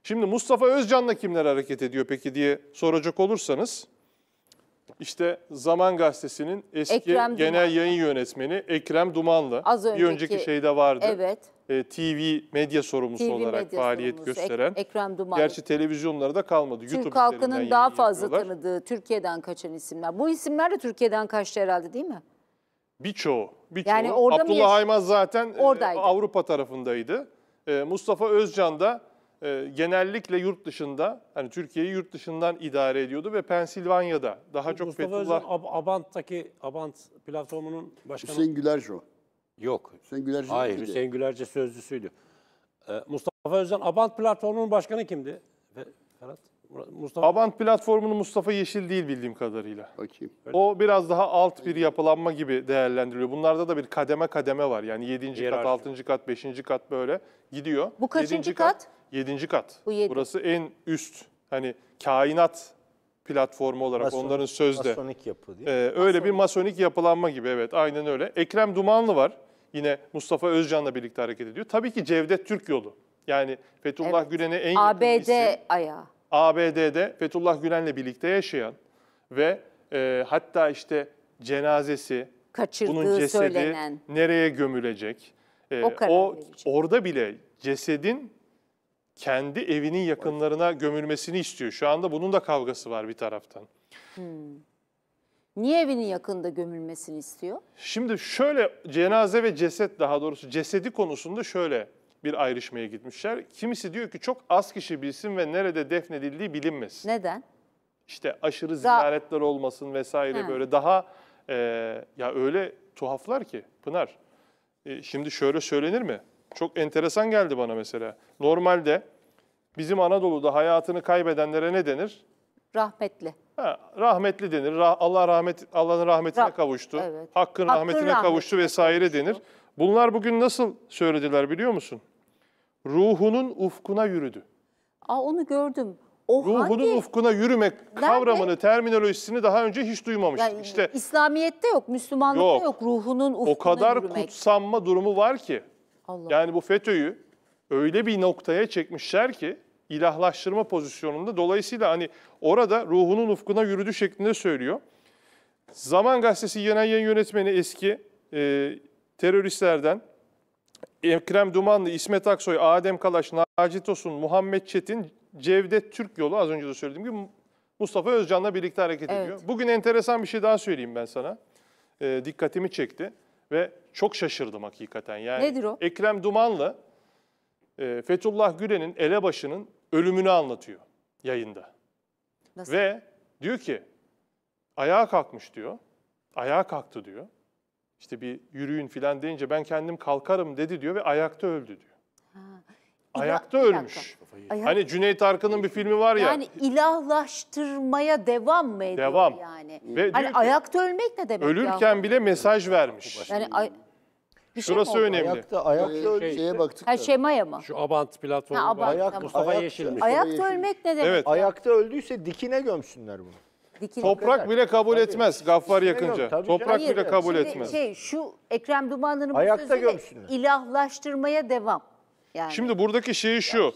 Speaker 5: Şimdi Mustafa Özcan'la kimler hareket ediyor peki diye soracak olursanız işte Zaman Gazetesi'nin eski Ekrem genel Duman. yayın yönetmeni Ekrem Dumanlı. Az önceki, bir önceki şeyde vardı. Evet. E, TV medya sorumlusu TV olarak medya faaliyet sorumlusu, gösteren.
Speaker 1: Ekrem Duman. Gerçi
Speaker 5: televizyonlara da kalmadı. Türk YouTube halkının daha fazla yapıyorlar.
Speaker 1: tanıdığı Türkiye'den kaçan isimler. Bu isimler de Türkiye'den kaçtı herhalde değil mi?
Speaker 5: Birçoğu. birçoğu. Yani orada Abdullah Haymaz zaten e, oradaydı. Avrupa tarafındaydı. Ee, Mustafa Özcan da e, genellikle yurt dışında, hani Türkiye'yi yurt dışından idare ediyordu ve Pensilvanya'da daha çok Mustafa Fethullah... Özcan
Speaker 4: Ab- Abant'taki, Abant platformunun başkanı... Hüseyin Gülerci o. Yok. Hüseyin Gülerci Hayır, miydi? Hüseyin Gülerci sözcüsüydü. Ee, Mustafa Özcan, Abant platformunun başkanı kimdi? Ferhat? Mustafa Avant platformunun Mustafa Yeşil değil bildiğim kadarıyla.
Speaker 2: Bakayım.
Speaker 5: O biraz daha alt bir yapılanma gibi değerlendiriliyor. Bunlarda da bir kademe kademe var. Yani 7. Hiyerarşi. kat, 6. kat, 5. kat böyle gidiyor. Bu kaçıncı kat? 7. kat. Bu yedi. Burası en üst hani kainat platformu olarak Mason- onların sözde. Masonik yapı diye. Ee, öyle bir masonik yapılanma gibi evet aynen öyle. Ekrem Dumanlı var. Yine Mustafa Özcan'la birlikte hareket ediyor. Tabii ki Cevdet Türk yolu. Yani Fethullah Gülen'e en yakın ABD isim. ayağı. ABD'de Fethullah Gülen'le birlikte yaşayan ve e, hatta işte cenazesi,
Speaker 1: Kaçırdığı bunun cesedi söylenen.
Speaker 5: nereye gömülecek? E, o, o orada bile cesedin kendi evinin yakınlarına gömülmesini istiyor. Şu anda bunun da kavgası var bir taraftan. Hmm.
Speaker 1: Niye evinin yakında gömülmesini istiyor?
Speaker 5: Şimdi şöyle cenaze ve ceset daha doğrusu cesedi konusunda şöyle bir ayrışmaya gitmişler. Kimisi diyor ki çok az kişi bilsin ve nerede defnedildiği bilinmesin. Neden? İşte aşırı ziyaretler olmasın vesaire He. böyle daha e, ya öyle tuhaflar ki Pınar. E, şimdi şöyle söylenir mi? Çok enteresan geldi bana mesela. Normalde bizim Anadolu'da hayatını kaybedenlere ne denir? Rahmetli. Ha, rahmetli denir. Rah Allah rahmet Allah'ın rahmetine Rah kavuştu. Evet. Hakkın, Hakkın rahmetine rahmetine kavuştu vesaire kavuştu. denir. Bunlar bugün nasıl söylediler biliyor musun? ruhunun ufkuna yürüdü. Aa onu gördüm. O Ruhunun hangi... ufkuna yürümek Nerede? kavramını, terminolojisini daha önce hiç duymamıştık. Yani işte
Speaker 1: İslamiyet'te yok, Müslümanlık'ta yok. yok ruhunun ufkuna yürümek. O kadar yürümek.
Speaker 5: kutsanma durumu var ki. Allah. Yani bu FETÖ'yü öyle bir noktaya çekmişler ki ilahlaştırma pozisyonunda. Dolayısıyla hani orada ruhunun ufkuna yürüdü şeklinde söylüyor. Zaman Gazetesi genel yayın yönetmeni eski e, teröristlerden Ekrem Dumanlı, İsmet Aksoy, Adem Kalaş, Naci Tosun, Muhammed Çetin, Cevdet Türk yolu az önce de söylediğim gibi Mustafa Özcan'la birlikte hareket evet. ediyor. Bugün enteresan bir şey daha söyleyeyim ben sana. E, dikkatimi çekti ve çok şaşırdım hakikaten. Yani Nedir o? Ekrem Dumanlı e, Fethullah Gülen'in elebaşının ölümünü anlatıyor yayında. Nasıl? Ve diyor ki ayağa kalkmış diyor. Ayağa kalktı diyor. İşte bir yürüyün filan deyince ben kendim kalkarım dedi diyor ve ayakta öldü diyor. Ayakta Bir ölmüş. Ayak- Hani Cüneyt Arkın'ın bir filmi var ya. Yani
Speaker 1: ilahlaştırmaya devam mı ediyor Devam.
Speaker 5: yani? Ve hani ayakta
Speaker 1: ölmek ne demek ya? ölürken
Speaker 5: bile mesaj vermiş. Yani ay- bir şey Şurası oldu?
Speaker 3: önemli. Ayakta, ayakta Ee,
Speaker 2: şey- şeye baktık Ha da.
Speaker 1: şemaya mı?
Speaker 2: Şu
Speaker 5: Abant platformu Ha, Abant, var. tamam. Mustafa Ayak- Yeşilmiş.
Speaker 1: Ayakta ölmek ne demek? Evet. Ayakta
Speaker 3: öldüyse dikine gömsünler bunu dikilmek. Toprak kadar. bile kabul tabii. etmez Gaffar
Speaker 5: Yakınca. tabii Toprak Hayır, bile kabul şimdi etmez. Şey,
Speaker 1: şu Ekrem Dumanlı'nın bu sözüyle gömsünler. ilahlaştırmaya devam. Yani. Şimdi
Speaker 5: buradaki şey şu.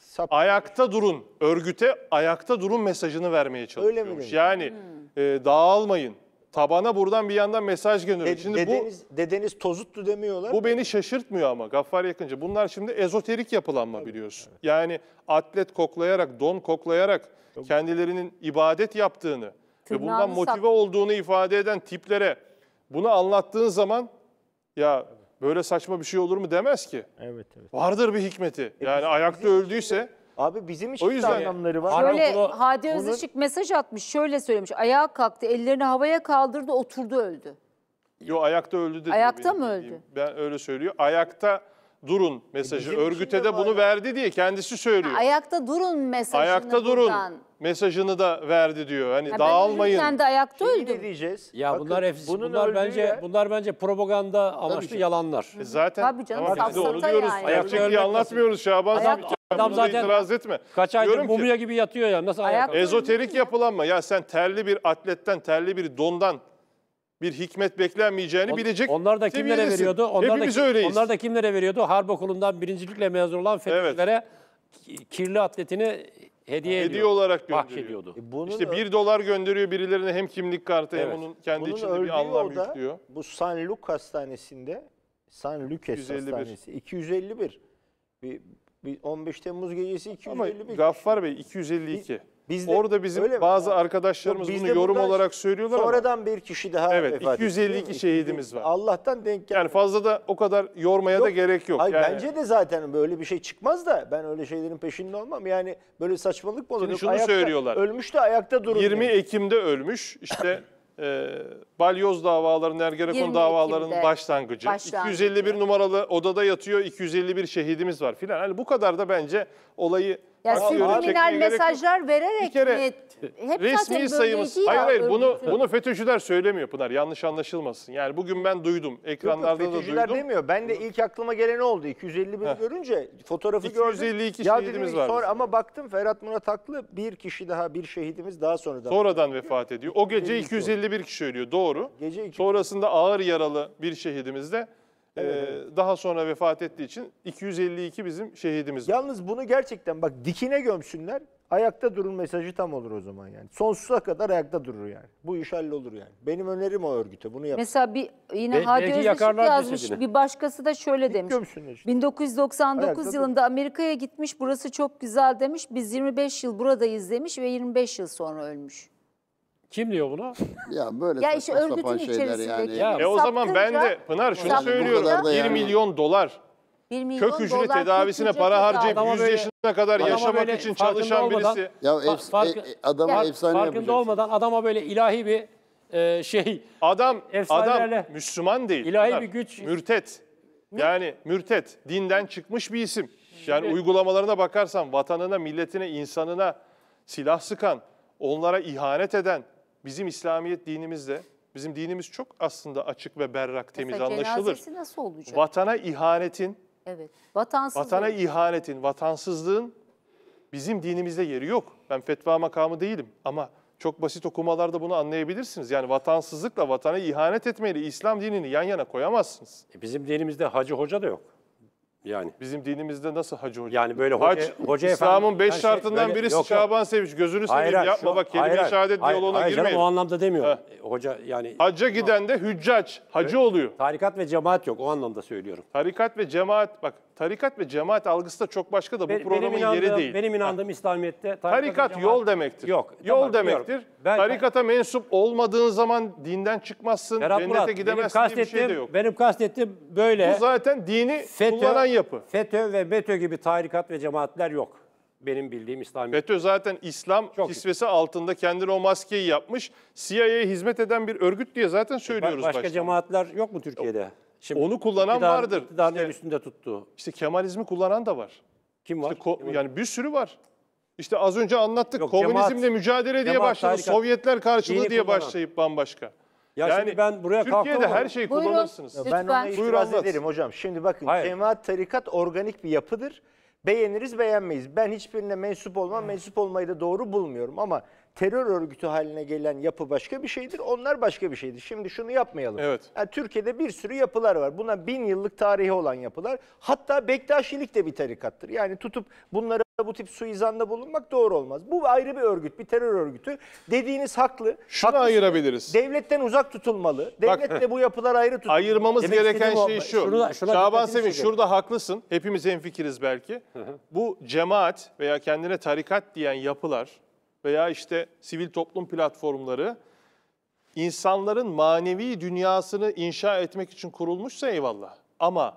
Speaker 5: işte, ayakta durun. Örgüte ayakta durun mesajını vermeye çalışıyormuş. yani hmm. e, dağılmayın. Tabana buradan bir yandan mesaj gönderiyor. E, şimdi dedeniz, bu dedeniz tozuttu demiyorlar. Bu mı? beni şaşırtmıyor ama Gaffar Yakınca. Bunlar şimdi ezoterik yapılanma Tabii, biliyorsun. Evet. Yani atlet koklayarak, don koklayarak kendilerinin ibadet yaptığını Tırnağını ve bundan motive olduğunu ifade eden tiplere bunu anlattığın zaman ya böyle saçma bir şey olur mu demez ki. Evet evet. Vardır bir hikmeti. E yani ayakta öldüyse Abi bizim için o yüzden anlamları var. Şöyle
Speaker 1: Hadi Özışık mesaj atmış. Şöyle söylemiş. Ayağa kalktı, ellerini havaya kaldırdı, oturdu öldü.
Speaker 5: Yo ayakta öldü dedi. Ayakta benim, mı öldü? Ben öyle söylüyor. Ayakta durun e, mesajı. Bizim Örgüte de bunu böyle. verdi diye kendisi söylüyor. Ha,
Speaker 1: ayakta durun mesajını Ayakta durun buradan.
Speaker 4: mesajını da verdi diyor. Hani ya dağılmayın. Ben
Speaker 1: de ayakta
Speaker 3: öldüm. diyeceğiz?
Speaker 4: Ya Bakın, bunlar hepsi bunlar bence ya. bunlar bence propaganda amaçlı Tabii yalanlar. E zaten Tabii canım, ama biz de onu diyoruz. Yani. Ayakta anlatmıyoruz Şaban Ayak, Adam, zaten itiraz etme.
Speaker 5: Kaç aydır Diyorum mumya ki, gibi yatıyor ya. Nasıl ayak? Ezoterik yapılanma. Ya sen terli bir atletten, terli
Speaker 4: bir dondan bir hikmet beklenmeyeceğini On, bilecek. Onlar da kimlere veriyordu? Onlar Hepimiz da, öyleyiz. Onlar da kimlere veriyordu? Harp okulundan birincilikle mezun olan FETÖ'cülere evet. kirli atletini hediye, hediye olarak bahşediyordu. E bunun işte bir dolar gönderiyor birilerine hem kimlik
Speaker 3: kartı evet. hem onun kendi bunun içinde bir anlam oda, yüklüyor. Bu San Luke Hastanesi'nde San Luke Hastanesi 251. Bir, bir 15 Temmuz gecesi 251. Ama
Speaker 5: Gaffar Bey 252. Biz de, Orada bizim öyle bazı Ha. arkadaşlarımız Yok, bunu yorum olarak söylüyorlar ama Sonradan bir kişi daha Evet, vefat etti, 252 şehidimiz var. Allah'tan denk geldi. yani fazla da o kadar yormaya da gerek yok. Hayır, yani. Bence
Speaker 3: de zaten böyle bir şey çıkmaz da ben öyle şeylerin peşinde olmam. Yani böyle saçmalık mı olur? Şimdi şunu ayakta- söylüyorlar. Ölmüş de ayakta durun. 20 diyor.
Speaker 5: Ekim'de ölmüş. İşte e, balyoz davalarının, Ergenekon davalarının başlangıcı. başlangıcı. 251 numaralı odada yatıyor 251 şehidimiz var filan. Hani bu kadar da bence olayı ya subliminal
Speaker 1: mesajlar vererek bir kere, mi? Hep resmi sayımız. Hayır hayır bunu şey. bunu
Speaker 5: FETÖ'cüler söylemiyor Pınar. Yanlış anlaşılmasın. Yani bugün ben duydum. Ekranlarda yok, yok, da duydum. demiyor. Ben
Speaker 3: de ilk aklıma gelen oldu. 250 bin görünce fotoğrafı 252 gördüm. 252 şehidimiz var. Sonra, ama baktım Ferhat Murat Haklı bir kişi daha bir şehidimiz daha sonradan. Sonradan
Speaker 5: vefat ediyor. O gece 251 kişi ölüyor. Doğru. Gece 251. Sonrasında ağır yaralı bir şehidimiz de Evet, ee, evet. Daha sonra vefat ettiği için 252 bizim şehidimiz. Yalnız bunu gerçekten bak dikine
Speaker 3: gömsünler. Ayakta durun mesajı tam olur o zaman yani. Sonsuza kadar ayakta durur yani. Bu iş hallolur yani. Benim önerim o örgüte bunu yap.
Speaker 1: Mesela bir yine Be Hadi Özdeşik yazmış bir başkası da şöyle demiş. Gömsünler. 1999 ayakta yılında Amerika'ya gitmiş burası çok güzel demiş. Biz 25 yıl buradayız demiş ve 25 yıl sonra ölmüş.
Speaker 4: Kim diyor bunu?
Speaker 2: Ya böyle Ya işte saçma sapan şeyler yani. içerisindeki. Ya, E o zaman ben de Pınar şunu Saptırca- söylüyorum. 1 milyon dolar 1 milyon kök hücre dolar tedavisine kök para tedavi. harcayıp 100 böyle- yaşına
Speaker 4: kadar yaşamak için çalışan olmadan- birisi. Ya Fa- efs- farkı- e- e- adamı Ya, efsane yapacaksın. Farkında olmadan adama böyle ilahi bir e, şey, Adam Efsanelerle.
Speaker 5: adam Müslüman değil.
Speaker 4: İlahi Pınar. bir güç. Mürtet.
Speaker 5: Yani mürtet, dinden çıkmış bir isim. Yani uygulamalarına bakarsan vatanına, milletine, insanına silah sıkan, onlara ihanet eden, Bizim İslamiyet dinimizde bizim dinimiz çok aslında açık ve berrak, temiz Mesela anlaşılır. Cenazesi
Speaker 1: nasıl olacak?
Speaker 5: Vatana ihanetin,
Speaker 1: evet. Vatansızlık. vatana ihanetin,
Speaker 5: vatansızlığın bizim dinimizde yeri yok. Ben fetva makamı değilim ama çok basit okumalarda bunu anlayabilirsiniz. Yani vatansızlıkla vatana ihanet etmeyle İslam dinini yan yana koyamazsınız. E bizim dinimizde hacı hoca da yok. Yani. Bizim dinimizde nasıl hacı hoca? Yani böyle hoca, Hac, hoca İslam'ın beş şey, şartından böyle, birisi yok, Şaban yok. Sevinç. Gözünü seveyim hayır, yapma şu, bak kelime-i şehadet yoluna hayır, girmeyin. Hayır o
Speaker 4: anlamda demiyorum. Ha. Hoca yani. Hacca giden de hüccaç, hacı evet. oluyor. Tarikat ve cemaat yok o anlamda söylüyorum.
Speaker 5: Tarikat ve cemaat bak tarikat ve cemaat algısı da çok başka da bu Be- programın inandığım, yeri değil. Benim
Speaker 4: inandığım İslamiyet'te tarikat, tarikat yol
Speaker 5: demektir. Yok. Yol tamam, demektir. Ben, Tarikata ben... mensup olmadığın zaman dinden çıkmazsın, Berat cennete Murat, gidemezsin benim diye bir şey de yok. Benim kastettiğim
Speaker 4: böyle. Bu zaten dini FETÖ, kullanan yapı. FETÖ ve METÖ gibi tarikat ve cemaatler yok benim bildiğim
Speaker 5: İslam. FETÖ zaten İslam Çok kisvesi iyi. altında kendini o maskeyi yapmış. CIA'ya hizmet eden bir örgüt diye zaten e, söylüyoruz. Başka baştan. cemaatler yok mu Türkiye'de? Yok. Şimdi Onu kullanan iktidar, vardır. İktidarın işte, üstünde tuttu. İşte Kemalizmi kullanan da var. Kim var? İşte ko- yani bir sürü var. İşte az önce anlattık. Yok, Komünizmle cemaat, mücadele diye cemaat, başladı. Tarikat, Sovyetler karşılığı diye kullanan. başlayıp bambaşka. Ya yani şimdi ben buraya Türkiye'de her şeyi Buyurun, kullanırsınız. Lütfen. Ben ona Buyur itiraz anlat. ederim hocam. Şimdi
Speaker 3: bakın Hayır. cemaat tarikat organik bir yapıdır. Beğeniriz beğenmeyiz. Ben hiçbirine mensup olmam. Hmm. Mensup olmayı da doğru bulmuyorum ama terör örgütü haline gelen yapı başka bir şeydir. Onlar başka bir şeydir. Şimdi şunu yapmayalım. Evet. Yani Türkiye'de bir sürü yapılar var. Buna bin yıllık tarihi olan yapılar. Hatta Bektaşilik de bir tarikattır. Yani tutup bunlara bu tip suizanda bulunmak doğru olmaz. Bu ayrı bir örgüt, bir terör örgütü. Dediğiniz haklı. Şunu haklı. ayırabiliriz. Devletten uzak tutulmalı. Devletle de bu yapılar ayrı tutulmalı. Ayırmamız Demek gereken şey şu. Şuna, şuna Şaban Semih şurada
Speaker 5: haklısın. Hepimiz hemfikiriz belki. Bu cemaat veya kendine tarikat diyen yapılar veya işte sivil toplum platformları insanların manevi dünyasını inşa etmek için kurulmuşsa eyvallah. Ama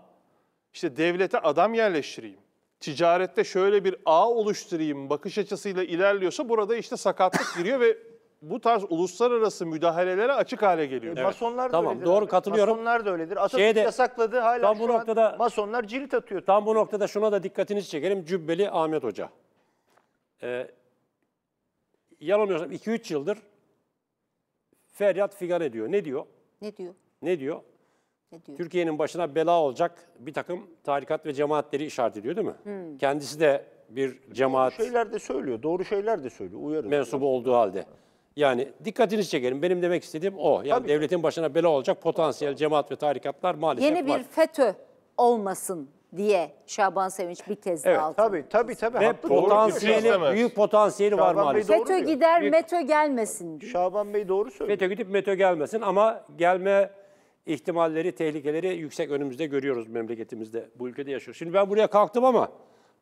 Speaker 5: işte devlete adam yerleştireyim, ticarette şöyle bir ağ oluşturayım bakış açısıyla ilerliyorsa burada işte sakatlık giriyor ve bu tarz uluslararası müdahalelere
Speaker 4: açık hale geliyor. E, evet. Masonlar da tamam, öyledir. Doğru abi. katılıyorum. Masonlar da öyledir. Atatürk Şeyde, yasakladı hala tam bu noktada, masonlar cirit atıyor. Tam bu noktada şuna da dikkatinizi çekelim. Cübbeli Ahmet Hoca. Ee, yanılmıyorsam 2-3 yıldır feryat figan ediyor. Ne diyor? Ne diyor? Ne diyor? Ne diyor? Türkiye'nin başına bela olacak bir takım tarikat ve cemaatleri işaret ediyor değil mi? Hmm. Kendisi de bir cemaat... Doğru şeyler de söylüyor, doğru şeyler de söylüyor, uyarın. Mensubu olduğu halde. Yani dikkatinizi çekelim. Benim demek istediğim o. Yani Tabii. devletin başına bela olacak potansiyel cemaat ve tarikatlar maalesef Yeni bir
Speaker 1: FETÖ olmasın diye Şaban Sevinç bir kez evet,
Speaker 4: altı. Tabii tabii tabii. Ve haklı. potansiyeli, büyük potansiyeli Şaban var maalesef. FETÖ gider, diyor.
Speaker 1: METÖ gelmesin. Şaban Bey doğru söylüyor.
Speaker 4: FETÖ gidip METÖ gelmesin ama gelme ihtimalleri, tehlikeleri yüksek önümüzde görüyoruz memleketimizde. Bu ülkede yaşıyoruz. Şimdi ben buraya kalktım ama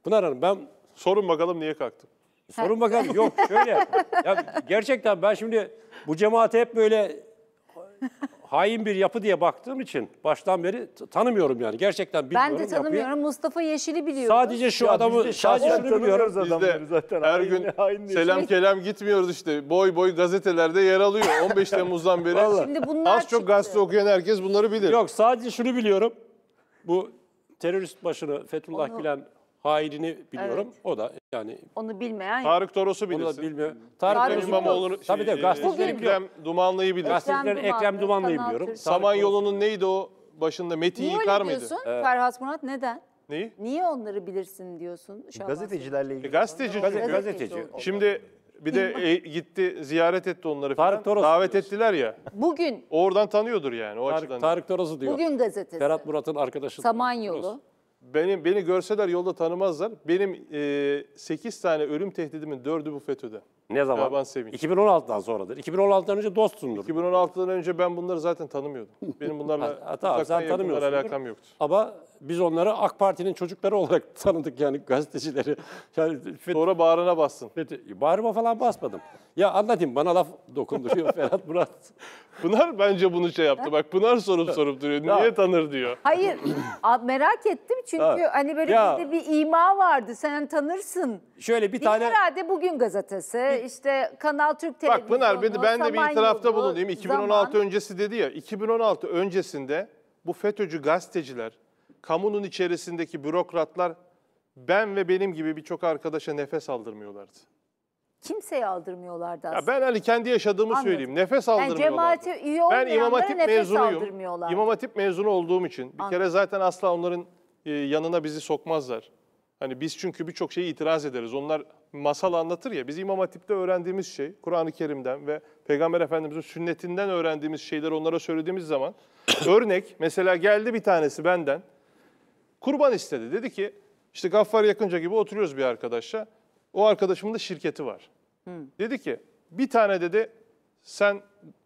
Speaker 4: Pınar Hanım ben... Sorun bakalım niye kalktım.
Speaker 3: Sorun bakalım yok şöyle.
Speaker 4: Ya gerçekten ben şimdi bu cemaate hep böyle hain bir yapı diye baktığım için baştan beri tanımıyorum yani. Gerçekten bilmiyorum. Ben de tanımıyorum.
Speaker 1: Yapıyı. Mustafa Yeşil'i biliyorum. Sadece şu ya adamı, sadece şunu biliyorum.
Speaker 4: Biz de zaten.
Speaker 5: her gün hain selam şey. kelam gitmiyoruz işte. Boy boy gazetelerde yer alıyor. 15 Temmuz'dan beri. Şimdi bunlar Az
Speaker 4: çıktı. çok gazete okuyan herkes bunları bilir. Yok sadece şunu biliyorum. Bu terörist başını Fethullah Onu... Gülen hainini biliyorum. Evet. O da yani
Speaker 1: Onu bilmeyen
Speaker 4: Tarık Toros'u bilirsin. onu da bilmiyor. Tarık Tarık Toros'u İmamoğlu'nu Tabii de şey, e, gazetecileri Ekrem Dumanlı'yı bilir.
Speaker 1: Gazeteciler Ekrem Dumanlı'yı biliyorum. Samanyolu'nun
Speaker 5: neydi o başında Metin Niye Yıkar mıydı? Niye diyorsun
Speaker 1: Ferhat Murat? Neden? Neyi? Niye onları bilirsin diyorsun? Şu an
Speaker 5: Gazetecilerle E, ilgili. gazeteci çünkü. Gazeteci. Şimdi bir de e, gitti ziyaret etti onları falan. Tarık Toros Davet diyorsun. ettiler ya. Bugün, Oradan tanıyordur yani o açıdan. Tarık, Tarık Toros'u diyor. bugün gazetesi. Ferhat Murat'ın arkadaşı.
Speaker 1: Samanyolu.
Speaker 5: Benim beni görseler yolda tanımazlar. Benim e, 8 tane ölüm tehdidimin 4'ü bu FETÖ'de.
Speaker 4: Ne zaman? Şaban Sevinç.
Speaker 5: 2016'dan sonradır. 2016'dan önce dostsundur. 2016'dan önce ben bunları zaten tanımıyordum. Benim bunlarla ha, tamam, sen tanımıyorsun. alakam yoktu.
Speaker 4: Ama biz onları AK Parti'nin çocukları olarak tanıdık yani gazetecileri. Yani FETÖ, Sonra bağrına bassın. FETÖ, bağrıma falan basmadım. Ya anlatayım bana laf dokunduruyor Ferhat Murat.
Speaker 5: Pınar bence bunu şey yaptı. Bak Pınar sorup sorup duruyor. Niye tanır diyor.
Speaker 1: Hayır merak ettim çünkü ha. hani böyle ya. bir ima vardı. Sen tanırsın.
Speaker 5: Şöyle bir, bir tane.
Speaker 1: Herhalde bugün gazetesi. Bir işte Kanal Türk Televizyonu, Bak Pınar bir de ben de bir itirafta bulunayım. 2016 zaman...
Speaker 5: öncesi dedi ya. 2016 öncesinde bu FETÖ'cü gazeteciler, kamunun içerisindeki bürokratlar ben ve benim gibi birçok arkadaşa nefes aldırmıyorlardı.
Speaker 1: Kimseye aldırmıyorlardı aslında. Ya
Speaker 5: ben hani kendi yaşadığımı Anladım. söyleyeyim. Nefes aldırmıyorlardı.
Speaker 1: Yani iyi üye ben İmam Hatip mezunuyum. İmam
Speaker 5: Hatip mezunu olduğum için bir Anladım. kere zaten asla onların e, yanına bizi sokmazlar. Hani biz çünkü birçok şeye itiraz ederiz. Onlar masal anlatır ya. Biz İmam Hatip'te öğrendiğimiz şey, Kur'an-ı Kerim'den ve Peygamber Efendimiz'in sünnetinden öğrendiğimiz şeyler onlara söylediğimiz zaman örnek mesela geldi bir tanesi benden kurban istedi. Dedi ki işte Gaffar Yakınca gibi oturuyoruz bir arkadaşla. O arkadaşımın da şirketi var. Hı. Dedi ki bir tane dedi sen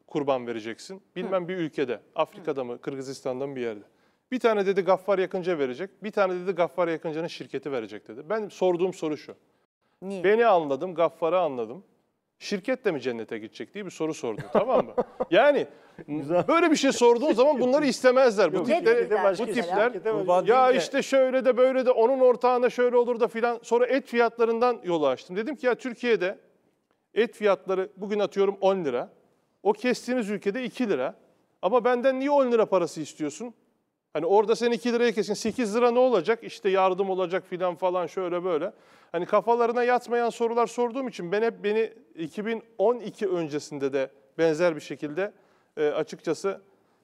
Speaker 5: kurban vereceksin. Bilmem Hı. bir ülkede. Afrika'da mı, Kırgızistan'da mı bir yerde. Bir tane dedi Gaffar yakıncı verecek. Bir tane dedi Gaffar yakıncının şirketi verecek dedi. Ben sorduğum soru şu. Niye? Beni anladım, Gaffar'ı anladım. Şirket de mi cennete gidecek diye bir soru sordu tamam mı? Yani Güzel. böyle bir şey sorduğun zaman bunları istemezler. bu tipler, bu tipler ya işte şöyle de böyle de onun ortağına şöyle olur da filan. Sonra et fiyatlarından yolu açtım. Dedim ki ya Türkiye'de et fiyatları bugün atıyorum 10 lira. O kestiğiniz ülkede 2 lira. Ama benden niye 10 lira parası istiyorsun? Hani orada sen 2 liraya kesin 8 lira ne olacak? İşte yardım olacak filan falan şöyle böyle. Hani kafalarına yatmayan sorular sorduğum için ben hep beni 2012 öncesinde de benzer bir şekilde
Speaker 4: e, açıkçası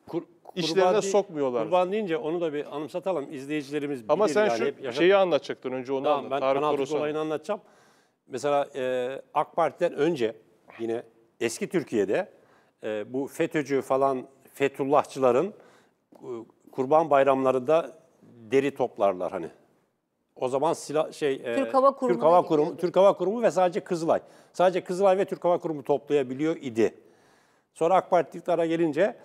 Speaker 5: Kur, işlerine sokmuyorlar.
Speaker 4: Kurban deyince onu da bir anımsatalım izleyicilerimiz bilir Ama sen yani şu yaşam... şeyi anlatacaktın önce onu tamam, anlat. Ben Tarık olayını anlatacağım. Mesela e, AK Parti'den önce yine eski Türkiye'de e, bu FETÖ'cü falan Fethullahçıların e, kurban bayramlarında deri toplarlar hani. O zaman silah şey e, Türk Hava Kurumu Türk Hava Kurumu Türk Hava Kurumu ve sadece Kızılay. Sadece Kızılay ve Türk Hava Kurumu toplayabiliyor idi. Sonra AK Parti iktidara gelince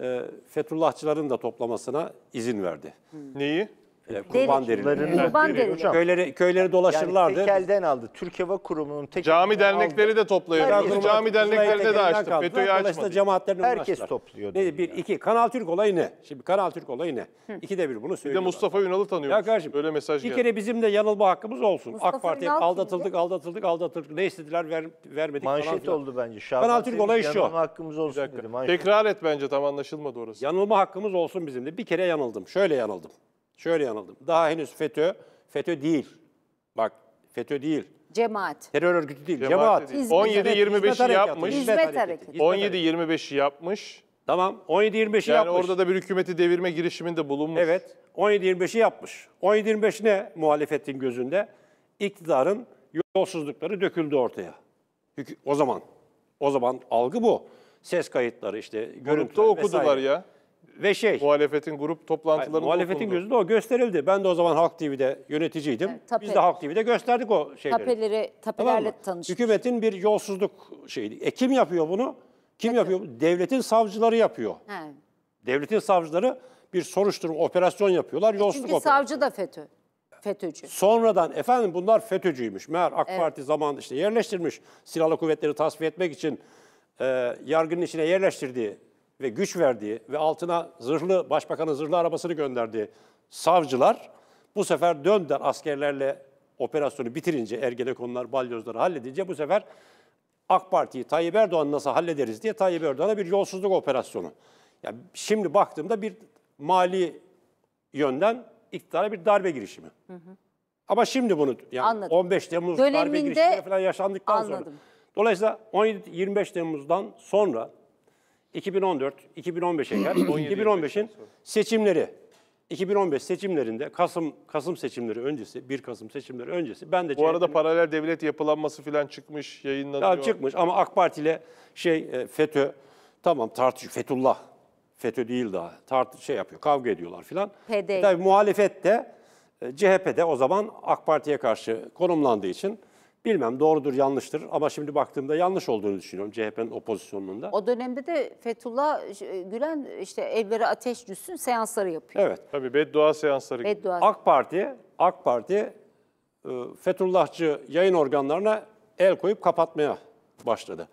Speaker 4: e, Fetullahçıların da toplamasına izin verdi. Neyi?
Speaker 2: Ee, kurban Deri- derileri. Kurban derileri. Köyleri, köyleri Yani dolaşırlardı. tekelden
Speaker 3: aldı. Türk Hava Kurumu'nun
Speaker 4: tekelden Cami
Speaker 2: dernekleri de topluyor. Tabii. Cami derneklerini de açtı. kaldılar. FETÖ'yü açmadı.
Speaker 3: cemaatlerini Herkes uğraştılar. topluyordu Ne,
Speaker 4: bir, iki. Kanal Türk olayı ne? Şimdi Kanal Türk olayı ne? İki de bir bunu Bir de Mustafa Ünal'ı tanıyor. Ya kardeşim Böyle mesaj bir kere bizim de yanılma hakkımız olsun. Mustafa AK Parti Ünal aldatıldık, aldatıldık, aldatıldık. Ne istediler ver, vermedik manşet oldu bence. Kanal Türk olayı şu. yanılma hakkımız olsun dedi. Tekrar et bence tam anlaşılmadı orası. Yanılma hakkımız olsun bizim de. Bir kere yanıldım. Şöyle yanıldım. Şöyle yanıldım. Daha henüz FETÖ, FETÖ değil. Bak FETÖ değil. Cemaat. Terör örgütü değil. Cemaat. Cemaat. 17-25'i yapmış. Hizmet hareketi. 17-25'i
Speaker 5: yapmış.
Speaker 4: Tamam. 17-25'i Yani yapmış. orada da bir hükümeti devirme girişiminde bulunmuş. Evet. 17-25'i yapmış. 17-25 ne muhalefetin gözünde? İktidarın yolsuzlukları döküldü ortaya. Hükü- O zaman. O zaman algı bu. Ses kayıtları işte görüntü. Grupta okudular vesaire. ya. Ve şey. Muhalefetin grup toplantılarında Muhalefetin okundu. gözünde o gösterildi. Ben de o zaman Halk TV'de yöneticiydim. Evet, tape. Biz de Halk TV'de gösterdik o şeyleri.
Speaker 1: Tapeleri, tapelerle tamam
Speaker 4: tanıştık. Hükümetin bir yolsuzluk şeydi. E kim yapıyor bunu? Kim evet. yapıyor? Devletin savcıları yapıyor. He. Devletin savcıları bir soruşturma, operasyon yapıyorlar. E yolsuzluk çünkü
Speaker 1: savcı da FETÖ. FETÖ'cü.
Speaker 4: Sonradan efendim bunlar FETÖ'cüymüş. Meğer AK evet. Parti zamanında işte yerleştirmiş. Silahlı kuvvetleri tasfiye etmek için e, yargının içine yerleştirdiği ve güç verdiği ve altına zırhlı, başbakanın zırhlı arabasını gönderdiği savcılar bu sefer dönden askerlerle operasyonu bitirince Ergenekonlar, balyozları halledince bu sefer AK Parti'yi Tayyip Erdoğan nasıl hallederiz diye Tayyip Erdoğan'a bir yolsuzluk operasyonu. Yani şimdi baktığımda bir mali yönden iktidara bir darbe girişimi. Hı hı. Ama şimdi bunu yani anladım. 15 Temmuz Döneminde, darbe girişimi falan yaşandıktan anladım. sonra. Dolayısıyla 17 25 Temmuz'dan sonra 2014-2015'e kadar 2015'in seçimleri 2015 seçimlerinde Kasım Kasım seçimleri öncesi 1 Kasım seçimleri öncesi ben de Bu arada paralel devlet yapılanması falan çıkmış yayınlanıyor. Ya çıkmış ama AK Parti ile şey e, FETÖ tamam tartışıyor. Fetullah FETÖ değil daha tart şey yapıyor kavga ediyorlar filan. E, tabii muhalefet de e, CHP'de o zaman AK Parti'ye karşı konumlandığı için Bilmem doğrudur yanlıştır ama şimdi baktığımda yanlış olduğunu düşünüyorum CHP'nin o pozisyonunda.
Speaker 1: O dönemde de Fethullah Gülen işte evlere ateş düşsün seansları yapıyor.
Speaker 4: Evet. Tabii beddua seansları. Beddua. AK Parti, AK Parti e, Fethullahçı yayın organlarına el koyup kapatmaya başladı.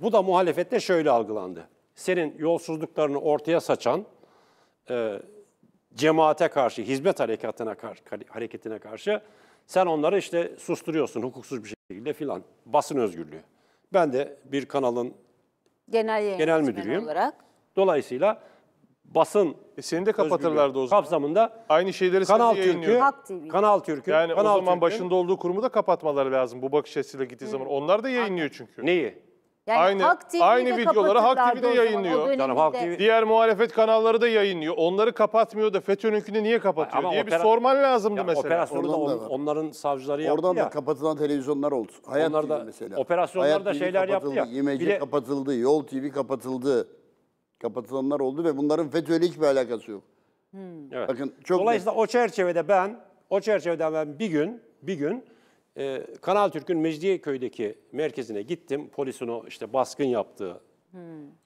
Speaker 4: Bu da muhalefette şöyle algılandı. Senin yolsuzluklarını ortaya saçan e, cemaate karşı, hizmet harekatına karşı, hareketine karşı sen onları işte susturuyorsun hukuksuz bir şekilde filan. Basın özgürlüğü. Ben de bir kanalın
Speaker 1: genel, yayın genel müdürüyüm. Olarak.
Speaker 4: Dolayısıyla basın e seni de kapatırlardı o zaman. kapsamında aynı şeyleri
Speaker 5: Kanal Türk'ü Kanal Türk'ü yani Kanal o zaman Türk'ün, başında olduğu kurumu da kapatmaları lazım bu bakış açısıyla gittiği Hı. zaman. Onlar da yayınlıyor çünkü. Neyi?
Speaker 2: Yani aynı Halk TV'yi aynı videoları Halk TV'de yayınlıyor. Yani Halk TV...
Speaker 5: Diğer muhalefet kanalları da yayınlıyor. Onları kapatmıyor da FETÖ'nünkünü niye kapatıyor Ama diye opera... bir sorman
Speaker 2: lazımdı ya, mesela. Operasyonu da, on, da onların savcıları yaptı Oradan ya. da kapatılan televizyonlar oldu. Hayat Onlar da, TV mesela. Operasyonlar da TV şeyler yaptı ya. YMC de... kapatıldı, Yol TV kapatıldı. Kapatılanlar oldu ve bunların FETÖ'yle hiçbir alakası yok. Hmm. Evet. Bakın çok Dolayısıyla net. o
Speaker 4: çerçevede ben o çerçevede ben bir gün bir gün e, Kanal Türk'ün Mecidiyeköy'deki merkezine gittim. Polisin o işte baskın yaptığı hmm.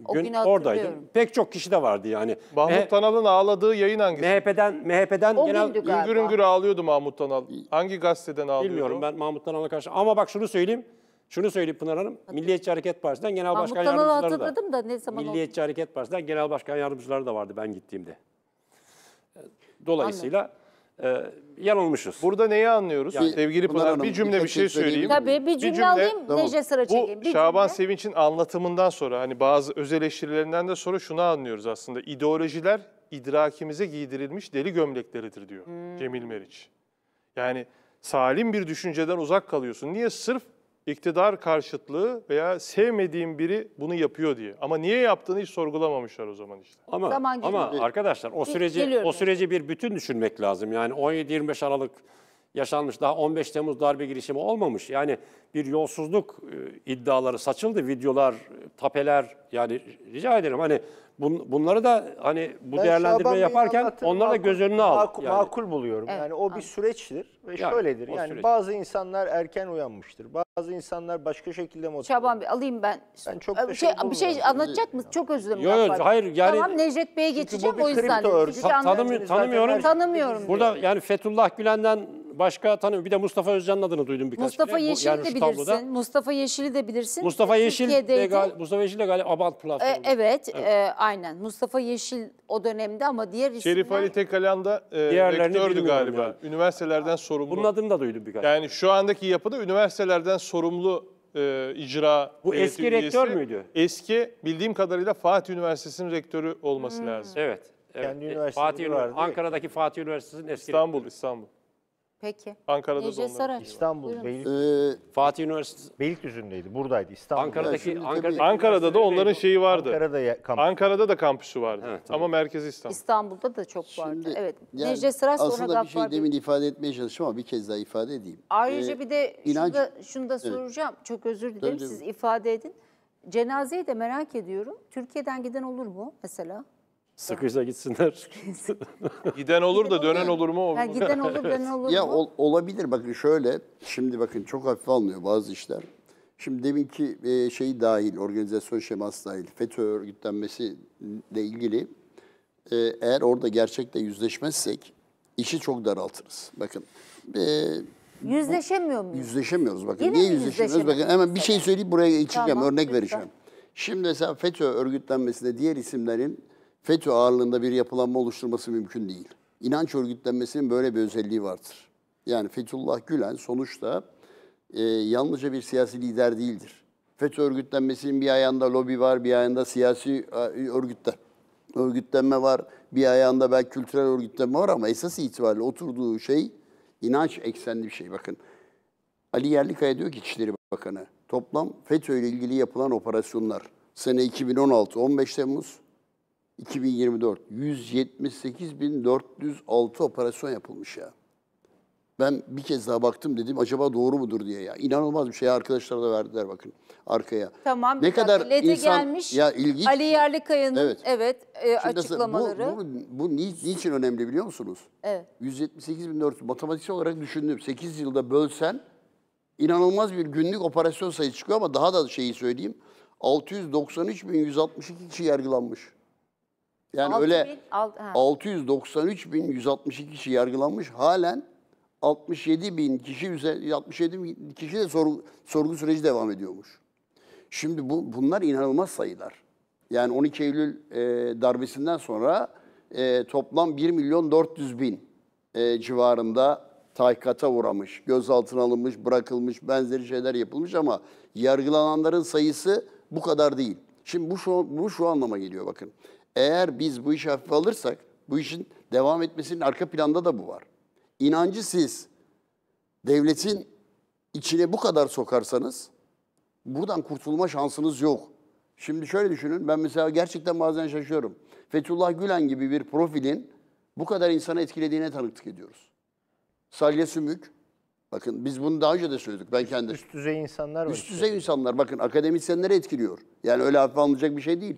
Speaker 4: O gün günü oradaydım. Pek çok kişi de vardı yani. Mahmut Me- Tanal'ın ağladığı yayın hangisi? MHP'den MHP'den O genel gündü Üngür üngür ağlıyordu Mahmut Tanal. Hangi gazeteden ağlıyordu? bilmiyorum ben Mahmut Tanal'a karşı ama bak şunu söyleyeyim. Şunu söyleyeyim Pınar Hanım. Milliyetçi Hareket Partisi'nden genel Mahmut başkan Tanal'ı yardımcıları da. hatırladım
Speaker 1: da ne zaman oldu?
Speaker 4: Hareket Partisi'nden genel başkan yardımcıları da vardı ben gittiğimde. Dolayısıyla e, yanılmışız. Burada neyi anlıyoruz? Yani, Sevgili Pınar Hanım, şey bir cümle bir şey söyleyeyim. Tabii
Speaker 1: bir cümle, bir cümle alayım tamam. Nece sıra çekeyim. Bu bir
Speaker 5: Şaban cümle. Sevinç'in anlatımından sonra hani bazı öz eleştirilerinden de sonra şunu anlıyoruz aslında. İdeolojiler idrakimize giydirilmiş deli gömlekleridir diyor hmm. Cemil Meriç. Yani salim bir düşünceden uzak kalıyorsun. Niye? Sırf iktidar karşıtlığı veya sevmediğim biri bunu yapıyor diye. Ama niye yaptığını hiç
Speaker 4: sorgulamamışlar o zaman işte. Ama Zaman ama arkadaşlar o süreci o süreci bir bütün düşünmek lazım. Yani 17-25 Aralık yaşanmış daha 15 Temmuz darbe girişimi olmamış. Yani bir yolsuzluk e, iddiaları saçıldı, videolar, tapeler yani rica ederim hani Bun, bunları da hani bu ben değerlendirme yaparken onları da göz önüne al. Makul, yani. makul buluyorum. Evet.
Speaker 3: Yani o bir süreçtir ve yani, şöyledir. Yani süreç. bazı insanlar erken uyanmıştır. Bazı insanlar başka şekilde motive.
Speaker 1: Şaban Bey alayım
Speaker 3: ben. Ben çok ee, şey, bir şey, bir şey anlatacak mısın? Çok özür dilerim. Yok
Speaker 1: yok hayır yani. Tamam Necdet Bey'e geçeceğim o yüzden. tanımıyorum. Tanımıyorum.
Speaker 4: Burada yani Fethullah Gülen'den başka tanıyorum. Bir de Mustafa Özcan'ın adını duydum birkaç Mustafa kere. Yeşil'i yani de bilirsin.
Speaker 1: Mustafa Yeşil'i de bilirsin. Mustafa Yeşil de gal
Speaker 4: Mustafa Yeşil de galiba Abant platformu.
Speaker 1: E, evet, evet. E, aynen. Mustafa Yeşil o dönemde ama diğer isimler... Şerif Ali
Speaker 5: Tekalan da e, rektördü galiba. Yani. Üniversitelerden sorumlu. Bunun adını da duydum birkaç. Yani şu andaki yapıda üniversitelerden sorumlu
Speaker 4: e, icra Bu eski üyesi. rektör müydü?
Speaker 5: Eski bildiğim kadarıyla Fatih Üniversitesi'nin rektörü olması hmm. lazım. Evet.
Speaker 4: evet. Kendi e, üniversitesi Fatih Ankara'daki Fatih Üniversitesi'nin eski İstanbul, rektörü. İstanbul.
Speaker 3: Peki.
Speaker 5: Ankara'da Necdet da onların
Speaker 3: İstanbul Beylik,
Speaker 5: Ee, Fatih Üniversitesi Beylikdüzü'ndeydi. buradaydı İstanbul. Ankara'daki şimdi tabii- Ankara'da da onların şeyi vardı. Ankara'da ya- Ankara'da
Speaker 2: da kampüsü vardı. Evet, Ama merkezi İstanbul.
Speaker 1: İstanbul'da da çok vardı. Şimdi, evet. yani Necdet Saray sonra Aslında bir şey demin
Speaker 2: ifade etmeye çalıştım ama bir kez daha ifade edeyim. Ayrıca Ee, bir de şunu da, şunu da soracağım.
Speaker 1: Çok özür dilerim Tabii, siz ifade edin. Cenazeyi de merak ediyorum. Türkiye'den giden olur mu mesela?
Speaker 2: Sıkıysa gitsinler. Giden olur da dönen olur mu? Ha, giden olur dönen olur mu? Ya ol- olabilir bakın şöyle, şimdi bakın çok hafif alınıyor bazı işler. Şimdi deminki e, şey dahil, organizasyon şeması dahil, FETÖ örgütlenmesiyle ilgili e, eğer orada gerçekte yüzleşmezsek işi çok daraltırız. Bakın e,
Speaker 1: Yüzleşemiyor
Speaker 2: muyuz? Yüzleşemiyoruz bakın. Yine Niye yüzleşemiyoruz? yüzleşemiyoruz? Bakın hemen bir şey söyleyip buraya geçeceğim, Tamam, örnek lütfen. vereceğim. Şimdi mesela FETÖ örgütlenmesinde diğer isimlerin FETÖ ağırlığında bir yapılanma oluşturması mümkün değil. İnanç örgütlenmesinin böyle bir özelliği vardır. Yani Fethullah Gülen sonuçta e, yalnızca bir siyasi lider değildir. FETÖ örgütlenmesinin bir ayağında lobi var, bir ayağında siyasi e, örgütler örgütlenme var. Bir ayağında belki kültürel örgütlenme var ama esas itibariyle oturduğu şey inanç eksenli bir şey. Bakın Ali Yerlikaya diyor ki İçişleri Bakanı toplam FETÖ ile ilgili yapılan operasyonlar sene 2016 15 Temmuz 2024 178.406 operasyon yapılmış ya. Ben bir kez daha baktım dedim acaba doğru mudur diye ya. İnanılmaz bir şey arkadaşlar da verdiler bakın arkaya. Tamam. Ne kadar insan gelmiş, ya ilginç. Ali Yerlikaya'nın evet,
Speaker 1: evet e, açıklamaları. bu, bu,
Speaker 2: bu niçin önemli biliyor musunuz? Evet. 178.400 matematiksel olarak düşündüm. 8 yılda bölsen inanılmaz bir günlük operasyon sayısı çıkıyor ama daha da şeyi söyleyeyim. 693.162 kişi yargılanmış. Yani Altı öyle bin, alt- 693.162 kişi yargılanmış. Halen 67 bin kişi, üze- 67 bin kişi de sorgu, sorgu süreci devam ediyormuş. Şimdi bu bunlar inanılmaz sayılar. Yani 12 Eylül e, darbesinden sonra e, toplam 1 milyon 400 bin e, civarında tahkikata uğramış, gözaltına alınmış, bırakılmış, benzeri şeyler yapılmış ama yargılananların sayısı bu kadar değil. Şimdi bu şu, bu şu anlama geliyor bakın. Eğer biz bu işi hafife alırsak bu işin devam etmesinin arka planda da bu var. İnancı siz devletin içine bu kadar sokarsanız buradan kurtulma şansınız yok. Şimdi şöyle düşünün ben mesela gerçekten bazen şaşıyorum. Fethullah Gülen gibi bir profilin bu kadar insana etkilediğine tanıklık ediyoruz. Salya Sümük, bakın biz bunu daha önce de söyledik ben kendim. Üst
Speaker 3: düzey insanlar var. Üst
Speaker 2: düzey insanlar bakın akademisyenleri etkiliyor. Yani öyle hafife alınacak bir şey değil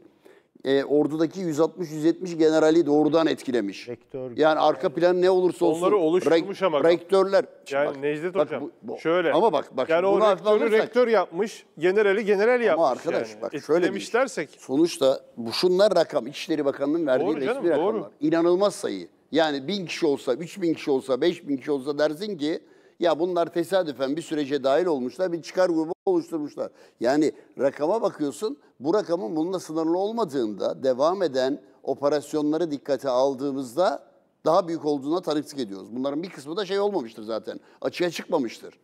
Speaker 2: e, ordudaki 160-170 generali doğrudan etkilemiş. Rektör, yani arka plan ne olursa olsun. Onları oluşturmuş ama. Rektörler.
Speaker 5: Yani bak, Necdet bak, Hocam bu, bu, şöyle. Ama bak. bak yani o rektörü rektör
Speaker 2: yapmış, generali general yapmış. Ama arkadaş yani. bak şöyle bir dersek. Sonuçta bu şunlar rakam. İçişleri Bakanlığı'nın verdiği doğru canım, resmi rakamlar. Doğru. İnanılmaz sayı. Yani bin kişi olsa, üç bin kişi olsa, beş bin kişi olsa dersin ki ya bunlar tesadüfen bir sürece dahil olmuşlar, bir çıkar grubu oluşturmuşlar. Yani rakama bakıyorsun, bu rakamın bununla sınırlı olmadığında devam eden operasyonları dikkate aldığımızda daha büyük olduğuna tanıklık ediyoruz. Bunların bir kısmı da şey olmamıştır zaten, açığa çıkmamıştır.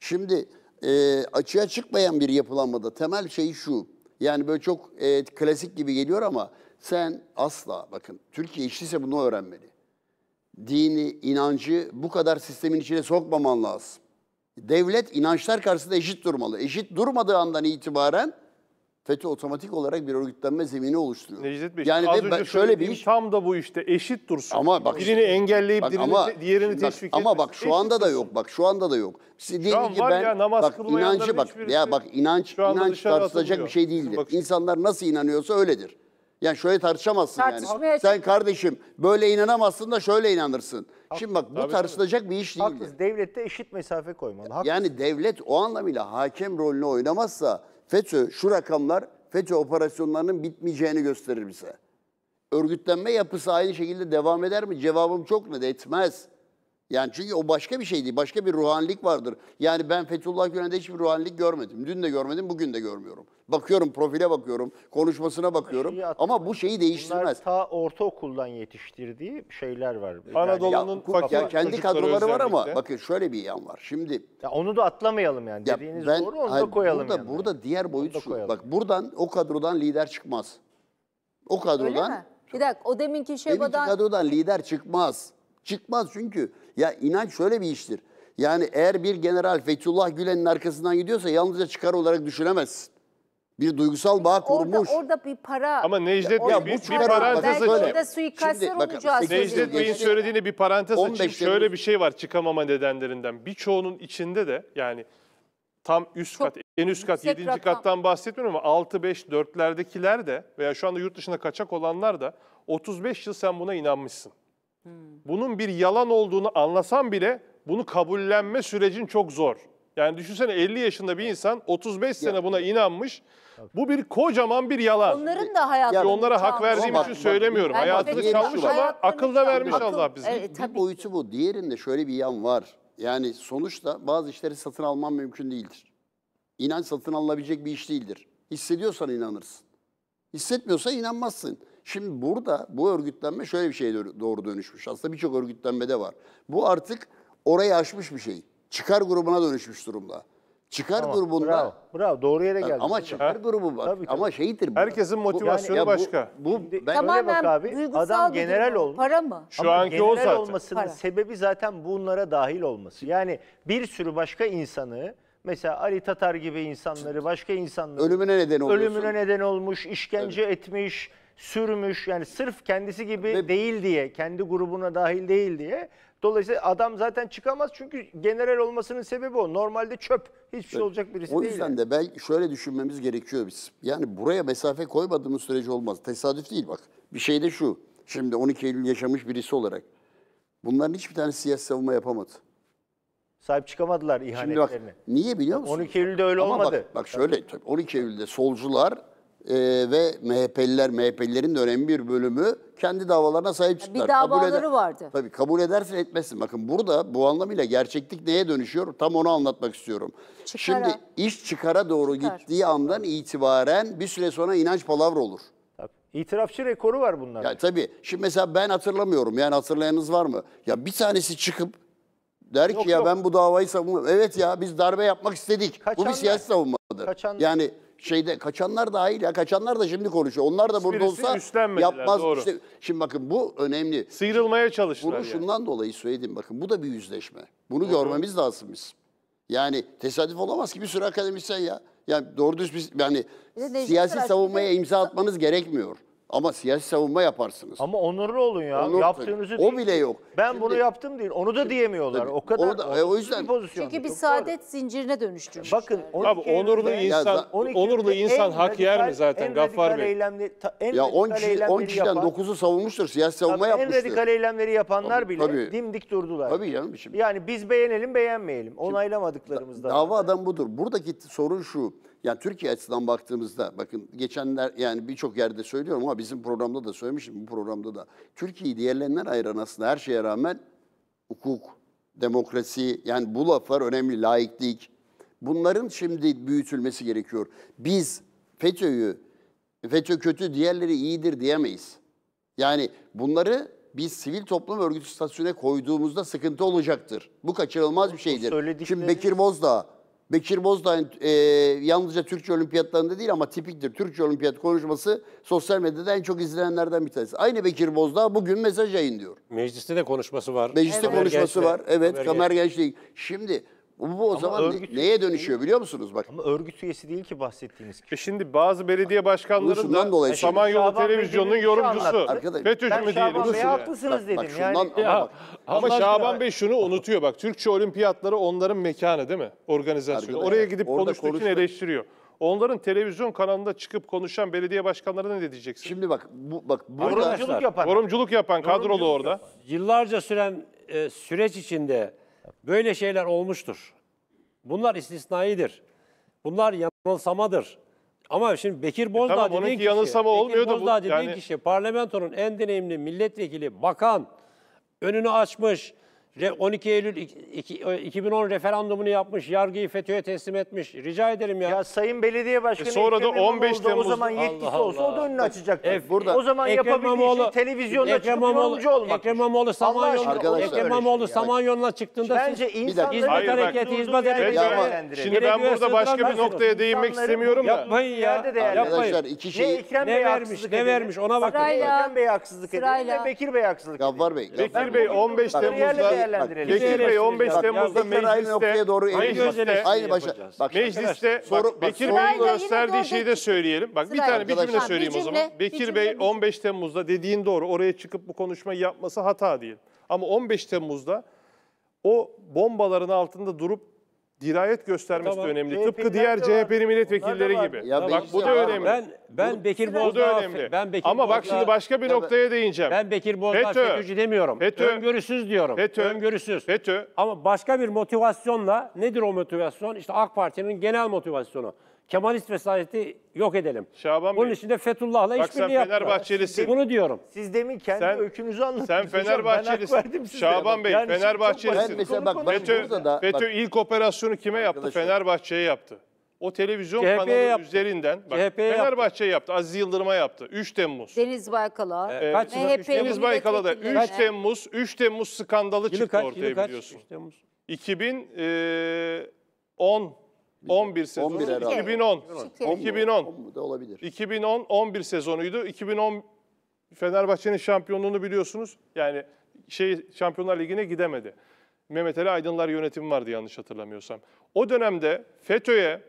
Speaker 2: Şimdi e, açığa çıkmayan bir yapılanmada temel şey şu, yani böyle çok e, klasik gibi geliyor ama sen asla bakın Türkiye işçiyse bunu öğrenmeli dini, inancı bu kadar sistemin içine sokmaman lazım. Devlet inançlar karşısında eşit durmalı. Eşit durmadığı andan itibaren FETÖ otomatik olarak bir örgütlenme zemini oluşturuyor.
Speaker 5: Necdet Bey, yani az önce şöyle bir iş tam da bu işte eşit dursun. Ama bak birini engelleyip bak, birini, ama, diğerini teşvik teşvik Ama bak şu anda
Speaker 2: da yok. Bak şu anda da yok. Siz şu an ki var ben, ya namaz bak, inancı bak ya bak inanç inanç tartılacak bir şey değildir. İnsanlar nasıl inanıyorsa öyledir. Yani şöyle tartışamazsın yani. Sen kardeşim böyle inanamazsın da şöyle inanırsın. Haklı, Şimdi bak bu tartışılacak bir iş değil. Haklısın. Devlette eşit mesafe koymalı. Haklısın. Yani devlet o anlamıyla hakem rolünü oynamazsa FETÖ şu rakamlar FETÖ operasyonlarının bitmeyeceğini gösterir bize. Örgütlenme yapısı aynı şekilde devam eder mi? Cevabım çok net etmez. Yani çünkü o başka bir şeydi, Başka bir ruhanilik vardır. Yani ben Fethullah Gülen'de hiçbir ruhanilik görmedim. Dün de görmedim, bugün de görmüyorum. Bakıyorum, profile bakıyorum, konuşmasına bakıyorum. Ama bu şeyi değiştirmez.
Speaker 3: Bunlar ta ortaokuldan yetiştirdiği şeyler var. E, Anadolu'nun yani, ya, ya kendi kadroları var ama
Speaker 2: bakın şöyle bir yan var. Şimdi ya onu da atlamayalım yani. Ya Dediğiniz ben, doğru onu hayır, da koyalım. Burada, yani. burada diğer boyut şu. Bak buradan o kadrodan lider çıkmaz. O kadrodan.
Speaker 1: Bir dakika o deminki şey Deminki kadrodan
Speaker 2: lider çıkmaz. Çıkmaz çünkü. Ya inanç şöyle bir iştir. Yani eğer bir general Fethullah Gülen'in arkasından gidiyorsa yalnızca çıkar olarak düşünemezsin. Bir duygusal bağ kurmuş. Orada,
Speaker 1: orada bir para... Ama Necdet Bey bir, bir
Speaker 2: parantez açayım. Orada
Speaker 1: suikastler olacağı Necdet
Speaker 2: Bey'in söylediğine bir parantez açayım. Şöyle
Speaker 5: bir şey var çıkamama nedenlerinden. Birçoğunun içinde de yani tam üst Çok kat, en üst kat, yedinci rakam. kattan bahsetmiyorum ama 6, 5, 4'lerdekiler de veya şu anda yurt dışına kaçak olanlar da 35 yıl sen buna inanmışsın. Hmm. Bunun bir yalan olduğunu anlasam bile bunu kabullenme sürecin çok zor. Yani düşünsene 50 yaşında bir insan 35 sene buna inanmış. Bu bir kocaman bir yalan.
Speaker 1: Onların da hayatı. Yani onlara hak
Speaker 5: verdiğim Ama için bak, söylemiyorum. Yani hayatını çalmış ama akılda vermiş akıl, Allah bizi. Evet, bir
Speaker 2: boyutu bu. Diğerinde şöyle bir yan var. Yani sonuçta bazı işleri satın alman mümkün değildir. İnan satın alınabilecek bir iş değildir. Hissediyorsan inanırsın. Hissetmiyorsa inanmazsın. Şimdi burada bu örgütlenme şöyle bir şeye doğru dönüşmüş. Aslında birçok örgütlenmede var. Bu artık orayı aşmış bir şey. Çıkar grubuna dönüşmüş durumda. Çıkar tamam, grubunda. Bravo, bravo. Doğru yere geldin. Ama çıkar ha? grubu bak. Tabii, tabii. Ama şeydir bu. Herkesin motivasyonu bu, yani, başka. Bu,
Speaker 3: bu ben tamamen bak abi. Adam general olmuş. Para mı? Şu Ama anki o zaten. olmasının para. sebebi zaten bunlara dahil olması. Yani bir sürü başka insanı Mesela Ali Tatar gibi insanları, başka insanları ölümüne neden olmuş? Ölümüne neden olmuş, işkence evet. etmiş, sürmüş yani sırf kendisi gibi Ve, değil diye kendi grubuna dahil değil diye dolayısıyla adam zaten çıkamaz çünkü general olmasının sebebi o normalde çöp hiçbir şey olacak birisi değil. O yüzden
Speaker 2: değil de ben şöyle düşünmemiz gerekiyor biz yani buraya mesafe koymadığımız sürece olmaz tesadüf değil bak bir şey de şu şimdi 12 Eylül yaşamış birisi olarak bunların hiçbir tane siyasi savunma yapamadı. Sahip çıkamadılar ihanetlerini Şimdi bak niye biliyor musun? 12 Eylül'de öyle Ama olmadı. Bak, bak şöyle 12 Eylül'de solcular e, ve MHP'liler, MHP'lilerin de önemli bir bölümü kendi davalarına sahip çıktılar. Bir davaları kabul eder, vardı. Tabii kabul edersin etmesin. Bakın burada bu anlamıyla gerçeklik neye dönüşüyor? Tam onu anlatmak istiyorum. Çıkara. Şimdi iş çıkara doğru Çıkar. gittiği andan itibaren bir süre sonra inanç palavra olur. İtirafçı rekoru var bunlar. Ya tabii. Şimdi mesela ben hatırlamıyorum. Yani hatırlayanınız var mı? Ya bir tanesi çıkıp der yok, ki ya ben bu davayı savunuyorum. Evet ya biz darbe yapmak istedik. Kaçanlar, bu bir siyasi savunmadır. Kaçanlar. Yani şeyde kaçanlar dahil ya kaçanlar da şimdi konuşuyor. Onlar da burada olsa yapmaz. Doğru. Işte, şimdi bakın bu önemli. Sıyrılmaya çalıştılar. Bunu yani. şundan dolayı söyledim bakın bu da bir yüzleşme. Bunu doğru. görmemiz lazım biz. Yani tesadüf olamaz ki bir sürü akademisyen ya. Yani doğru düz biz yani siyasi savunmaya imza atmanız gerekmiyor. Ama siyasi savunma yaparsınız. Ama onurlu olun ya. Onur, Yaptığınızı o bile yok. Ben Şimdi, bunu yaptım değil. Onu
Speaker 3: da diyemiyorlar. Tabii, o kadar. E, o, da, o yüzden. Çünkü
Speaker 1: bir saadet doğru. zincirine dönüştürmüş. Bakın Abi,
Speaker 3: onurlu insan ya, onurlu insan hak radikal, yer mi zaten Gaffar Bey? Eylemli, ta, en ya 10 kişi 10 kişiden 9'u
Speaker 2: savunmuştur. Siyasi savunma tabii, yapmıştır. En radikal eylemleri yapanlar tabii, bile tabii.
Speaker 3: dimdik durdular. Tabii canım şimdi. Yani biz beğenelim beğenmeyelim. Onaylamadıklarımızda.
Speaker 2: Davadan budur. Buradaki sorun şu. Yani Türkiye açısından baktığımızda bakın geçenler yani birçok yerde söylüyorum ama bizim programda da söylemişim bu programda da. Türkiye'yi diğerlerinden ayıran aslında her şeye rağmen hukuk, demokrasi yani bu laflar önemli, laiklik. Bunların şimdi büyütülmesi gerekiyor. Biz FETÖ'yü, FETÖ kötü diğerleri iyidir diyemeyiz. Yani bunları biz sivil toplum örgütü statüsüne koyduğumuzda sıkıntı olacaktır. Bu kaçırılmaz bir şeydir. Söyledikleri... Şimdi Bekir Bozdağ Bekir Bozdağ'ın e, yalnızca Türkçe olimpiyatlarında değil ama tipiktir. Türkçe olimpiyat konuşması sosyal medyada en çok izlenenlerden bir tanesi. Aynı Bekir Bozdağ bugün mesaj yayınlıyor. Mecliste de konuşması var. Mecliste evet. konuşması Gençlik. var. Evet, Kamer Gençlik. Şimdi bu o zaman örgüt- neye dönüşüyor biliyor musunuz? Bak Ama örgüt üyesi değil ki bahsettiğiniz kişi. E şimdi bazı belediye başkanlarının başkanları dolayı da Samanyolu söylüyorum. Televizyon'un yorumcusu. anlattı. FETÖ'cü mü Ben diyelim? Şaban Bey haklısınız dedim. bak şundan yani. ama bak, Ama Şaban Bey
Speaker 5: şunu unutuyor bak. Türkçe olimpiyatları onların mekanı değil mi? Organizasyonu. Oraya gidip orada konuştuğu için eleştiriyor. Onların televizyon kanalında çıkıp konuşan belediye başkanları ne diyeceksin? şimdi bak bu
Speaker 4: bak burada Yorumculuk yapan. Yorumculuk yapan kadrolu orada. Yıllarca süren e, süreç içinde Böyle şeyler olmuştur. Bunlar istisnaidir. Bunlar yanılsamadır. Ama şimdi Bekir Bozdağ e tamam, dediğin kişi, yanılsama Bekir Bozdağ bu, dediğin yani... kişi parlamentonun en deneyimli milletvekili, bakan, önünü açmış, 12 Eylül 2010 e, referandumunu yapmış, yargıyı FETÖ'ye teslim etmiş. Rica ederim ya. Ya Sayın Belediye Başkanı e sonra da Ekrem 15 Temmuz o zaman yetkisi Allah olsa
Speaker 3: Allah. o da önünü açacaktı. E, burada. O zaman Ekrem yapabildiği İmamoğlu, şey televizyonda Ekrem çıkıp yorumcu
Speaker 4: olmak. Ekrem İmamoğlu Samanyolu'na Ekrem İmamoğlu Samanyolu'na çıktığında Bence siz insanların hizmet hareketi, hizmet hareketi. Şimdi ben burada başka bir noktaya değinmek istemiyorum da. Yapmayın ya. Arkadaşlar İki şey. Ne Ekrem Bey Ne vermiş ona bakın.
Speaker 2: Ekrem Bey haksızlık edildi. Bekir Bey haksızlık Bey. Bekir Bey 15 Temmuz'da değerlendirelim.
Speaker 3: Bekir Bey 15 Temmuz'da tekrar aynı mecliste doğru mecliste aynı başa. Bak, mecliste
Speaker 5: Soru- bak, Bekir Bey'in gösterdiği şeyi de söyleyelim. Bak bir tane bir cümle söyleyeyim bir o zaman. Bekir Bey 15 Temmuz'da dediğin doğru. Oraya çıkıp bu konuşmayı yapması hata değil. Ama 15 Temmuz'da o bombaların altında durup dirayet göstermesi Tamam. de önemli. CHP'liler Tıpkı diğer de CHP'li milletvekilleri gibi. Ya bak bu da önemli. Ben ben Bekir Bozdağ. Bu da önemli. ben Bekir Ama bak şimdi başka bir noktaya değineceğim. ben Bekir Bozdağ FETÖ. FETÖ'cü
Speaker 4: demiyorum. FETÖ. Öngörüsüz diyorum. FETÖ. Öngörüsüz. FETÖ. Ama başka bir motivasyonla nedir o motivasyon? İşte AK Parti'nin genel motivasyonu. Kemalist vesayeti yok edelim. Şaban Bunun Bey, için de Fethullah'la bak sen Fenerbahçelisin. Bunu
Speaker 5: diyorum.
Speaker 3: Siz demin kendi Sen- öykünüzü anlattınız. sen hocam. Fenerbahçelisin. Şaban Bey, şimdi çok
Speaker 2: Fenerbahçelisin.
Speaker 5: mesela bak, FETÖ, da- FETÖ bak- ilk operasyonu kime yaptı? Arkadaşlar. Fenerbahçe'ye yaptı. O televizyon CHP'ye kanalı yaptı. üzerinden bak, CHP'ye yaptı. yaptı. Aziz Yıldırım'a yaptı. 3 Temmuz.
Speaker 1: Deniz Baykal'a, Evet. Kaç yıl? Deniz Baykal'a da 3 milletvekillerine-
Speaker 5: Temmuz 3 Temmuz skandalı Yılı çıktı kaç? ortaya biliyorsun. 2010 11 sezonu 11 herhalde. 2010. 10 mu? 2010. da olabilir. 2010 11 sezonuydu. 2010 Fenerbahçe'nin şampiyonluğunu biliyorsunuz. Yani şey Şampiyonlar Ligi'ne gidemedi. Mehmet Ali Aydınlar yönetimi vardı yanlış hatırlamıyorsam. O dönemde FETÖ'ye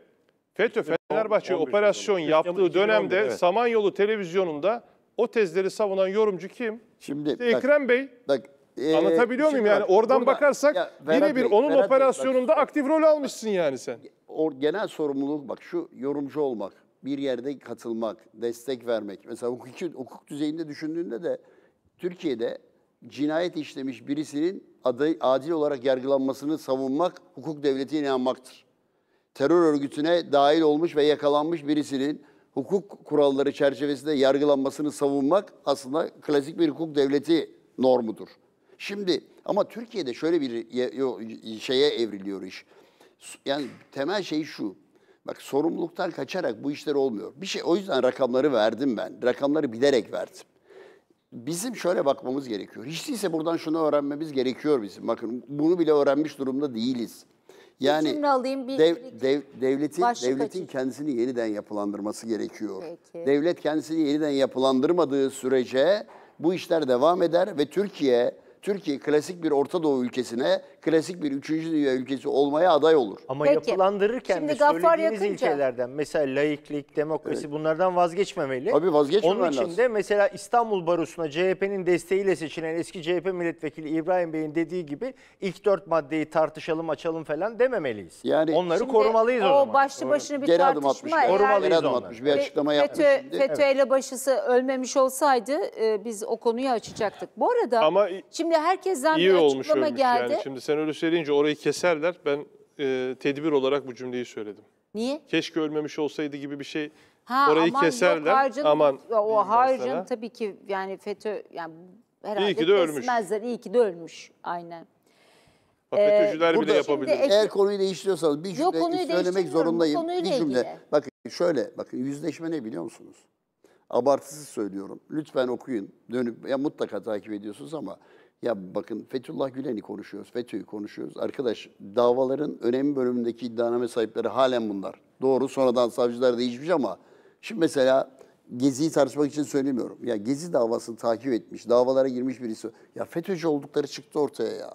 Speaker 5: FETÖ Fenerbahçe operasyon sezonu. yaptığı 2011, dönemde evet. Samanyolu televizyonunda o tezleri savunan yorumcu kim?
Speaker 2: Şimdi işte bak, Ekrem Bey. Bak ee, Anlatabiliyor muyum yani? Oradan burada, bakarsak ya, yine bir Bey, onun operasyonunda bak, aktif rol almışsın yani sen or, genel sorumluluk bak şu yorumcu olmak, bir yerde katılmak, destek vermek. Mesela hukuki, hukuk düzeyinde düşündüğünde de Türkiye'de cinayet işlemiş birisinin aday, adil olarak yargılanmasını savunmak hukuk devleti inanmaktır. Terör örgütüne dahil olmuş ve yakalanmış birisinin hukuk kuralları çerçevesinde yargılanmasını savunmak aslında klasik bir hukuk devleti normudur. Şimdi ama Türkiye'de şöyle bir şeye evriliyor iş yani temel şey şu. Bak sorumluluktan kaçarak bu işler olmuyor. Bir şey o yüzden rakamları verdim ben. Rakamları bilerek verdim. Bizim şöyle bakmamız gerekiyor. Hiç değilse buradan şunu öğrenmemiz gerekiyor bizim. Bakın bunu bile öğrenmiş durumda değiliz. Yani bir
Speaker 1: alayım, bir, dev,
Speaker 2: dev, devletin devletin açayım. kendisini yeniden yapılandırması gerekiyor. Peki. Devlet kendisini yeniden yapılandırmadığı sürece bu işler devam eder ve Türkiye Türkiye klasik bir Orta Doğu ülkesine klasik bir üçüncü dünya ülkesi olmaya aday olur. Ama Peki.
Speaker 3: yapılandırırken Şimdi de Gaffar Yakınca- ülkelerden mesela laiklik, demokrasi bunlardan vazgeçmemeli. Abi vazgeçmemen Onun için lazım. de mesela İstanbul Barosu'na CHP'nin desteğiyle seçilen eski CHP milletvekili İbrahim Bey'in dediği gibi ilk dört maddeyi tartışalım açalım falan dememeliyiz. Yani- Onları Şimdi korumalıyız o, zaman. başlı başına bir
Speaker 1: Geri adım atmış. tartışma. eğer- Korumalıyız Geri adım onları. atmış. Bir açıklama FETÖ, şimdi. FETÖ ile başısı ölmemiş olsaydı e, biz o konuyu açacaktık. Bu arada Ama şimdi herkesten iyi bir olmuş açıklama ölmüş geldi. yani.
Speaker 5: Şimdi sen öyle söyleyince orayı keserler. Ben e, tedbir olarak bu cümleyi söyledim. Niye? Keşke ölmemiş olsaydı gibi bir şey. Ha, orayı aman keserler. Yok, harcın, aman. O harcın
Speaker 1: tabii ki yani FETÖ yani herhalde iyi ki de ölmüş. kesmezler. İyi ki de ölmüş. Aynen. Bak ee,
Speaker 2: FETÖ'cüler bile yapabilir. Ek... Eğer konuyu değiştiriyorsanız bir cümle Yok, söylemek zorundayım. Bir cümle. Ilgili. Bakın şöyle bakın yüzleşme ne biliyor musunuz? Abartısız söylüyorum. Lütfen okuyun. Dönüp ya mutlaka takip ediyorsunuz ama ya bakın Fethullah Gülen'i konuşuyoruz, FETÖ'yü konuşuyoruz. Arkadaş davaların önemli bölümündeki iddianame sahipleri halen bunlar. Doğru sonradan savcılar değişmiş ama şimdi mesela Gezi'yi tartışmak için söylemiyorum. Ya Gezi davasını takip etmiş, davalara girmiş birisi. Ya FETÖ'cü oldukları çıktı ortaya ya.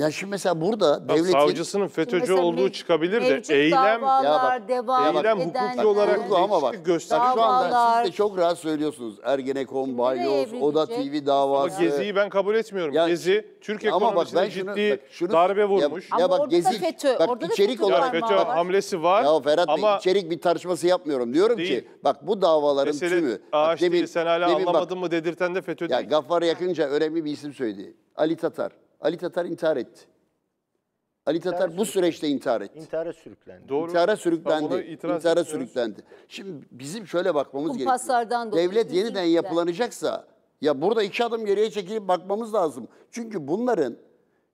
Speaker 2: Ya şimdi mesela burada ya devletin... Savcısının FETÖ'cü olduğu çıkabilir de eylem... Davalar, ya bak, eylem hukuki olarak yani, ama bak, göster. Şu anda siz de çok rahat söylüyorsunuz. Ergenekon, Balyoz, Oda TV davası. Ama Gezi'yi ben kabul etmiyorum. Ya, Gezi, Türk ya ekonomisine ama şunu, ciddi bak, şunu, darbe vurmuş. Ya, ya bak, orada Gezi, da FETÖ, bak, orada içerik da FETÖ, olarak, FETÖ var. hamlesi var. Ya Ferhat ama, Bey içerik bir tartışması yapmıyorum. Diyorum ki bak bu davaların tümü... Ağaç sen hala anlamadın mı dedirten de FETÖ değil. Ya Gaffar Yakınca önemli bir isim söyledi. Ali Tatar. Ali Tatar intihar etti. Ali Tatar İntihara bu süreçte intihar etti.
Speaker 3: İntihara sürüklendi. Doğru. İntihara sürüklendi. İntihara
Speaker 2: sürüklendi. Şimdi bizim şöyle bakmamız gerekiyor. Devlet yeniden yapılanacaksa ya burada iki adım geriye çekilip bakmamız lazım. Çünkü bunların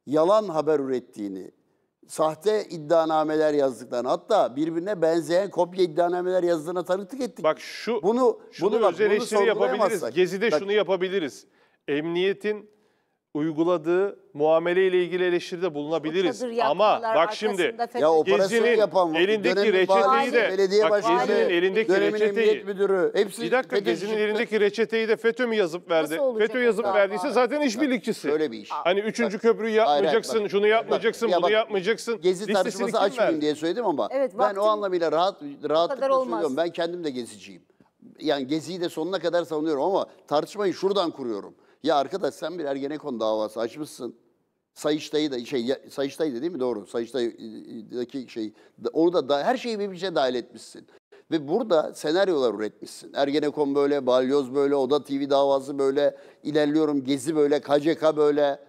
Speaker 2: yalan haber ürettiğini, sahte iddianameler yazdıklarını hatta birbirine benzeyen kopya iddianameler yazdığına tanıklık ettik. Bak şu bunu şunu bunu, bunu yapabiliriz. Gezide bak, şunu
Speaker 5: yapabiliriz. Emniyetin uyguladığı muamele ile ilgili eleştiride bulunabiliriz. Ama bak şimdi Ya Gezi'nin yapan elindeki reçeteyi de- belediye bak başkanı, Gezi'nin elindeki reçeteyi- emniyet müdürü hepsi bir dakika Gezi'nin elindeki reçeteyi de FETÖ mü yazıp verdi? Nasıl FETÖ yazıp verdiyse zaten işbirlikçisi. Öyle bir iş. Hani üçüncü köprüyü yapmayacaksın, bak. şunu yapmayacaksın, Bak, bunu yapmayacaksın. Gezi Listesini tartışması açmayayım diye söyledim ama
Speaker 2: Evet, ben o anlamıyla rahat rahatlıkla olmaz. söylüyorum. Ben kendim de geziciyim. Yani geziyi de sonuna kadar savunuyorum ama tartışmayı şuradan kuruyorum. Ya arkadaş sen bir Ergenekon davası açmışsın. Sayıştay'ı da şey Sayıştay'dı değil mi doğru? Sayıştay'daki şey onu da, da her şeyi birbirine dahil etmişsin. Ve burada senaryolar üretmişsin. Ergenekon böyle, Balyoz böyle, Oda TV davası böyle, ilerliyorum Gezi böyle, KCK böyle.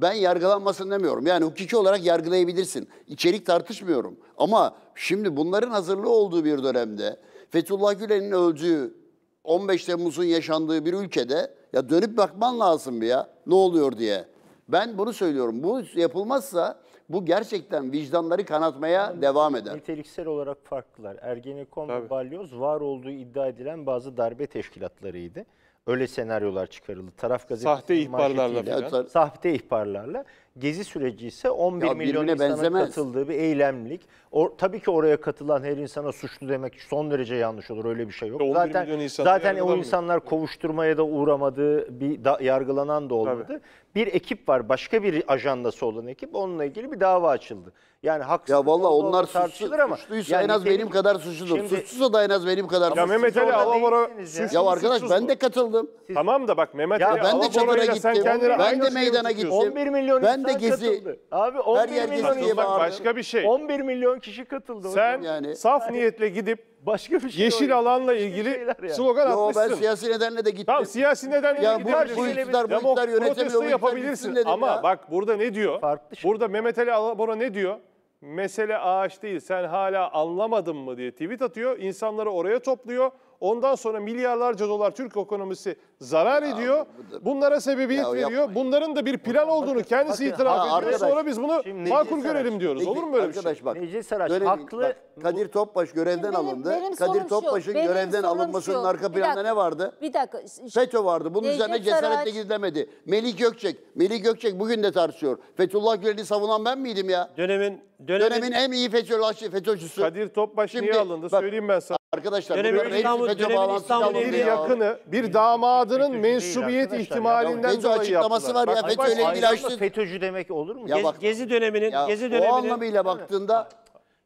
Speaker 2: Ben yargılanmasın demiyorum. Yani hukuki olarak yargılayabilirsin. İçerik tartışmıyorum. Ama şimdi bunların hazırlığı olduğu bir dönemde Fethullah Gülen'in öldüğü 15 Temmuz'un yaşandığı bir ülkede ya dönüp bakman lazım bir ya ne oluyor diye. Ben bunu söylüyorum. Bu yapılmazsa bu gerçekten vicdanları kanatmaya yani, devam eder. Niteliksel olarak farklılar.
Speaker 3: Ergenekon Tabii. ve Balyoz var olduğu iddia edilen bazı darbe teşkilatlarıydı. Öyle senaryolar çıkarıldı. Taraf gazetesi sahte ihbarlarla falan. Sahte ihbarlarla. Gezi süreci ise 11 ya milyon insanın benzemez. katıldığı bir eylemlik. O, tabii ki oraya katılan her insana suçlu demek son derece yanlış olur. Öyle bir şey yok. Zaten zaten o insanlar kovuşturmaya da uğramadığı bir da, yargılanan da olmadı. Tabii. Bir ekip var, başka bir ajandası olan ekip. Onunla ilgili bir dava açıldı. Yani haksız. Ya valla onlar suçlu, ama suçluysa yani en az benim, kadar suçludur. Şimdi, Suçsuzsa
Speaker 2: da en az benim kadar Ya Mehmet Ali Alabora suçlu. Ya arkadaş ben de katıldım. Siz, tamam da bak Mehmet Ali ben de çadıra gittim. Ben de meydana gittim. 11
Speaker 3: milyon ben de gezi. Abi 11 milyon diye Başka
Speaker 5: bir şey. 11 milyon kişi katıldı. Sen yani. saf yani, niyetle gidip başka bir şey yeşil alanla ilgili yani. slogan Yo, atmışsın. Ben siyasi nedenle de gittim. Tamam siyasi nedenle ya, de gidebilirsin. Bu, iktidar, bu iktidar yönetemiyor. yapabilirsin ama ya. bak burada ne diyor? Farklı şey. Burada Mehmet Ali Alabora ne diyor? Mesele ağaç değil sen hala anlamadın mı diye tweet atıyor. İnsanları oraya topluyor. Ondan sonra milyarlarca dolar Türk ekonomisi zarar ediyor. Bunlara sebebiyet ya, veriyor. Bunların da bir plan olduğunu bakın, kendisi bakın, itiraf ha, ediyor. Sonra biz bunu makul Saraş, görelim diyoruz. Olur mu böyle arkadaş, bir şey?
Speaker 2: Bak, Necil Saraş böyle haklı. Bak, Kadir Topbaş görevden benim, alındı. Benim Kadir Topbaş'ın görevden alınmasının arka planda ne vardı?
Speaker 1: Bir dakika. FETÖ
Speaker 2: vardı. Bunun Necil üzerine cesaretle gidilemedi. Melih Gökçek. Melih Gökçek bugün de tartışıyor. Fethullah Gülen'i savunan ben miydim ya? Dönemin dönemin, dönemin en iyi FETÖ'cüsü. FETÖ'cüsü. Kadir Topbaş Şimdi, niye alındı? Bak, söyleyeyim ben sana. Arkadaşlar dönemin bunların İstanbul, hepsi FETÖ bağlantısı Bir yakını,
Speaker 5: bir damadının
Speaker 2: mensubiyet ihtimalinden Fetö dolayı açıklaması yaptılar. var ya FETÖ'yle ilgili açtı.
Speaker 3: FETÖ'cü demek olur mu? Ya Gez, bak,
Speaker 2: Gezi döneminin... Ya, Gezi döneminin o anlamıyla baktığında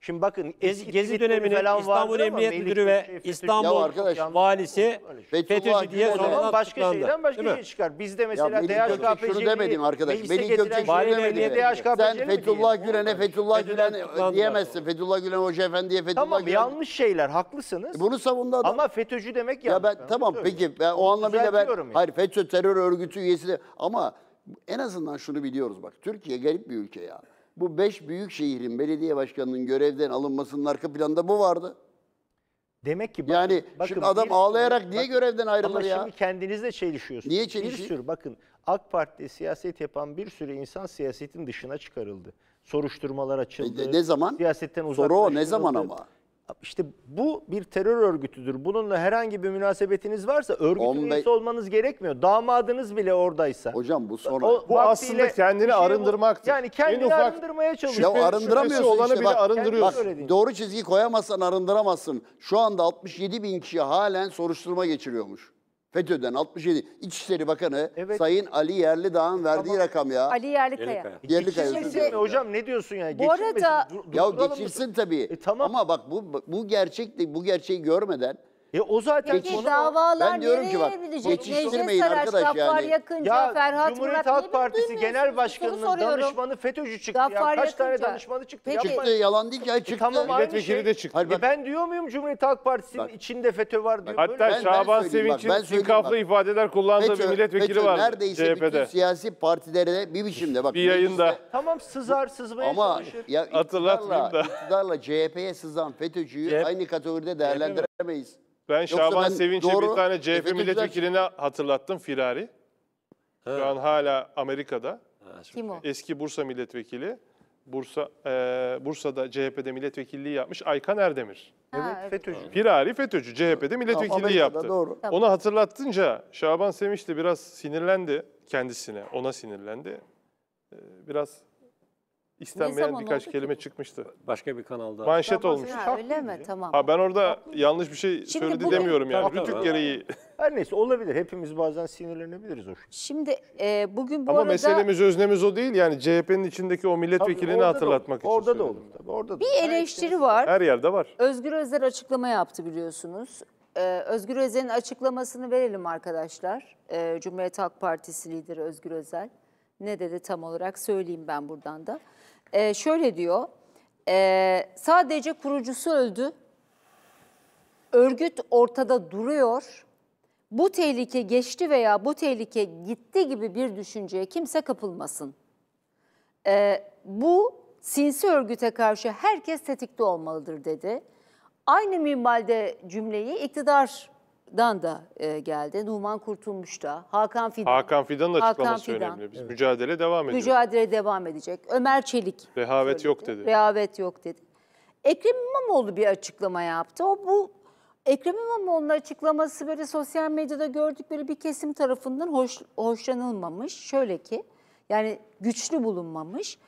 Speaker 2: Şimdi bakın Gezi, Gezi döneminin İstanbul Emniyet Müdürü ve İstanbul Valisi FETÖ'cü diye sonra başka
Speaker 3: şeyden başka şey çıkar. Bizde mesela DHKPC'yi şunu demedim arkadaş. Melih Gökçek şunu demedim. Sen
Speaker 2: Fethullah Gülen'e Fethullah Gülen diyemezsin. Fethullah Gülen Hoca Efendi'ye Fethullah Gülen. Tamam yanlış şeyler haklısınız. Bunu savundu adam. Ama FETÖ'cü demek yanlış. Ya ben tamam peki o anlamıyla ben hayır FETÖ terör örgütü üyesi ama en azından şunu biliyoruz bak. Türkiye garip bir ülke ya. Yani. Bu beş büyük şehrin belediye başkanının görevden alınmasının arka planda bu vardı. Demek ki bak, yani bakın, şimdi adam bir, ağlayarak bak, niye görevden ayrılır ama ya? şimdi kendiniz de
Speaker 3: çelişiyorsunuz. Şey niye çelişiyor? Bir sürü bakın AK Parti siyaset yapan bir sürü insan siyasetin dışına çıkarıldı. Soruşturmalar açıldı. E, ne zaman? Siyasetten uzaklaştırıldı. Soru o ne zaman ama? İşte bu bir terör örgütüdür. Bununla herhangi bir münasebetiniz varsa örgütün 15... üyesi olmanız gerekmiyor. Damadınız bile oradaysa. Hocam bu sonra. O, bu aslında şey kendini şey arındırmaktır. Yani kendini ufak, arındırmaya çalışıyor. Ya arındıramıyorsun olanı işte, bile bak, arındırıyorsun. Bak,
Speaker 2: doğru çizgi koyamazsan arındıramazsın. Şu anda 67 bin kişi halen soruşturma geçiriyormuş. FETÖ'den 67. İçişleri Bakanı Evet. Sayın Ali Yerlidağ'ın verdiği rakam ya. Ali Yerlikaya. Yerlikaya. Yerlikaya. özür Geçilmesin dilerim. mi hocam ne diyorsun yani? Bu arada- dur- Ya durduralım mı? tabii. E, tamam. Ama bak bu bu gerçek bu gerçeği görmeden e o zaten Peki konu davalar ben diyorum ki bak yetiştirmeyin arkadaş Gaffar yani. Yakınca, ya Ferhat Cumhuriyet Halk Partisi Genel Başkanı'nın danışmanı FETÖ'cü
Speaker 3: çıktı Gaffar ya. Kaç Yakınca. tane danışmanı çıktı? Peki. Yapmayın. Çıktı yalan değil ki ya e, çıktı. E, tamam aynı şey. de çıktı. Hayır, bak, e ben diyor muyum Cumhuriyet Halk Partisi'nin içinde FETÖ var diyor. Hatta ben, Şaban Sevinç'in sinkaflı
Speaker 2: ifadeler kullandığı FETÖ, bir milletvekili var neredeyse CHP'de. bütün siyasi partilere bir biçimde Bir yayında. Tamam sızar sızmaya Ama ya iktidarla, iktidarla CHP'ye sızan FETÖ'cüyü aynı kategoride değerlendiremeyiz. Ben Şaban ben Sevinç'e bir tane CHP FETÖ'cüler- milletvekiline
Speaker 5: hatırlattım firari. Şu an hala Amerika'da. Kim o? Eski Bursa milletvekili. Bursa e, Bursa'da CHP'de milletvekilliği yapmış Aykan Erdemir. Ha, evet. FETÖ'cü. Firari FETÖ'cü CHP'de milletvekilliği Amerika'da, yaptı. doğru. Onu hatırlattınca Şaban Sevinç de biraz sinirlendi kendisine. Ona sinirlendi. E, biraz İstenmeyen birkaç kelime çıkmıştı. Başka bir kanalda. Manşet Tamam, olmuş. Ha,
Speaker 1: öyle mi? Tamam. Ha
Speaker 5: ben orada yanlış bir şey Şimdi söyledi bugün- demiyorum yani. Tabii, Rütük tabii. gereği. Her neyse olabilir. Hepimiz bazen sinirlenebiliriz o şey.
Speaker 3: Şimdi
Speaker 1: e, bugün bu Ama arada meselemiz
Speaker 5: öznemiz o değil yani CHP'nin içindeki o Tabii milletvekilini da hatırlatmak olur, için. Orada da olur. Tabii, orada
Speaker 1: da. bir eleştiri şey- var. Her yerde var. Özgür Özel açıklama yaptı biliyorsunuz. Ee, Özgür Özel'in açıklamasını verelim arkadaşlar. Ee, Cumhuriyet Halk Partisi lideri Özgür Özel. Ne dedi tam olarak söyleyeyim ben buradan da e, şöyle diyor. E, sadece kurucusu öldü. Örgüt ortada duruyor. Bu tehlike geçti veya bu tehlike gitti gibi bir düşünceye kimse kapılmasın. E, bu sinsi örgüte karşı herkes tetikte olmalıdır dedi. Aynı minvalde cümleyi iktidar Dan da e, geldi. Numan Kurtulmuş da, Hakan
Speaker 5: Fidan. Hakan Fidan'ın açıklaması Hakan Fidan. önemli. Biz evet. mücadele devam ediyor.
Speaker 1: Mücadele devam edecek. Ömer Çelik.
Speaker 5: Rehavet söyledi. yok dedi.
Speaker 1: Rehavet yok dedi. Ekrem İmamoğlu bir açıklama yaptı. O bu Ekrem İmamoğlu'nun açıklaması böyle sosyal medyada gördükleri bir kesim tarafından hoş, hoşlanılmamış. Şöyle ki yani güçlü bulunmamış.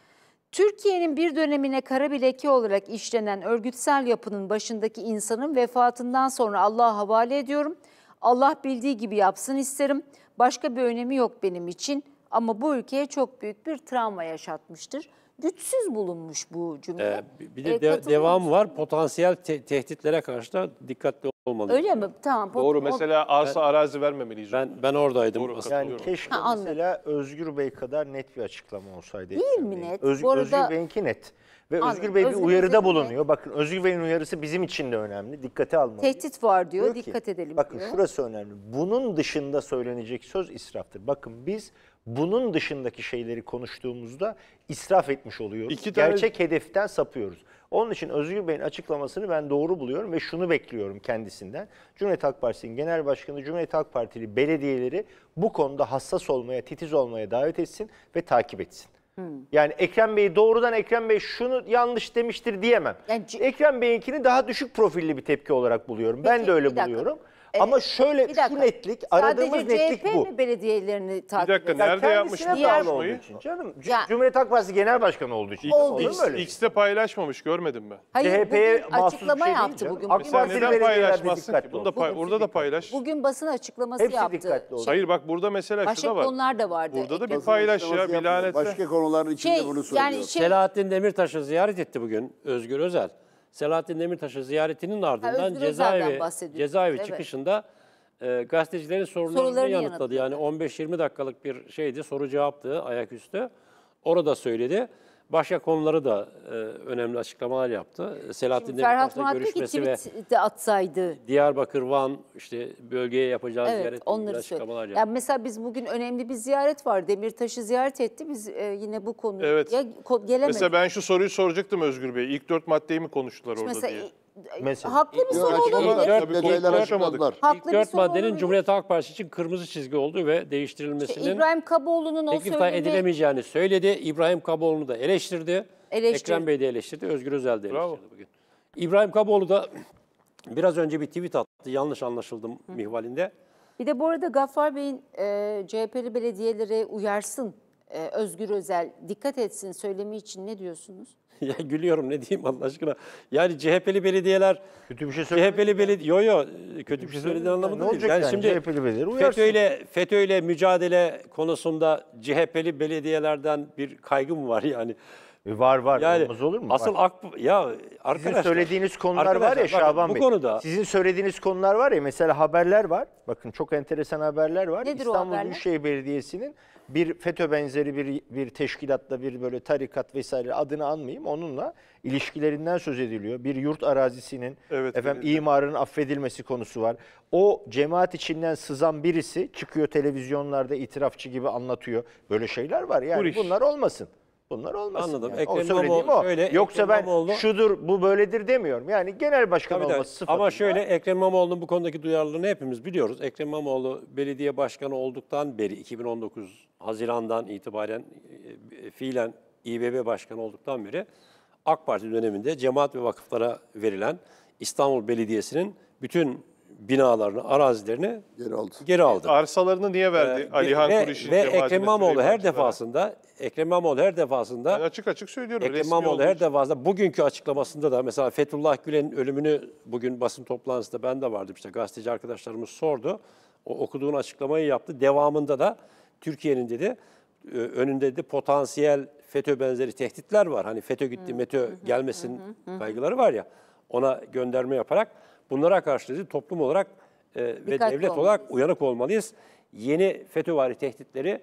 Speaker 1: Türkiye'nin bir dönemine kara bir olarak işlenen örgütsel yapının başındaki insanın vefatından sonra Allah'a havale ediyorum. Allah bildiği gibi yapsın isterim. Başka bir önemi yok benim için ama bu ülkeye çok büyük bir travma yaşatmıştır güçsüz bulunmuş bu cümle.
Speaker 4: Ee, bir de, e, de devam var. Potansiyel te tehditlere karşı da dikkatli olmalı. Öyle
Speaker 1: mi? Tamam. Doğru. Mesela arsa
Speaker 4: arazi vermemeliyiz. Ben ben oradaydım. Doğru, yani keşke
Speaker 3: ha, mesela Özgür Bey
Speaker 4: kadar net bir açıklama olsaydı. Değil
Speaker 3: mi net? Öz, bu arada... Özgür Bey'inki net. Ve Anladım. Özgür Bey bir Özgür uyarıda bulunuyor. De. Bakın Özgür Bey'in uyarısı bizim için de önemli. Dikkate almalıyız. Tehdit var diyor. diyor ki, dikkat edelim bakın diyor. Bakın şurası önemli. Bunun dışında söylenecek söz israftır. Bakın biz bunun dışındaki şeyleri konuştuğumuzda israf etmiş oluyoruz. İki tane... Gerçek hedeften sapıyoruz. Onun için Özgür Bey'in açıklamasını ben doğru buluyorum ve şunu bekliyorum kendisinden. Cumhuriyet Halk Partisi'nin genel başkanı, Cumhuriyet Halk Partili belediyeleri bu konuda hassas olmaya, titiz olmaya davet etsin ve takip etsin. Hmm. Yani Ekrem Bey'i doğrudan Ekrem Bey şunu yanlış demiştir diyemem. Yani... Ekrem Bey'inkini daha düşük profilli bir tepki olarak buluyorum. Peki, ben de öyle buluyorum. Ama şöyle Bir dakika. şu netlik, aradığımız Sadece netlik CHP bu.
Speaker 1: mi belediyelerini takip Bir dakika ediyor? nerede yapmış bu diğer- canım. C- Ya-
Speaker 5: Cumhuriyet Halk Partisi Genel Başkanı olduğu için. Oldu. mu öyle? Şey? X'te paylaşmamış görmedim ben. Hayır, CHP'ye şey açıklama şey yaptı
Speaker 1: canım. bugün. AK Partili Bugün, neden belediyeler de
Speaker 5: ki? Bunu da pay- Bugün orada da paylaş.
Speaker 1: bugün basın açıklaması Hepsi yaptı. dikkatli olsun.
Speaker 5: Hayır bak
Speaker 4: burada mesela şu Başka da var. konular
Speaker 1: da vardı. Burada da bir paylaş ya bir lanet. Başka
Speaker 4: konuların içinde Şey, bunu söylüyor. Şey- Selahattin Demirtaş'ı ziyaret etti bugün Özgür Özel. Selahattin Demirtaş'ı ziyaretinin ardından ha, cezaevi cezaevi evet. çıkışında e, gazetecilerin sorularını, sorularını yanıtladı. yanıtladı. Yani 15-20 dakikalık bir şeydi, soru cevaptı ayaküstü. Orada söyledi. Başka konuları da e, önemli açıklamalar yaptı. E, Selahattin Demirtaş'la görüşmesi ve
Speaker 1: de atsaydı.
Speaker 4: Diyarbakır, Van işte bölgeye yapacağı evet, ziyaret onları açıklamalar yaptı. Yani
Speaker 1: mesela biz bugün önemli bir ziyaret var. Demirtaş'ı ziyaret etti. Biz e, yine bu konuya evet. gelemedik. Mesela
Speaker 5: ben şu soruyu soracaktım Özgür Bey. İlk dört maddeyi mi konuştular işte orada mesela, diye?
Speaker 1: Mesela. Haklı bir soru
Speaker 2: olabilir. Dört, İlk
Speaker 4: dört maddenin olabilir. Cumhuriyet Halk Partisi için kırmızı çizgi olduğu ve değiştirilmesinin İşte İbrahim
Speaker 1: Kaboğlu'nun o teklif edilemeyeceğini
Speaker 4: söyledi. İbrahim Kaboğlu'nu da eleştirdi. Eleştirdi. Ekrem Bey de eleştirdi. Özgür Özel de eleştirdi Bravo. bugün. İbrahim Kaboğlu da biraz önce bir tweet attı. Yanlış anlaşıldım mihvalinde. Bir de bu arada Gaffar Bey'in
Speaker 1: e, CHP'li belediyelere uyarsın e, Özgür Özel dikkat etsin söylemi için ne diyorsunuz?
Speaker 4: ya gülüyorum ne diyeyim Allah aşkına. Yani CHP'li belediyeler kötü bir şey söyledi. CHP'li belediye yo yo kötü, bir şey, şey söylediğin anlamında yani değil. olacak yani, yani şimdi CHP'li belediyeler uyarsın. FETÖ'yle FETÖ'yle mücadele konusunda CHP'li belediyelerden bir kaygım var yani? E, var var. Yani Olmaz olur mu? Asıl ak ya arkadaşlar. Sizin söylediğiniz konular var ya Şaban bakın, Bey. Bu konuda. Sizin
Speaker 3: söylediğiniz konular var ya mesela haberler var. Bakın çok enteresan haberler var. Nedir İstanbul haberler? Büyükşehir Belediyesi'nin bir FETÖ benzeri bir bir teşkilatla bir böyle tarikat vesaire adını anmayayım onunla ilişkilerinden söz ediliyor. Bir yurt arazisinin evet, efendim imarının affedilmesi konusu var. O cemaat içinden sızan birisi çıkıyor televizyonlarda itirafçı gibi anlatıyor. Böyle şeyler var. Yani Bur bunlar olmasın. Bunlar olmasın. Anladım. Yani. Ekrem o söylediğim Şöyle, Yoksa Ekrem ben İmamoğlu, şudur bu böyledir demiyorum. Yani genel başkan olması de, sıfatında.
Speaker 4: Ama şöyle Ekrem İmamoğlu'nun bu konudaki duyarlılığını hepimiz biliyoruz. Ekrem İmamoğlu belediye başkanı olduktan beri 2019 Haziran'dan itibaren e, e, fiilen İBB başkanı olduktan beri AK Parti döneminde cemaat ve vakıflara verilen İstanbul Belediyesi'nin bütün binalarını, arazilerini geri aldı. Geri aldı. Arsalarını niye verdi ee, Ali ve, Han Ve Ekrem İmamoğlu her defasında Ekrem İmamoğlu her defasında ben açık açık söylüyorum. Ekrem İmamoğlu her defasında bugünkü açıklamasında da mesela Fethullah Gülen'in ölümünü bugün basın toplantısında ben de vardım işte gazeteci arkadaşlarımız sordu. O okuduğun açıklamayı yaptı. Devamında da Türkiye'nin dedi e, önünde dedi potansiyel FETÖ benzeri tehditler var. Hani FETÖ gitti, METÖ gelmesin kaygıları var ya. Ona gönderme yaparak bunlara karşı dedi toplum olarak e, ve devlet olmalıyız. olarak uyanık olmalıyız. Yeni FETÖ'vari tehditleri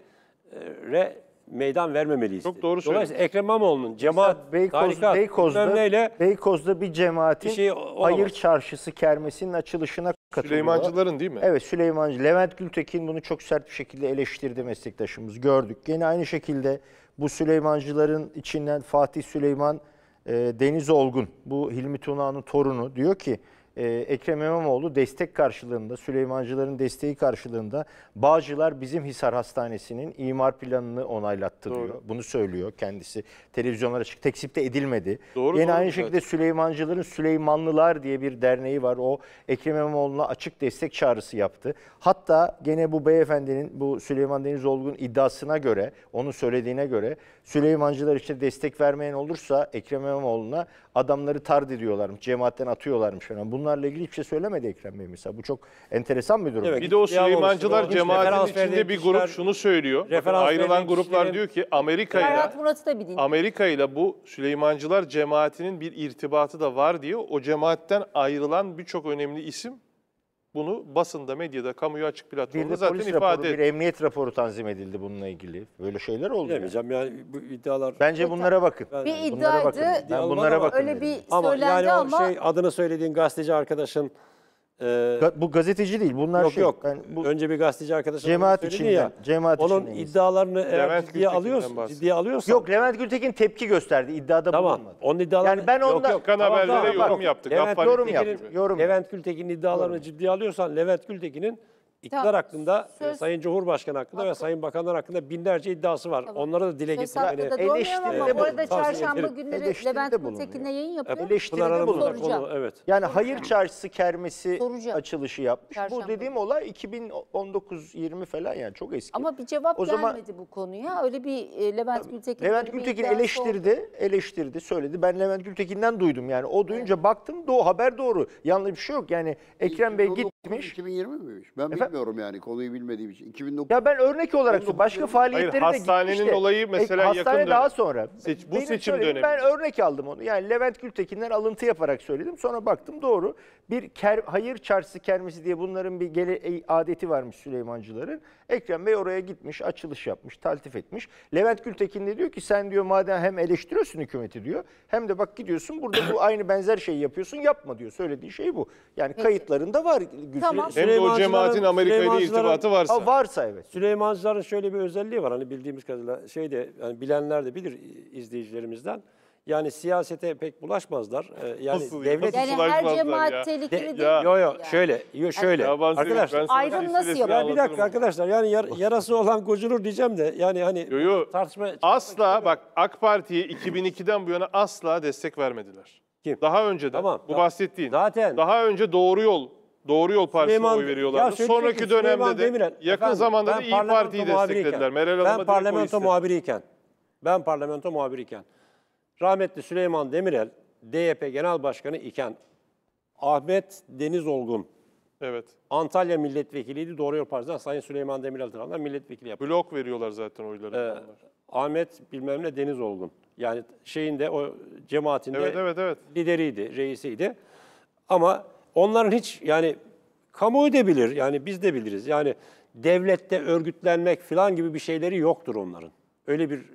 Speaker 4: e, re meydan vermemeliyiz. Çok doğru söylüyorsun. Dolayısıyla Ekrem İmamoğlu'nun cemaat, Beykoz, tarikat, Beykoz'da, neyle,
Speaker 3: Beykoz'da bir cemaatin bir şey hayır çarşısı kermesinin açılışına katılıyor. Süleymancıların değil mi? Evet Süleymancı. Levent Gültekin bunu çok sert bir şekilde eleştirdi meslektaşımız. Gördük. Yine aynı şekilde bu Süleymancıların içinden Fatih Süleyman e, Deniz Olgun, bu Hilmi Tuna'nın torunu diyor ki e, Ekrem İmamoğlu destek karşılığında, Süleymancıların desteği karşılığında Bağcılar bizim Hisar Hastanesi'nin imar planını onaylattı doğru. diyor. Bunu söylüyor kendisi. Televizyonlara açık, teksipte edilmedi. Doğru, Yine doğru, aynı şekilde evet. Süleymancıların Süleymanlılar diye bir derneği var. O Ekrem İmamoğlu'na açık destek çağrısı yaptı. Hatta gene bu beyefendinin bu Süleyman Denizolgun iddiasına göre, onun söylediğine göre Süleymancılar işte destek vermeyen olursa Ekrem İmamoğlu'na adamları tard ediyorlarmış, cemaatten atıyorlarmış falan. Bunun bunlarla ilgili hiçbir şey söylemedi Ekrem Bey mesela. Bu çok enteresan bir durum. Evet, bir de o Süleymancılar cemaatinin içinde bir grup şunu söylüyor. Bakın, ayrılan gruplar diyor
Speaker 5: ki Amerika
Speaker 1: ile
Speaker 5: Amerika ile bu Süleymancılar cemaatinin bir irtibatı da var diyor o cemaatten ayrılan birçok önemli isim bunu basında, medyada, kamuya açık platformda bir zaten ifade raporu, Bir
Speaker 3: emniyet raporu tanzim edildi bununla ilgili. Böyle şeyler oldu. Bilemeyeceğim yani. yani bu iddialar. Bence bunlara bakın.
Speaker 4: Ben, bir iddiaydı. Bunlara bakın. Ben bunlara bakın öyle dedim. bir söylendi ama. Yani o ama... şey adını söylediğin gazeteci arkadaşın ee, Bu gazeteci değil. Bunlar yok şey. yok. Yani bu Önce bir gazeteci arkadaşım Cemaat söyledi ya. cemaat onun içinden. iddialarını eğer Levent ciddiye alıyorsan, ciddiye alıyorsan Yok Levent Gültekin tepki gösterdi. iddiada tamam. bulunmadı. Onun iddialarını Yani ben ondan- Çıkan Tamam, haberlere tamam, yorum bak. yaptık. Levent yorum yaptı. Yorum Levent Gültekin'in iddialarını ciddiye alıyorsan Levent Gültekin'in İktidar hakkında, e, Söz... Sayın Cumhurbaşkanı hakkında Hakkı. ve Sayın Bakanlar hakkında binlerce iddiası var. Tamam. Onları da dile getirip hani eleştiride ama bu arada çarşamba günleri
Speaker 1: Levent Kultekin'le yayın yapıyor. Eleştiride bulunacak. Konu,
Speaker 4: evet. Yani Soracağım. hayır çarşısı
Speaker 3: kermesi Soracağım. açılışı yapmış. Çarşamba. Bu dediğim olay 2019-20 falan yani çok eski. Ama bir cevap o zaman, gelmedi
Speaker 1: bu konuya. Öyle bir e, Levent Gültekin Levent Gültekin eleştirdi,
Speaker 3: oldu. eleştirdi, söyledi. Ben Levent Gültekin'den duydum yani. O duyunca evet. baktım doğu haber doğru. Yanlış bir
Speaker 2: şey yok. Yani Ekrem Bey gitmiş. 2020 miymiş? Ben söylemiyorum yani konuyu bilmediğim için. 2009 Ya ben örnek olarak söylüyorum. başka faaliyetleri Hayır, hastanenin olayı e, mesela yakın hastane dönem. daha sonra. Seç- bu
Speaker 5: seçim dönemi. Ben
Speaker 3: örnek aldım onu. Yani Levent Gültekin'den alıntı yaparak söyledim. Sonra baktım doğru. Bir ker, hayır çarşısı kermesi diye bunların bir gele, e, adeti varmış Süleymancıların. Ekrem Bey oraya gitmiş, açılış yapmış, taltif etmiş. Levent Gültekin de diyor ki sen diyor madem hem eleştiriyorsun hükümeti diyor. Hem de bak gidiyorsun burada bu aynı benzer şeyi yapıyorsun yapma diyor. Söylediği şey bu. Yani kayıtlarında
Speaker 4: var Tamam. Hem de o cemaatin Amerika ile irtibatı varsa. Ha, varsa evet. Süleymancıların şöyle bir özelliği var. Hani bildiğimiz kadarıyla şey de yani bilenler de bilir izleyicilerimizden. Yani siyasete pek bulaşmazlar. Ee, yani Nasıl, devlet yani her cemaat tehlikeli şey değil. Yok yok yani. şöyle, yo, şöyle. Ya arkadaşlar ayrım nasıl yapıyor? Ya bir dakika arkadaşlar yani yar, yarası olan gocunur diyeceğim de yani hani yo, yo. tartışma asla bak AK Parti'ye
Speaker 5: 2002'den bu yana asla destek vermediler. Kim? Daha önceden. Tamam, bu bahsettiğin. Zaten. Daha önce doğru yol Doğru Yol Partisi'ne Süleyman- oy veriyorlar. Sonraki dönemde Süleyman de Demirel, yakın efendim, zamanda da ben İyi parlamento Parti'yi muhabiriyken, desteklediler. Meral Ben direkt oy parlamento muhabiriyken,
Speaker 4: ben parlamento muhabiriyken, rahmetli Süleyman Demirel, DYP Genel Başkanı iken, Ahmet Deniz Olgun, Evet. Antalya milletvekiliydi. Doğru Yol Partisi'nden Sayın Süleyman Demirel tarafından milletvekili yaptı. Blok veriyorlar zaten oyları. Ee, Ahmet bilmem ne Deniz Olgun. Yani şeyinde o cemaatinde Evet evet evet. lideriydi, reisiydi. Ama Onların hiç yani kamuoyu da bilir, yani biz de biliriz. Yani devlette örgütlenmek falan gibi bir şeyleri yoktur onların. Öyle bir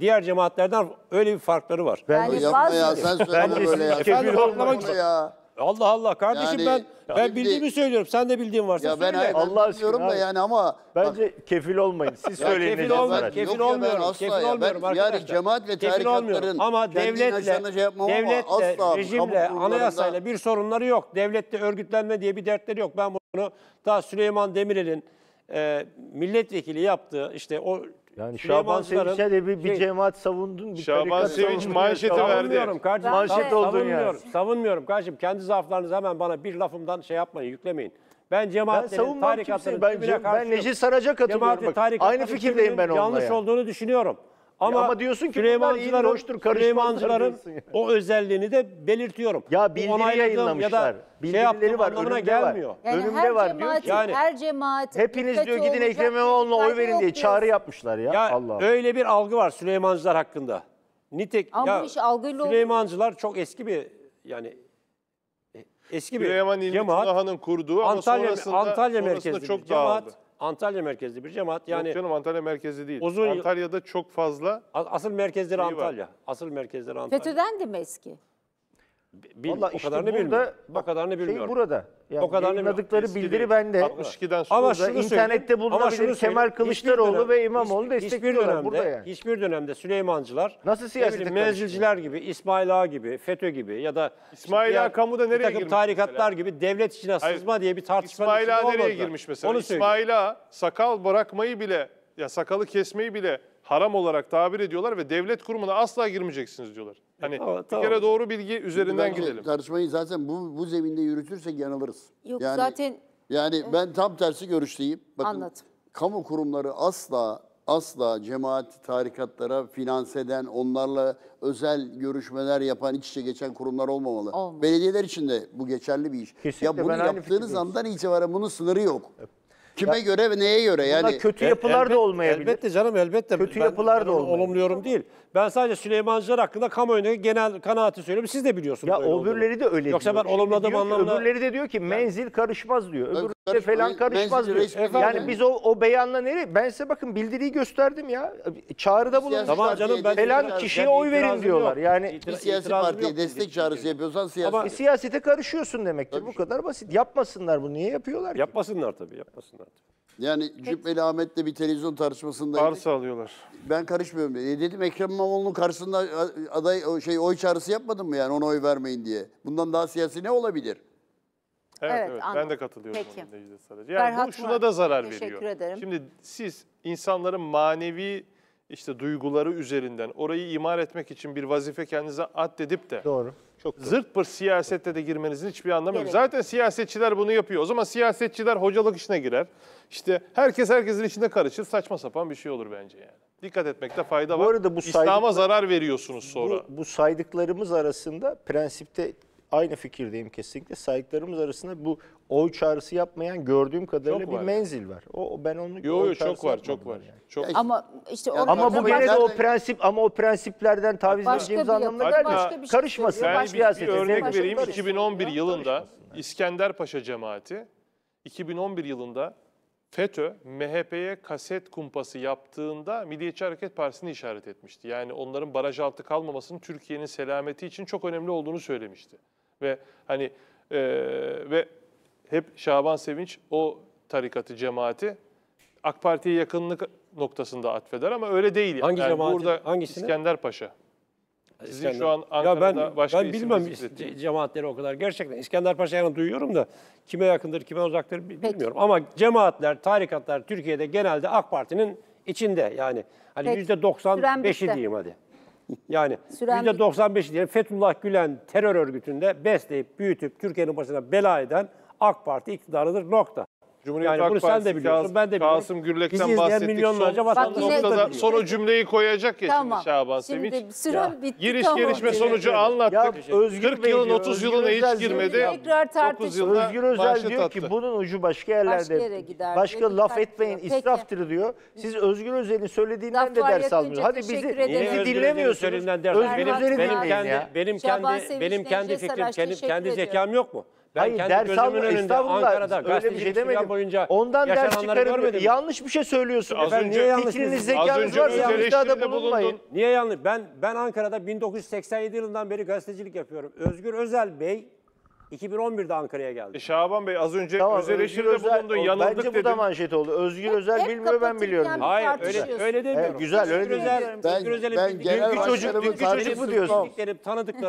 Speaker 4: diğer cemaatlerden öyle bir farkları var. Ben yani yapma ya sen söyle böyle ya. Sen toplamak ya. Allah Allah kardeşim
Speaker 3: Yani- ben ben
Speaker 2: Şimdi- bildiğimi
Speaker 4: söylüyorum. Sen de bildiğin varsa Ya
Speaker 2: ben söyle. ben Allah aşkına bilmiyorum da yani
Speaker 3: ama Bence kefil olmayın. Siz söyleyin. kefil ne kefil ben olmuyorum, asla kefil ya. Ben- yani arkadaşlar. cemaat ve tarikatların
Speaker 4: Ama kendi devletle, şey ama devletle, asla rejimle, anayasayla bir sorunları yok. Devlette örgütlenme diye bir dertleri yok. Ben bunu daha Süleyman Demirel'in e, milletvekili yaptığı işte o yani Şaban Sevinç'e de bir, bir şey,
Speaker 3: cemaat savundun. Bir Şaban tarikat Sevinç savundun. manşeti verdi. Savunmuyorum kardeşim. Manşet oldun Savunmuyorum,
Speaker 4: yani. savunmuyorum kardeşim. Kendi zaaflarınızı hemen bana bir lafımdan şey yapmayın, yüklemeyin. Ben Ben cemaatlerin, savunmam tarikatların Ben, ben karşıyım. Necip Sarac'a katılıyorum. aynı fikirdeyim ben onunla. Yanlış olduğunu düşünüyorum. Ama, ama diyorsun ki Süleymancılar, hoştur, Süleymancıların o özelliğini de belirtiyorum. Ya bildiri yayınlamışlar. Ya da şey Bildirileri şey var, önümde gelmiyor. Yani önümde her var cemaat, diyor Yani, her
Speaker 1: cemaat. Hepiniz diyor gidin Ekrem İmamoğlu'na oy verin
Speaker 4: diye çağrı yapmışlar ya. ya Allah. Öyle bir algı var Süleymancılar hakkında. Nitek ama ya, iş
Speaker 1: Süleymancılar
Speaker 4: çok eski bir yani e, eski bir Süleyman İlmi cemaat. Süleyman kurduğu ama Antalya, sonrasında, Antalya merkezli çok cemaat. Dağıldı. Antalya merkezli bir cemaat. Yani Yok canım Antalya merkezi değil. Uzun Antalya'da çok fazla asıl merkezleri şey Antalya. Asıl merkezleri Antalya.
Speaker 1: FETÖ'den de mi eski?
Speaker 4: Bil, Vallahi o işte kadarını burada, bilmiyorum. Bak, şey o kadarını bilmiyorum. Şey burada. Yani o kadarını yayınladıkları bildiri bende. 62'den sonra ama şunu internette bulunabilir Kemal Kılıçdaroğlu ve İmamoğlu hiç, destekliyorlar hiçbir dönemde, burada yani. Hiçbir dönemde Süleymancılar, nasıl siyasete menzilciler gibi, İsmail Ağa gibi, FETÖ gibi ya da İsmail Ağa ya, kamuda nereye takım girmiş? tarikatlar mesela? gibi devlet içine sızma diye bir tartışma İsmail Ağa nereye girmiş mesela? Onu İsmail Ağa sakal bırakmayı
Speaker 5: bile ya sakalı kesmeyi bile haram olarak tabir ediyorlar ve devlet kurumuna asla girmeyeceksiniz diyorlar. Hani tamam, bir tamam. kere doğru bilgi üzerinden gidelim.
Speaker 2: Tartışmayı zaten bu, bu zeminde yürütürsek yanılırız. Yok yani, zaten... Yani e, ben tam tersi görüşteyim. Bakın, anladım. Kamu kurumları asla asla cemaat tarikatlara finanse eden, onlarla özel görüşmeler yapan, iç içe geçen kurumlar olmamalı. Olmaz. Belediyeler için de bu geçerli bir iş. Kesinlikle ya bunu yaptığınız andan itibaren bunun sınırı yok. Evet. Kime ya, göre ve neye göre? Yani kötü yapılar elbet, da olmayabilir. Elbette canım elbette. Kötü ben, yapılar ben da olmuyorum değil. Ben sadece Süleymancılar
Speaker 4: hakkında kamuoyundaki genel kanaati söylüyorum. Siz de biliyorsunuz. Ya öbürleri olduğunu. de öyle Yoksa diyor. ben olumladığım anlamda. Öbürleri de diyor ki menzil karışmaz diyor. Öbürleri de falan karışmaz diyor. Efendim, yani biz o,
Speaker 3: o beyanla nereye? Ben size bakın bildiriyi gösterdim ya. Çağrıda bulunmuşlar. Tamam canım ben falan kişiye oy verin diyorlar. Yok. Yani bir siyasi partiye yok. destek
Speaker 2: çağrısı yapıyorsan siyasi. Ama e,
Speaker 3: siyasete karışıyorsun demek ki Bu kadar
Speaker 2: basit. Yapmasınlar bunu. Niye yapıyorlar ki? Yapmasınlar tabii. Yapmasınlar. Yani Cübbeli Ahmet'le bir televizyon tartışmasında. Arsa alıyorlar. Ben karışmıyorum. E dedim Ekrem İmamoğlu'nun karşısında e, aday şey oy çağrısı yapmadın mı yani ona oy vermeyin diye? Bundan daha siyasi ne olabilir?
Speaker 5: Evet, evet,
Speaker 1: evet. ben de katılıyorum Peki.
Speaker 5: onun Yani Ferhat bu şuna Murat, da zarar teşekkür veriyor. Ederim. Şimdi siz insanların manevi işte duyguları üzerinden orayı imar etmek için bir vazife kendinize addedip de doğru. Çok doğru. zırt pır siyasette de girmenizin hiçbir anlamı yok. Zaten siyasetçiler bunu yapıyor. O zaman siyasetçiler hocalık işine girer. İşte herkes herkesin içinde karışır. Saçma sapan bir şey olur bence yani. Dikkat etmekte fayda var. Bu arada bu İslam'a zarar veriyorsunuz sonra.
Speaker 3: Bu, bu saydıklarımız arasında prensipte aynı fikirdeyim kesinlikle. Saydıklarımız arasında bu oy çağrısı yapmayan gördüğüm kadarıyla Çok bir var. menzil var. O ben onu Yo, oy çok var,
Speaker 5: çok var. yani. Çok
Speaker 1: Ama işte o Ama bu gene de o
Speaker 5: prensip
Speaker 3: ama o prensiplerden
Speaker 5: taviz Başka vereceğimiz anlamına gelmiyor. Şey başka bir Karışmasın. söylüyor, bir, bir örnek vereyim. 2011 yılında Karışmasın. İskenderpaşa cemaati 2011 yılında FETÖ, MHP'ye kaset kumpası yaptığında Milliyetçi Hareket Partisi'ni işaret etmişti. Yani onların baraj altı kalmamasının Türkiye'nin selameti için çok önemli olduğunu söylemişti. Ve hani e, ve hep Şaban Sevinç o tarikatı, cemaati AK Parti'ye yakınlık noktasında atfeder ama öyle değil. Hangi yani cemaati? Burada İskender Paşa.
Speaker 4: Sizin İskender. şu an Ankara'da ya ben, başka ben bilmem is- cemaatleri o kadar. Gerçekten İskender Paşa'yı duyuyorum da kime yakındır, kime uzaktır bilmiyorum. Peki. Ama cemaatler, tarikatlar Türkiye'de genelde AK Parti'nin içinde. Yani hani %95'i diyeyim hadi. Yani Süren %95 diyelim Fethullah Gülen terör örgütünde besleyip büyütüp Türkiye'nin başına bela eden AK Parti iktidarıdır nokta. Cumhuriyet yani Halk bunu Partisi, sen de biliyorsun, Kasım, ben de biliyorum. Kasım Gürlek'ten bahsettik. milyonlarca son, noktada, son o
Speaker 5: cümleyi koyacak ya tamam. şimdi Şaban Şimdi sürem ya. bitti. Giriş tamam. gelişme sonucu anlattık. Ya, Özgür 40 Bey yılın diyor, 30 yılına hiç girmedi. Tekrar tartışılır. Özgür Özel diyor tattı.
Speaker 3: ki bunun ucu başka yerlerde. Başka yere gider. Başka laf etmeyin israftır diyor. Siz Özgür Özel'in söylediğinden Laf de ders almıyorsunuz. Hadi bizi, bizi dinlemiyorsunuz. Özgür
Speaker 4: Özel'in dinleyin ya. Benim kendi, benim kendi fikrim, kendi zekam yok mu? Ben Hayır, kendi ders gözümün alma, önünde Ankara'da öyle bir şey demedim. boyunca Ondan ders çıkarıp yanlış bir şey söylüyorsun. Az Efendim, önce, niye yanlış fikriniz, zekanız varsa müjdeada bulunmayın. Bulundun. Niye yanlış? Ben, ben Ankara'da 1987 yılından beri gazetecilik yapıyorum. Özgür Özel Bey 2011'de Ankara'ya geldi.
Speaker 5: E, Şaban Bey az önce tamam, özel Özgür bulundu. o- Yanıldık Bence bu da manşet oldu. Özgür Özel hep bilmiyor ben biliyorum.
Speaker 3: bir Hayır öyle, tartışıyorsun. öyle demiyorum. güzel, öyle Özgür demiyorum. Ben- Özgür Özel'in ben genel Dünkü çocuk- dünkü çocuk mu diyorsun?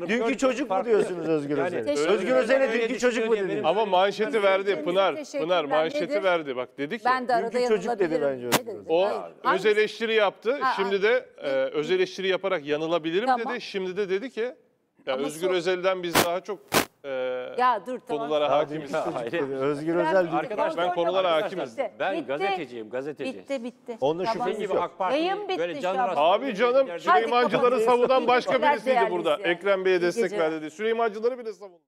Speaker 4: Dünkü çocuk mu diyorsunuz Özgür Yani Özel'e? teşekkür Özgür Özel'e dünkü
Speaker 5: çocuk mu düşünüyor Ama manşeti verdi Pınar. Pınar manşeti verdi. Bak dedik Ben de çocuk dedi bence Ne dedi? O Hayır. öz eleştiri yaptı. Şimdi de e, öz eleştiri yaparak yanılabilirim dedi. Şimdi de dedi ki ya Özgür Özel'den biz daha çok e, ya
Speaker 1: dur tamam. konulara hakimiz.
Speaker 5: Özgür Özel diyor. Arkadaş ben konulara hakimim. Bitti. Ben Bitti. gazeteciyim, gazeteci. Bitti
Speaker 4: bitti. Onun Tamam. şüpheniz gibi yok. AK Parti Yayın bitti böyle can şu an. Abi canım Hadi Süleymancıları savunan başka birisiydi
Speaker 5: değerli burada. Ekrem Bey'e destek geceler. verdi. diye. Süleymancıları bile savundu.